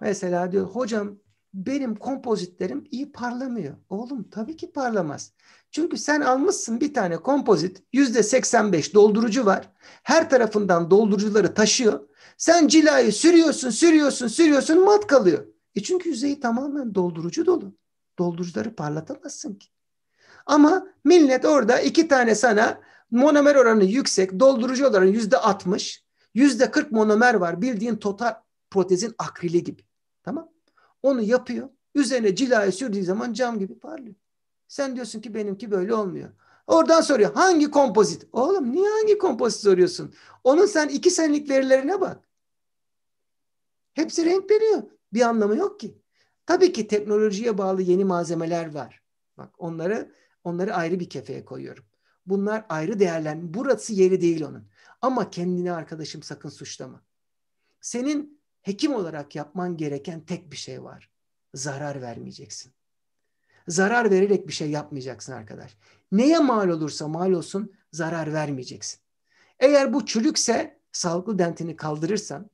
Mesela diyor hocam benim kompozitlerim iyi parlamıyor. Oğlum tabii ki parlamaz. Çünkü sen almışsın bir tane kompozit yüzde 85 doldurucu var. Her tarafından doldurucuları taşıyor. Sen cilayı sürüyorsun, sürüyorsun, sürüyorsun mat kalıyor. E çünkü yüzeyi tamamen doldurucu dolu. Doldurucuları parlatamazsın ki. Ama millet orada iki tane sana monomer oranı yüksek, doldurucu oranı yüzde 60, Yüzde 40 monomer var. Bildiğin total protezin akrili gibi. Tamam. Onu yapıyor. Üzerine cilayı sürdüğü zaman cam gibi parlıyor. Sen diyorsun ki benimki böyle olmuyor. Oradan soruyor hangi kompozit? Oğlum niye hangi kompozit soruyorsun? Onun sen iki senelik verilerine bak. Hepsi renk veriyor, Bir anlamı yok ki. Tabii ki teknolojiye bağlı yeni malzemeler var. Bak onları onları ayrı bir kefeye koyuyorum. Bunlar ayrı değerlen. Burası yeri değil onun. Ama kendini arkadaşım sakın suçlama. Senin hekim olarak yapman gereken tek bir şey var. Zarar vermeyeceksin. Zarar vererek bir şey yapmayacaksın arkadaş. Neye mal olursa mal olsun zarar vermeyeceksin. Eğer bu çürükse sağlıklı dentini kaldırırsan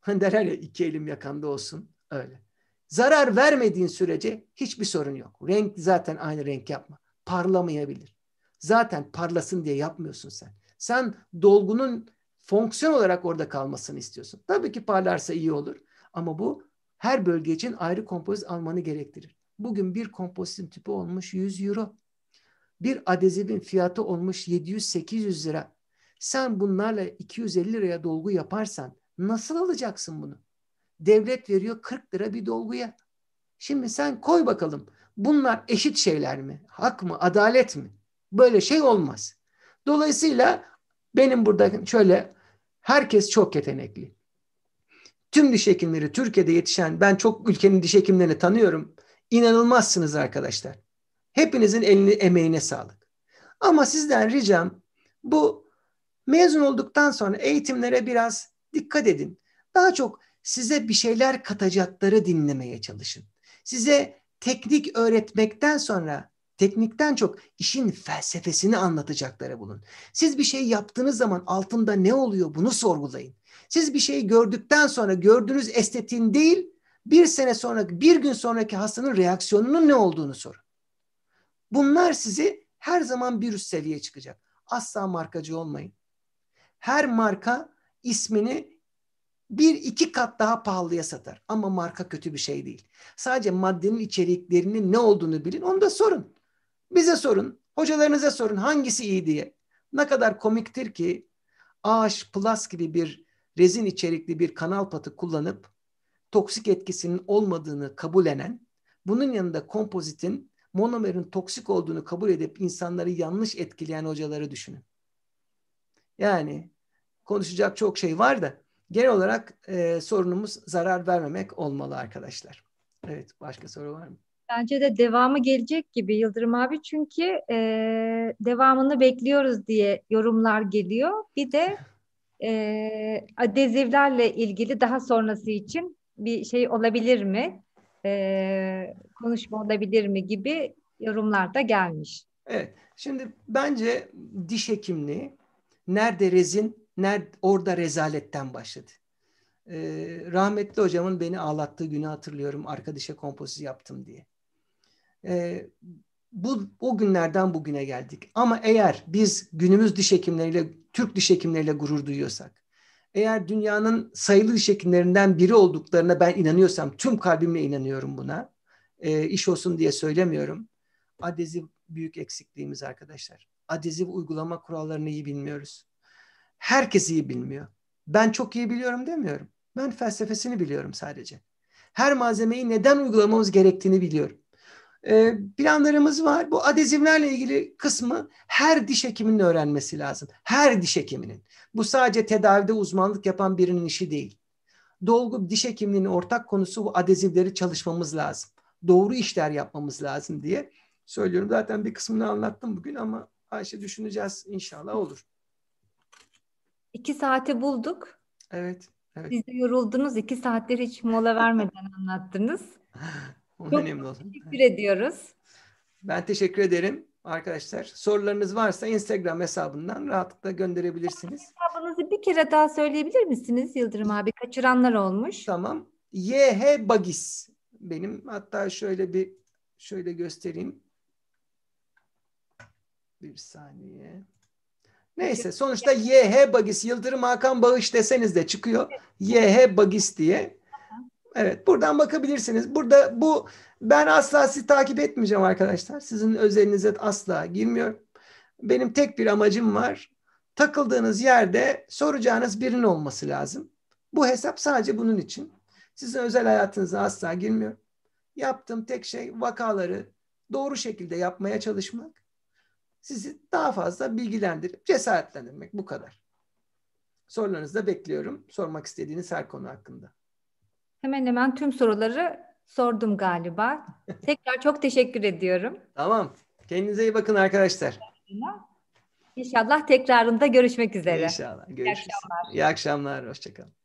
hani derler ya iki elim yakanda olsun öyle. Zarar vermediğin sürece hiçbir sorun yok. Renk zaten aynı renk yapma. Parlamayabilir. Zaten parlasın diye yapmıyorsun sen. Sen dolgunun fonksiyon olarak orada kalmasını istiyorsun. Tabii ki parlarsa iyi olur ama bu her bölge için ayrı kompozit almanı gerektirir. Bugün bir kompozitin tüpü olmuş 100 euro. Bir adezivin fiyatı olmuş 700-800 lira. Sen bunlarla 250 liraya dolgu yaparsan nasıl alacaksın bunu? Devlet veriyor 40 lira bir dolguya. Şimdi sen koy bakalım. Bunlar eşit şeyler mi? Hak mı? Adalet mi? Böyle şey olmaz. Dolayısıyla benim burada şöyle herkes çok yetenekli. Tüm diş hekimleri Türkiye'de yetişen ben çok ülkenin diş hekimlerini tanıyorum. İnanılmazsınız arkadaşlar. Hepinizin elini emeğine sağlık. Ama sizden ricam bu mezun olduktan sonra eğitimlere biraz dikkat edin. Daha çok size bir şeyler katacakları dinlemeye çalışın. Size teknik öğretmekten sonra teknikten çok işin felsefesini anlatacaklara bulun. Siz bir şey yaptığınız zaman altında ne oluyor bunu sorgulayın. Siz bir şey gördükten sonra gördüğünüz estetiğin değil, bir sene sonra, bir gün sonraki hastanın reaksiyonunun ne olduğunu sorun. Bunlar sizi her zaman bir üst seviyeye çıkacak. Asla markacı olmayın. Her marka ismini bir iki kat daha pahalıya satar. Ama marka kötü bir şey değil. Sadece maddenin içeriklerinin ne olduğunu bilin onu da sorun. Bize sorun, hocalarınıza sorun hangisi iyi diye. Ne kadar komiktir ki AH Plus gibi bir rezin içerikli bir kanal patı kullanıp toksik etkisinin olmadığını kabullenen, bunun yanında kompozitin monomerin toksik olduğunu kabul edip insanları yanlış etkileyen hocaları düşünün. Yani konuşacak çok şey var da genel olarak e, sorunumuz zarar vermemek olmalı arkadaşlar. Evet başka soru var mı? Bence de devamı gelecek gibi Yıldırım abi çünkü e, devamını bekliyoruz diye yorumlar geliyor. Bir de e, adezivlerle ilgili daha sonrası için bir şey olabilir mi? E, konuşma olabilir mi gibi yorumlar da gelmiş. Evet. Şimdi bence diş hekimliği nerede rezin, nerede orada rezaletten başladı. Ee, rahmetli hocamın beni ağlattığı günü hatırlıyorum arkadaşa kompoziz yaptım diye e, bu o günlerden bugüne geldik. Ama eğer biz günümüz diş hekimleriyle, Türk diş hekimleriyle gurur duyuyorsak, eğer dünyanın sayılı diş hekimlerinden biri olduklarına ben inanıyorsam, tüm kalbimle inanıyorum buna, e, iş olsun diye söylemiyorum. Adezif büyük eksikliğimiz arkadaşlar. Adezif uygulama kurallarını iyi bilmiyoruz. Herkes iyi bilmiyor. Ben çok iyi biliyorum demiyorum. Ben felsefesini biliyorum sadece. Her malzemeyi neden uygulamamız gerektiğini biliyorum. Ee, planlarımız var. Bu adezivlerle ilgili kısmı her diş hekiminin öğrenmesi lazım. Her diş hekiminin. Bu sadece tedavide uzmanlık yapan birinin işi değil. Dolgu diş hekimliğinin ortak konusu bu adezivleri çalışmamız lazım. Doğru işler yapmamız lazım diye söylüyorum. Zaten bir kısmını anlattım bugün ama Ayşe düşüneceğiz inşallah olur. İki saati bulduk. Evet. evet. Siz de yoruldunuz. İki saattir hiç mola vermeden anlattınız. Çok teşekkür ediyoruz. Ben teşekkür ederim arkadaşlar. Sorularınız varsa Instagram hesabından rahatlıkla gönderebilirsiniz. Hesabınızı bir kere daha söyleyebilir misiniz Yıldırım abi? Kaçıranlar olmuş. Tamam. YH Bagis benim. Hatta şöyle bir şöyle göstereyim. Bir saniye. Neyse sonuçta YH Bagis Yıldırım Hakan Bağış deseniz de çıkıyor. YH Bagis diye. Evet buradan bakabilirsiniz. Burada bu ben asla sizi takip etmeyeceğim arkadaşlar. Sizin özelinize asla girmiyorum. Benim tek bir amacım var. Takıldığınız yerde soracağınız birinin olması lazım. Bu hesap sadece bunun için. Sizin özel hayatınıza asla girmiyorum. Yaptığım tek şey vakaları doğru şekilde yapmaya çalışmak. Sizi daha fazla bilgilendirip cesaretlendirmek bu kadar. Sorularınızı da bekliyorum. Sormak istediğiniz her konu hakkında. Hemen hemen tüm soruları sordum galiba. Tekrar çok teşekkür ediyorum. Tamam. Kendinize iyi bakın arkadaşlar. İnşallah tekrarında görüşmek üzere. İnşallah. Görüşürüz. İyi akşamlar. İyi akşamlar. Hoşçakalın.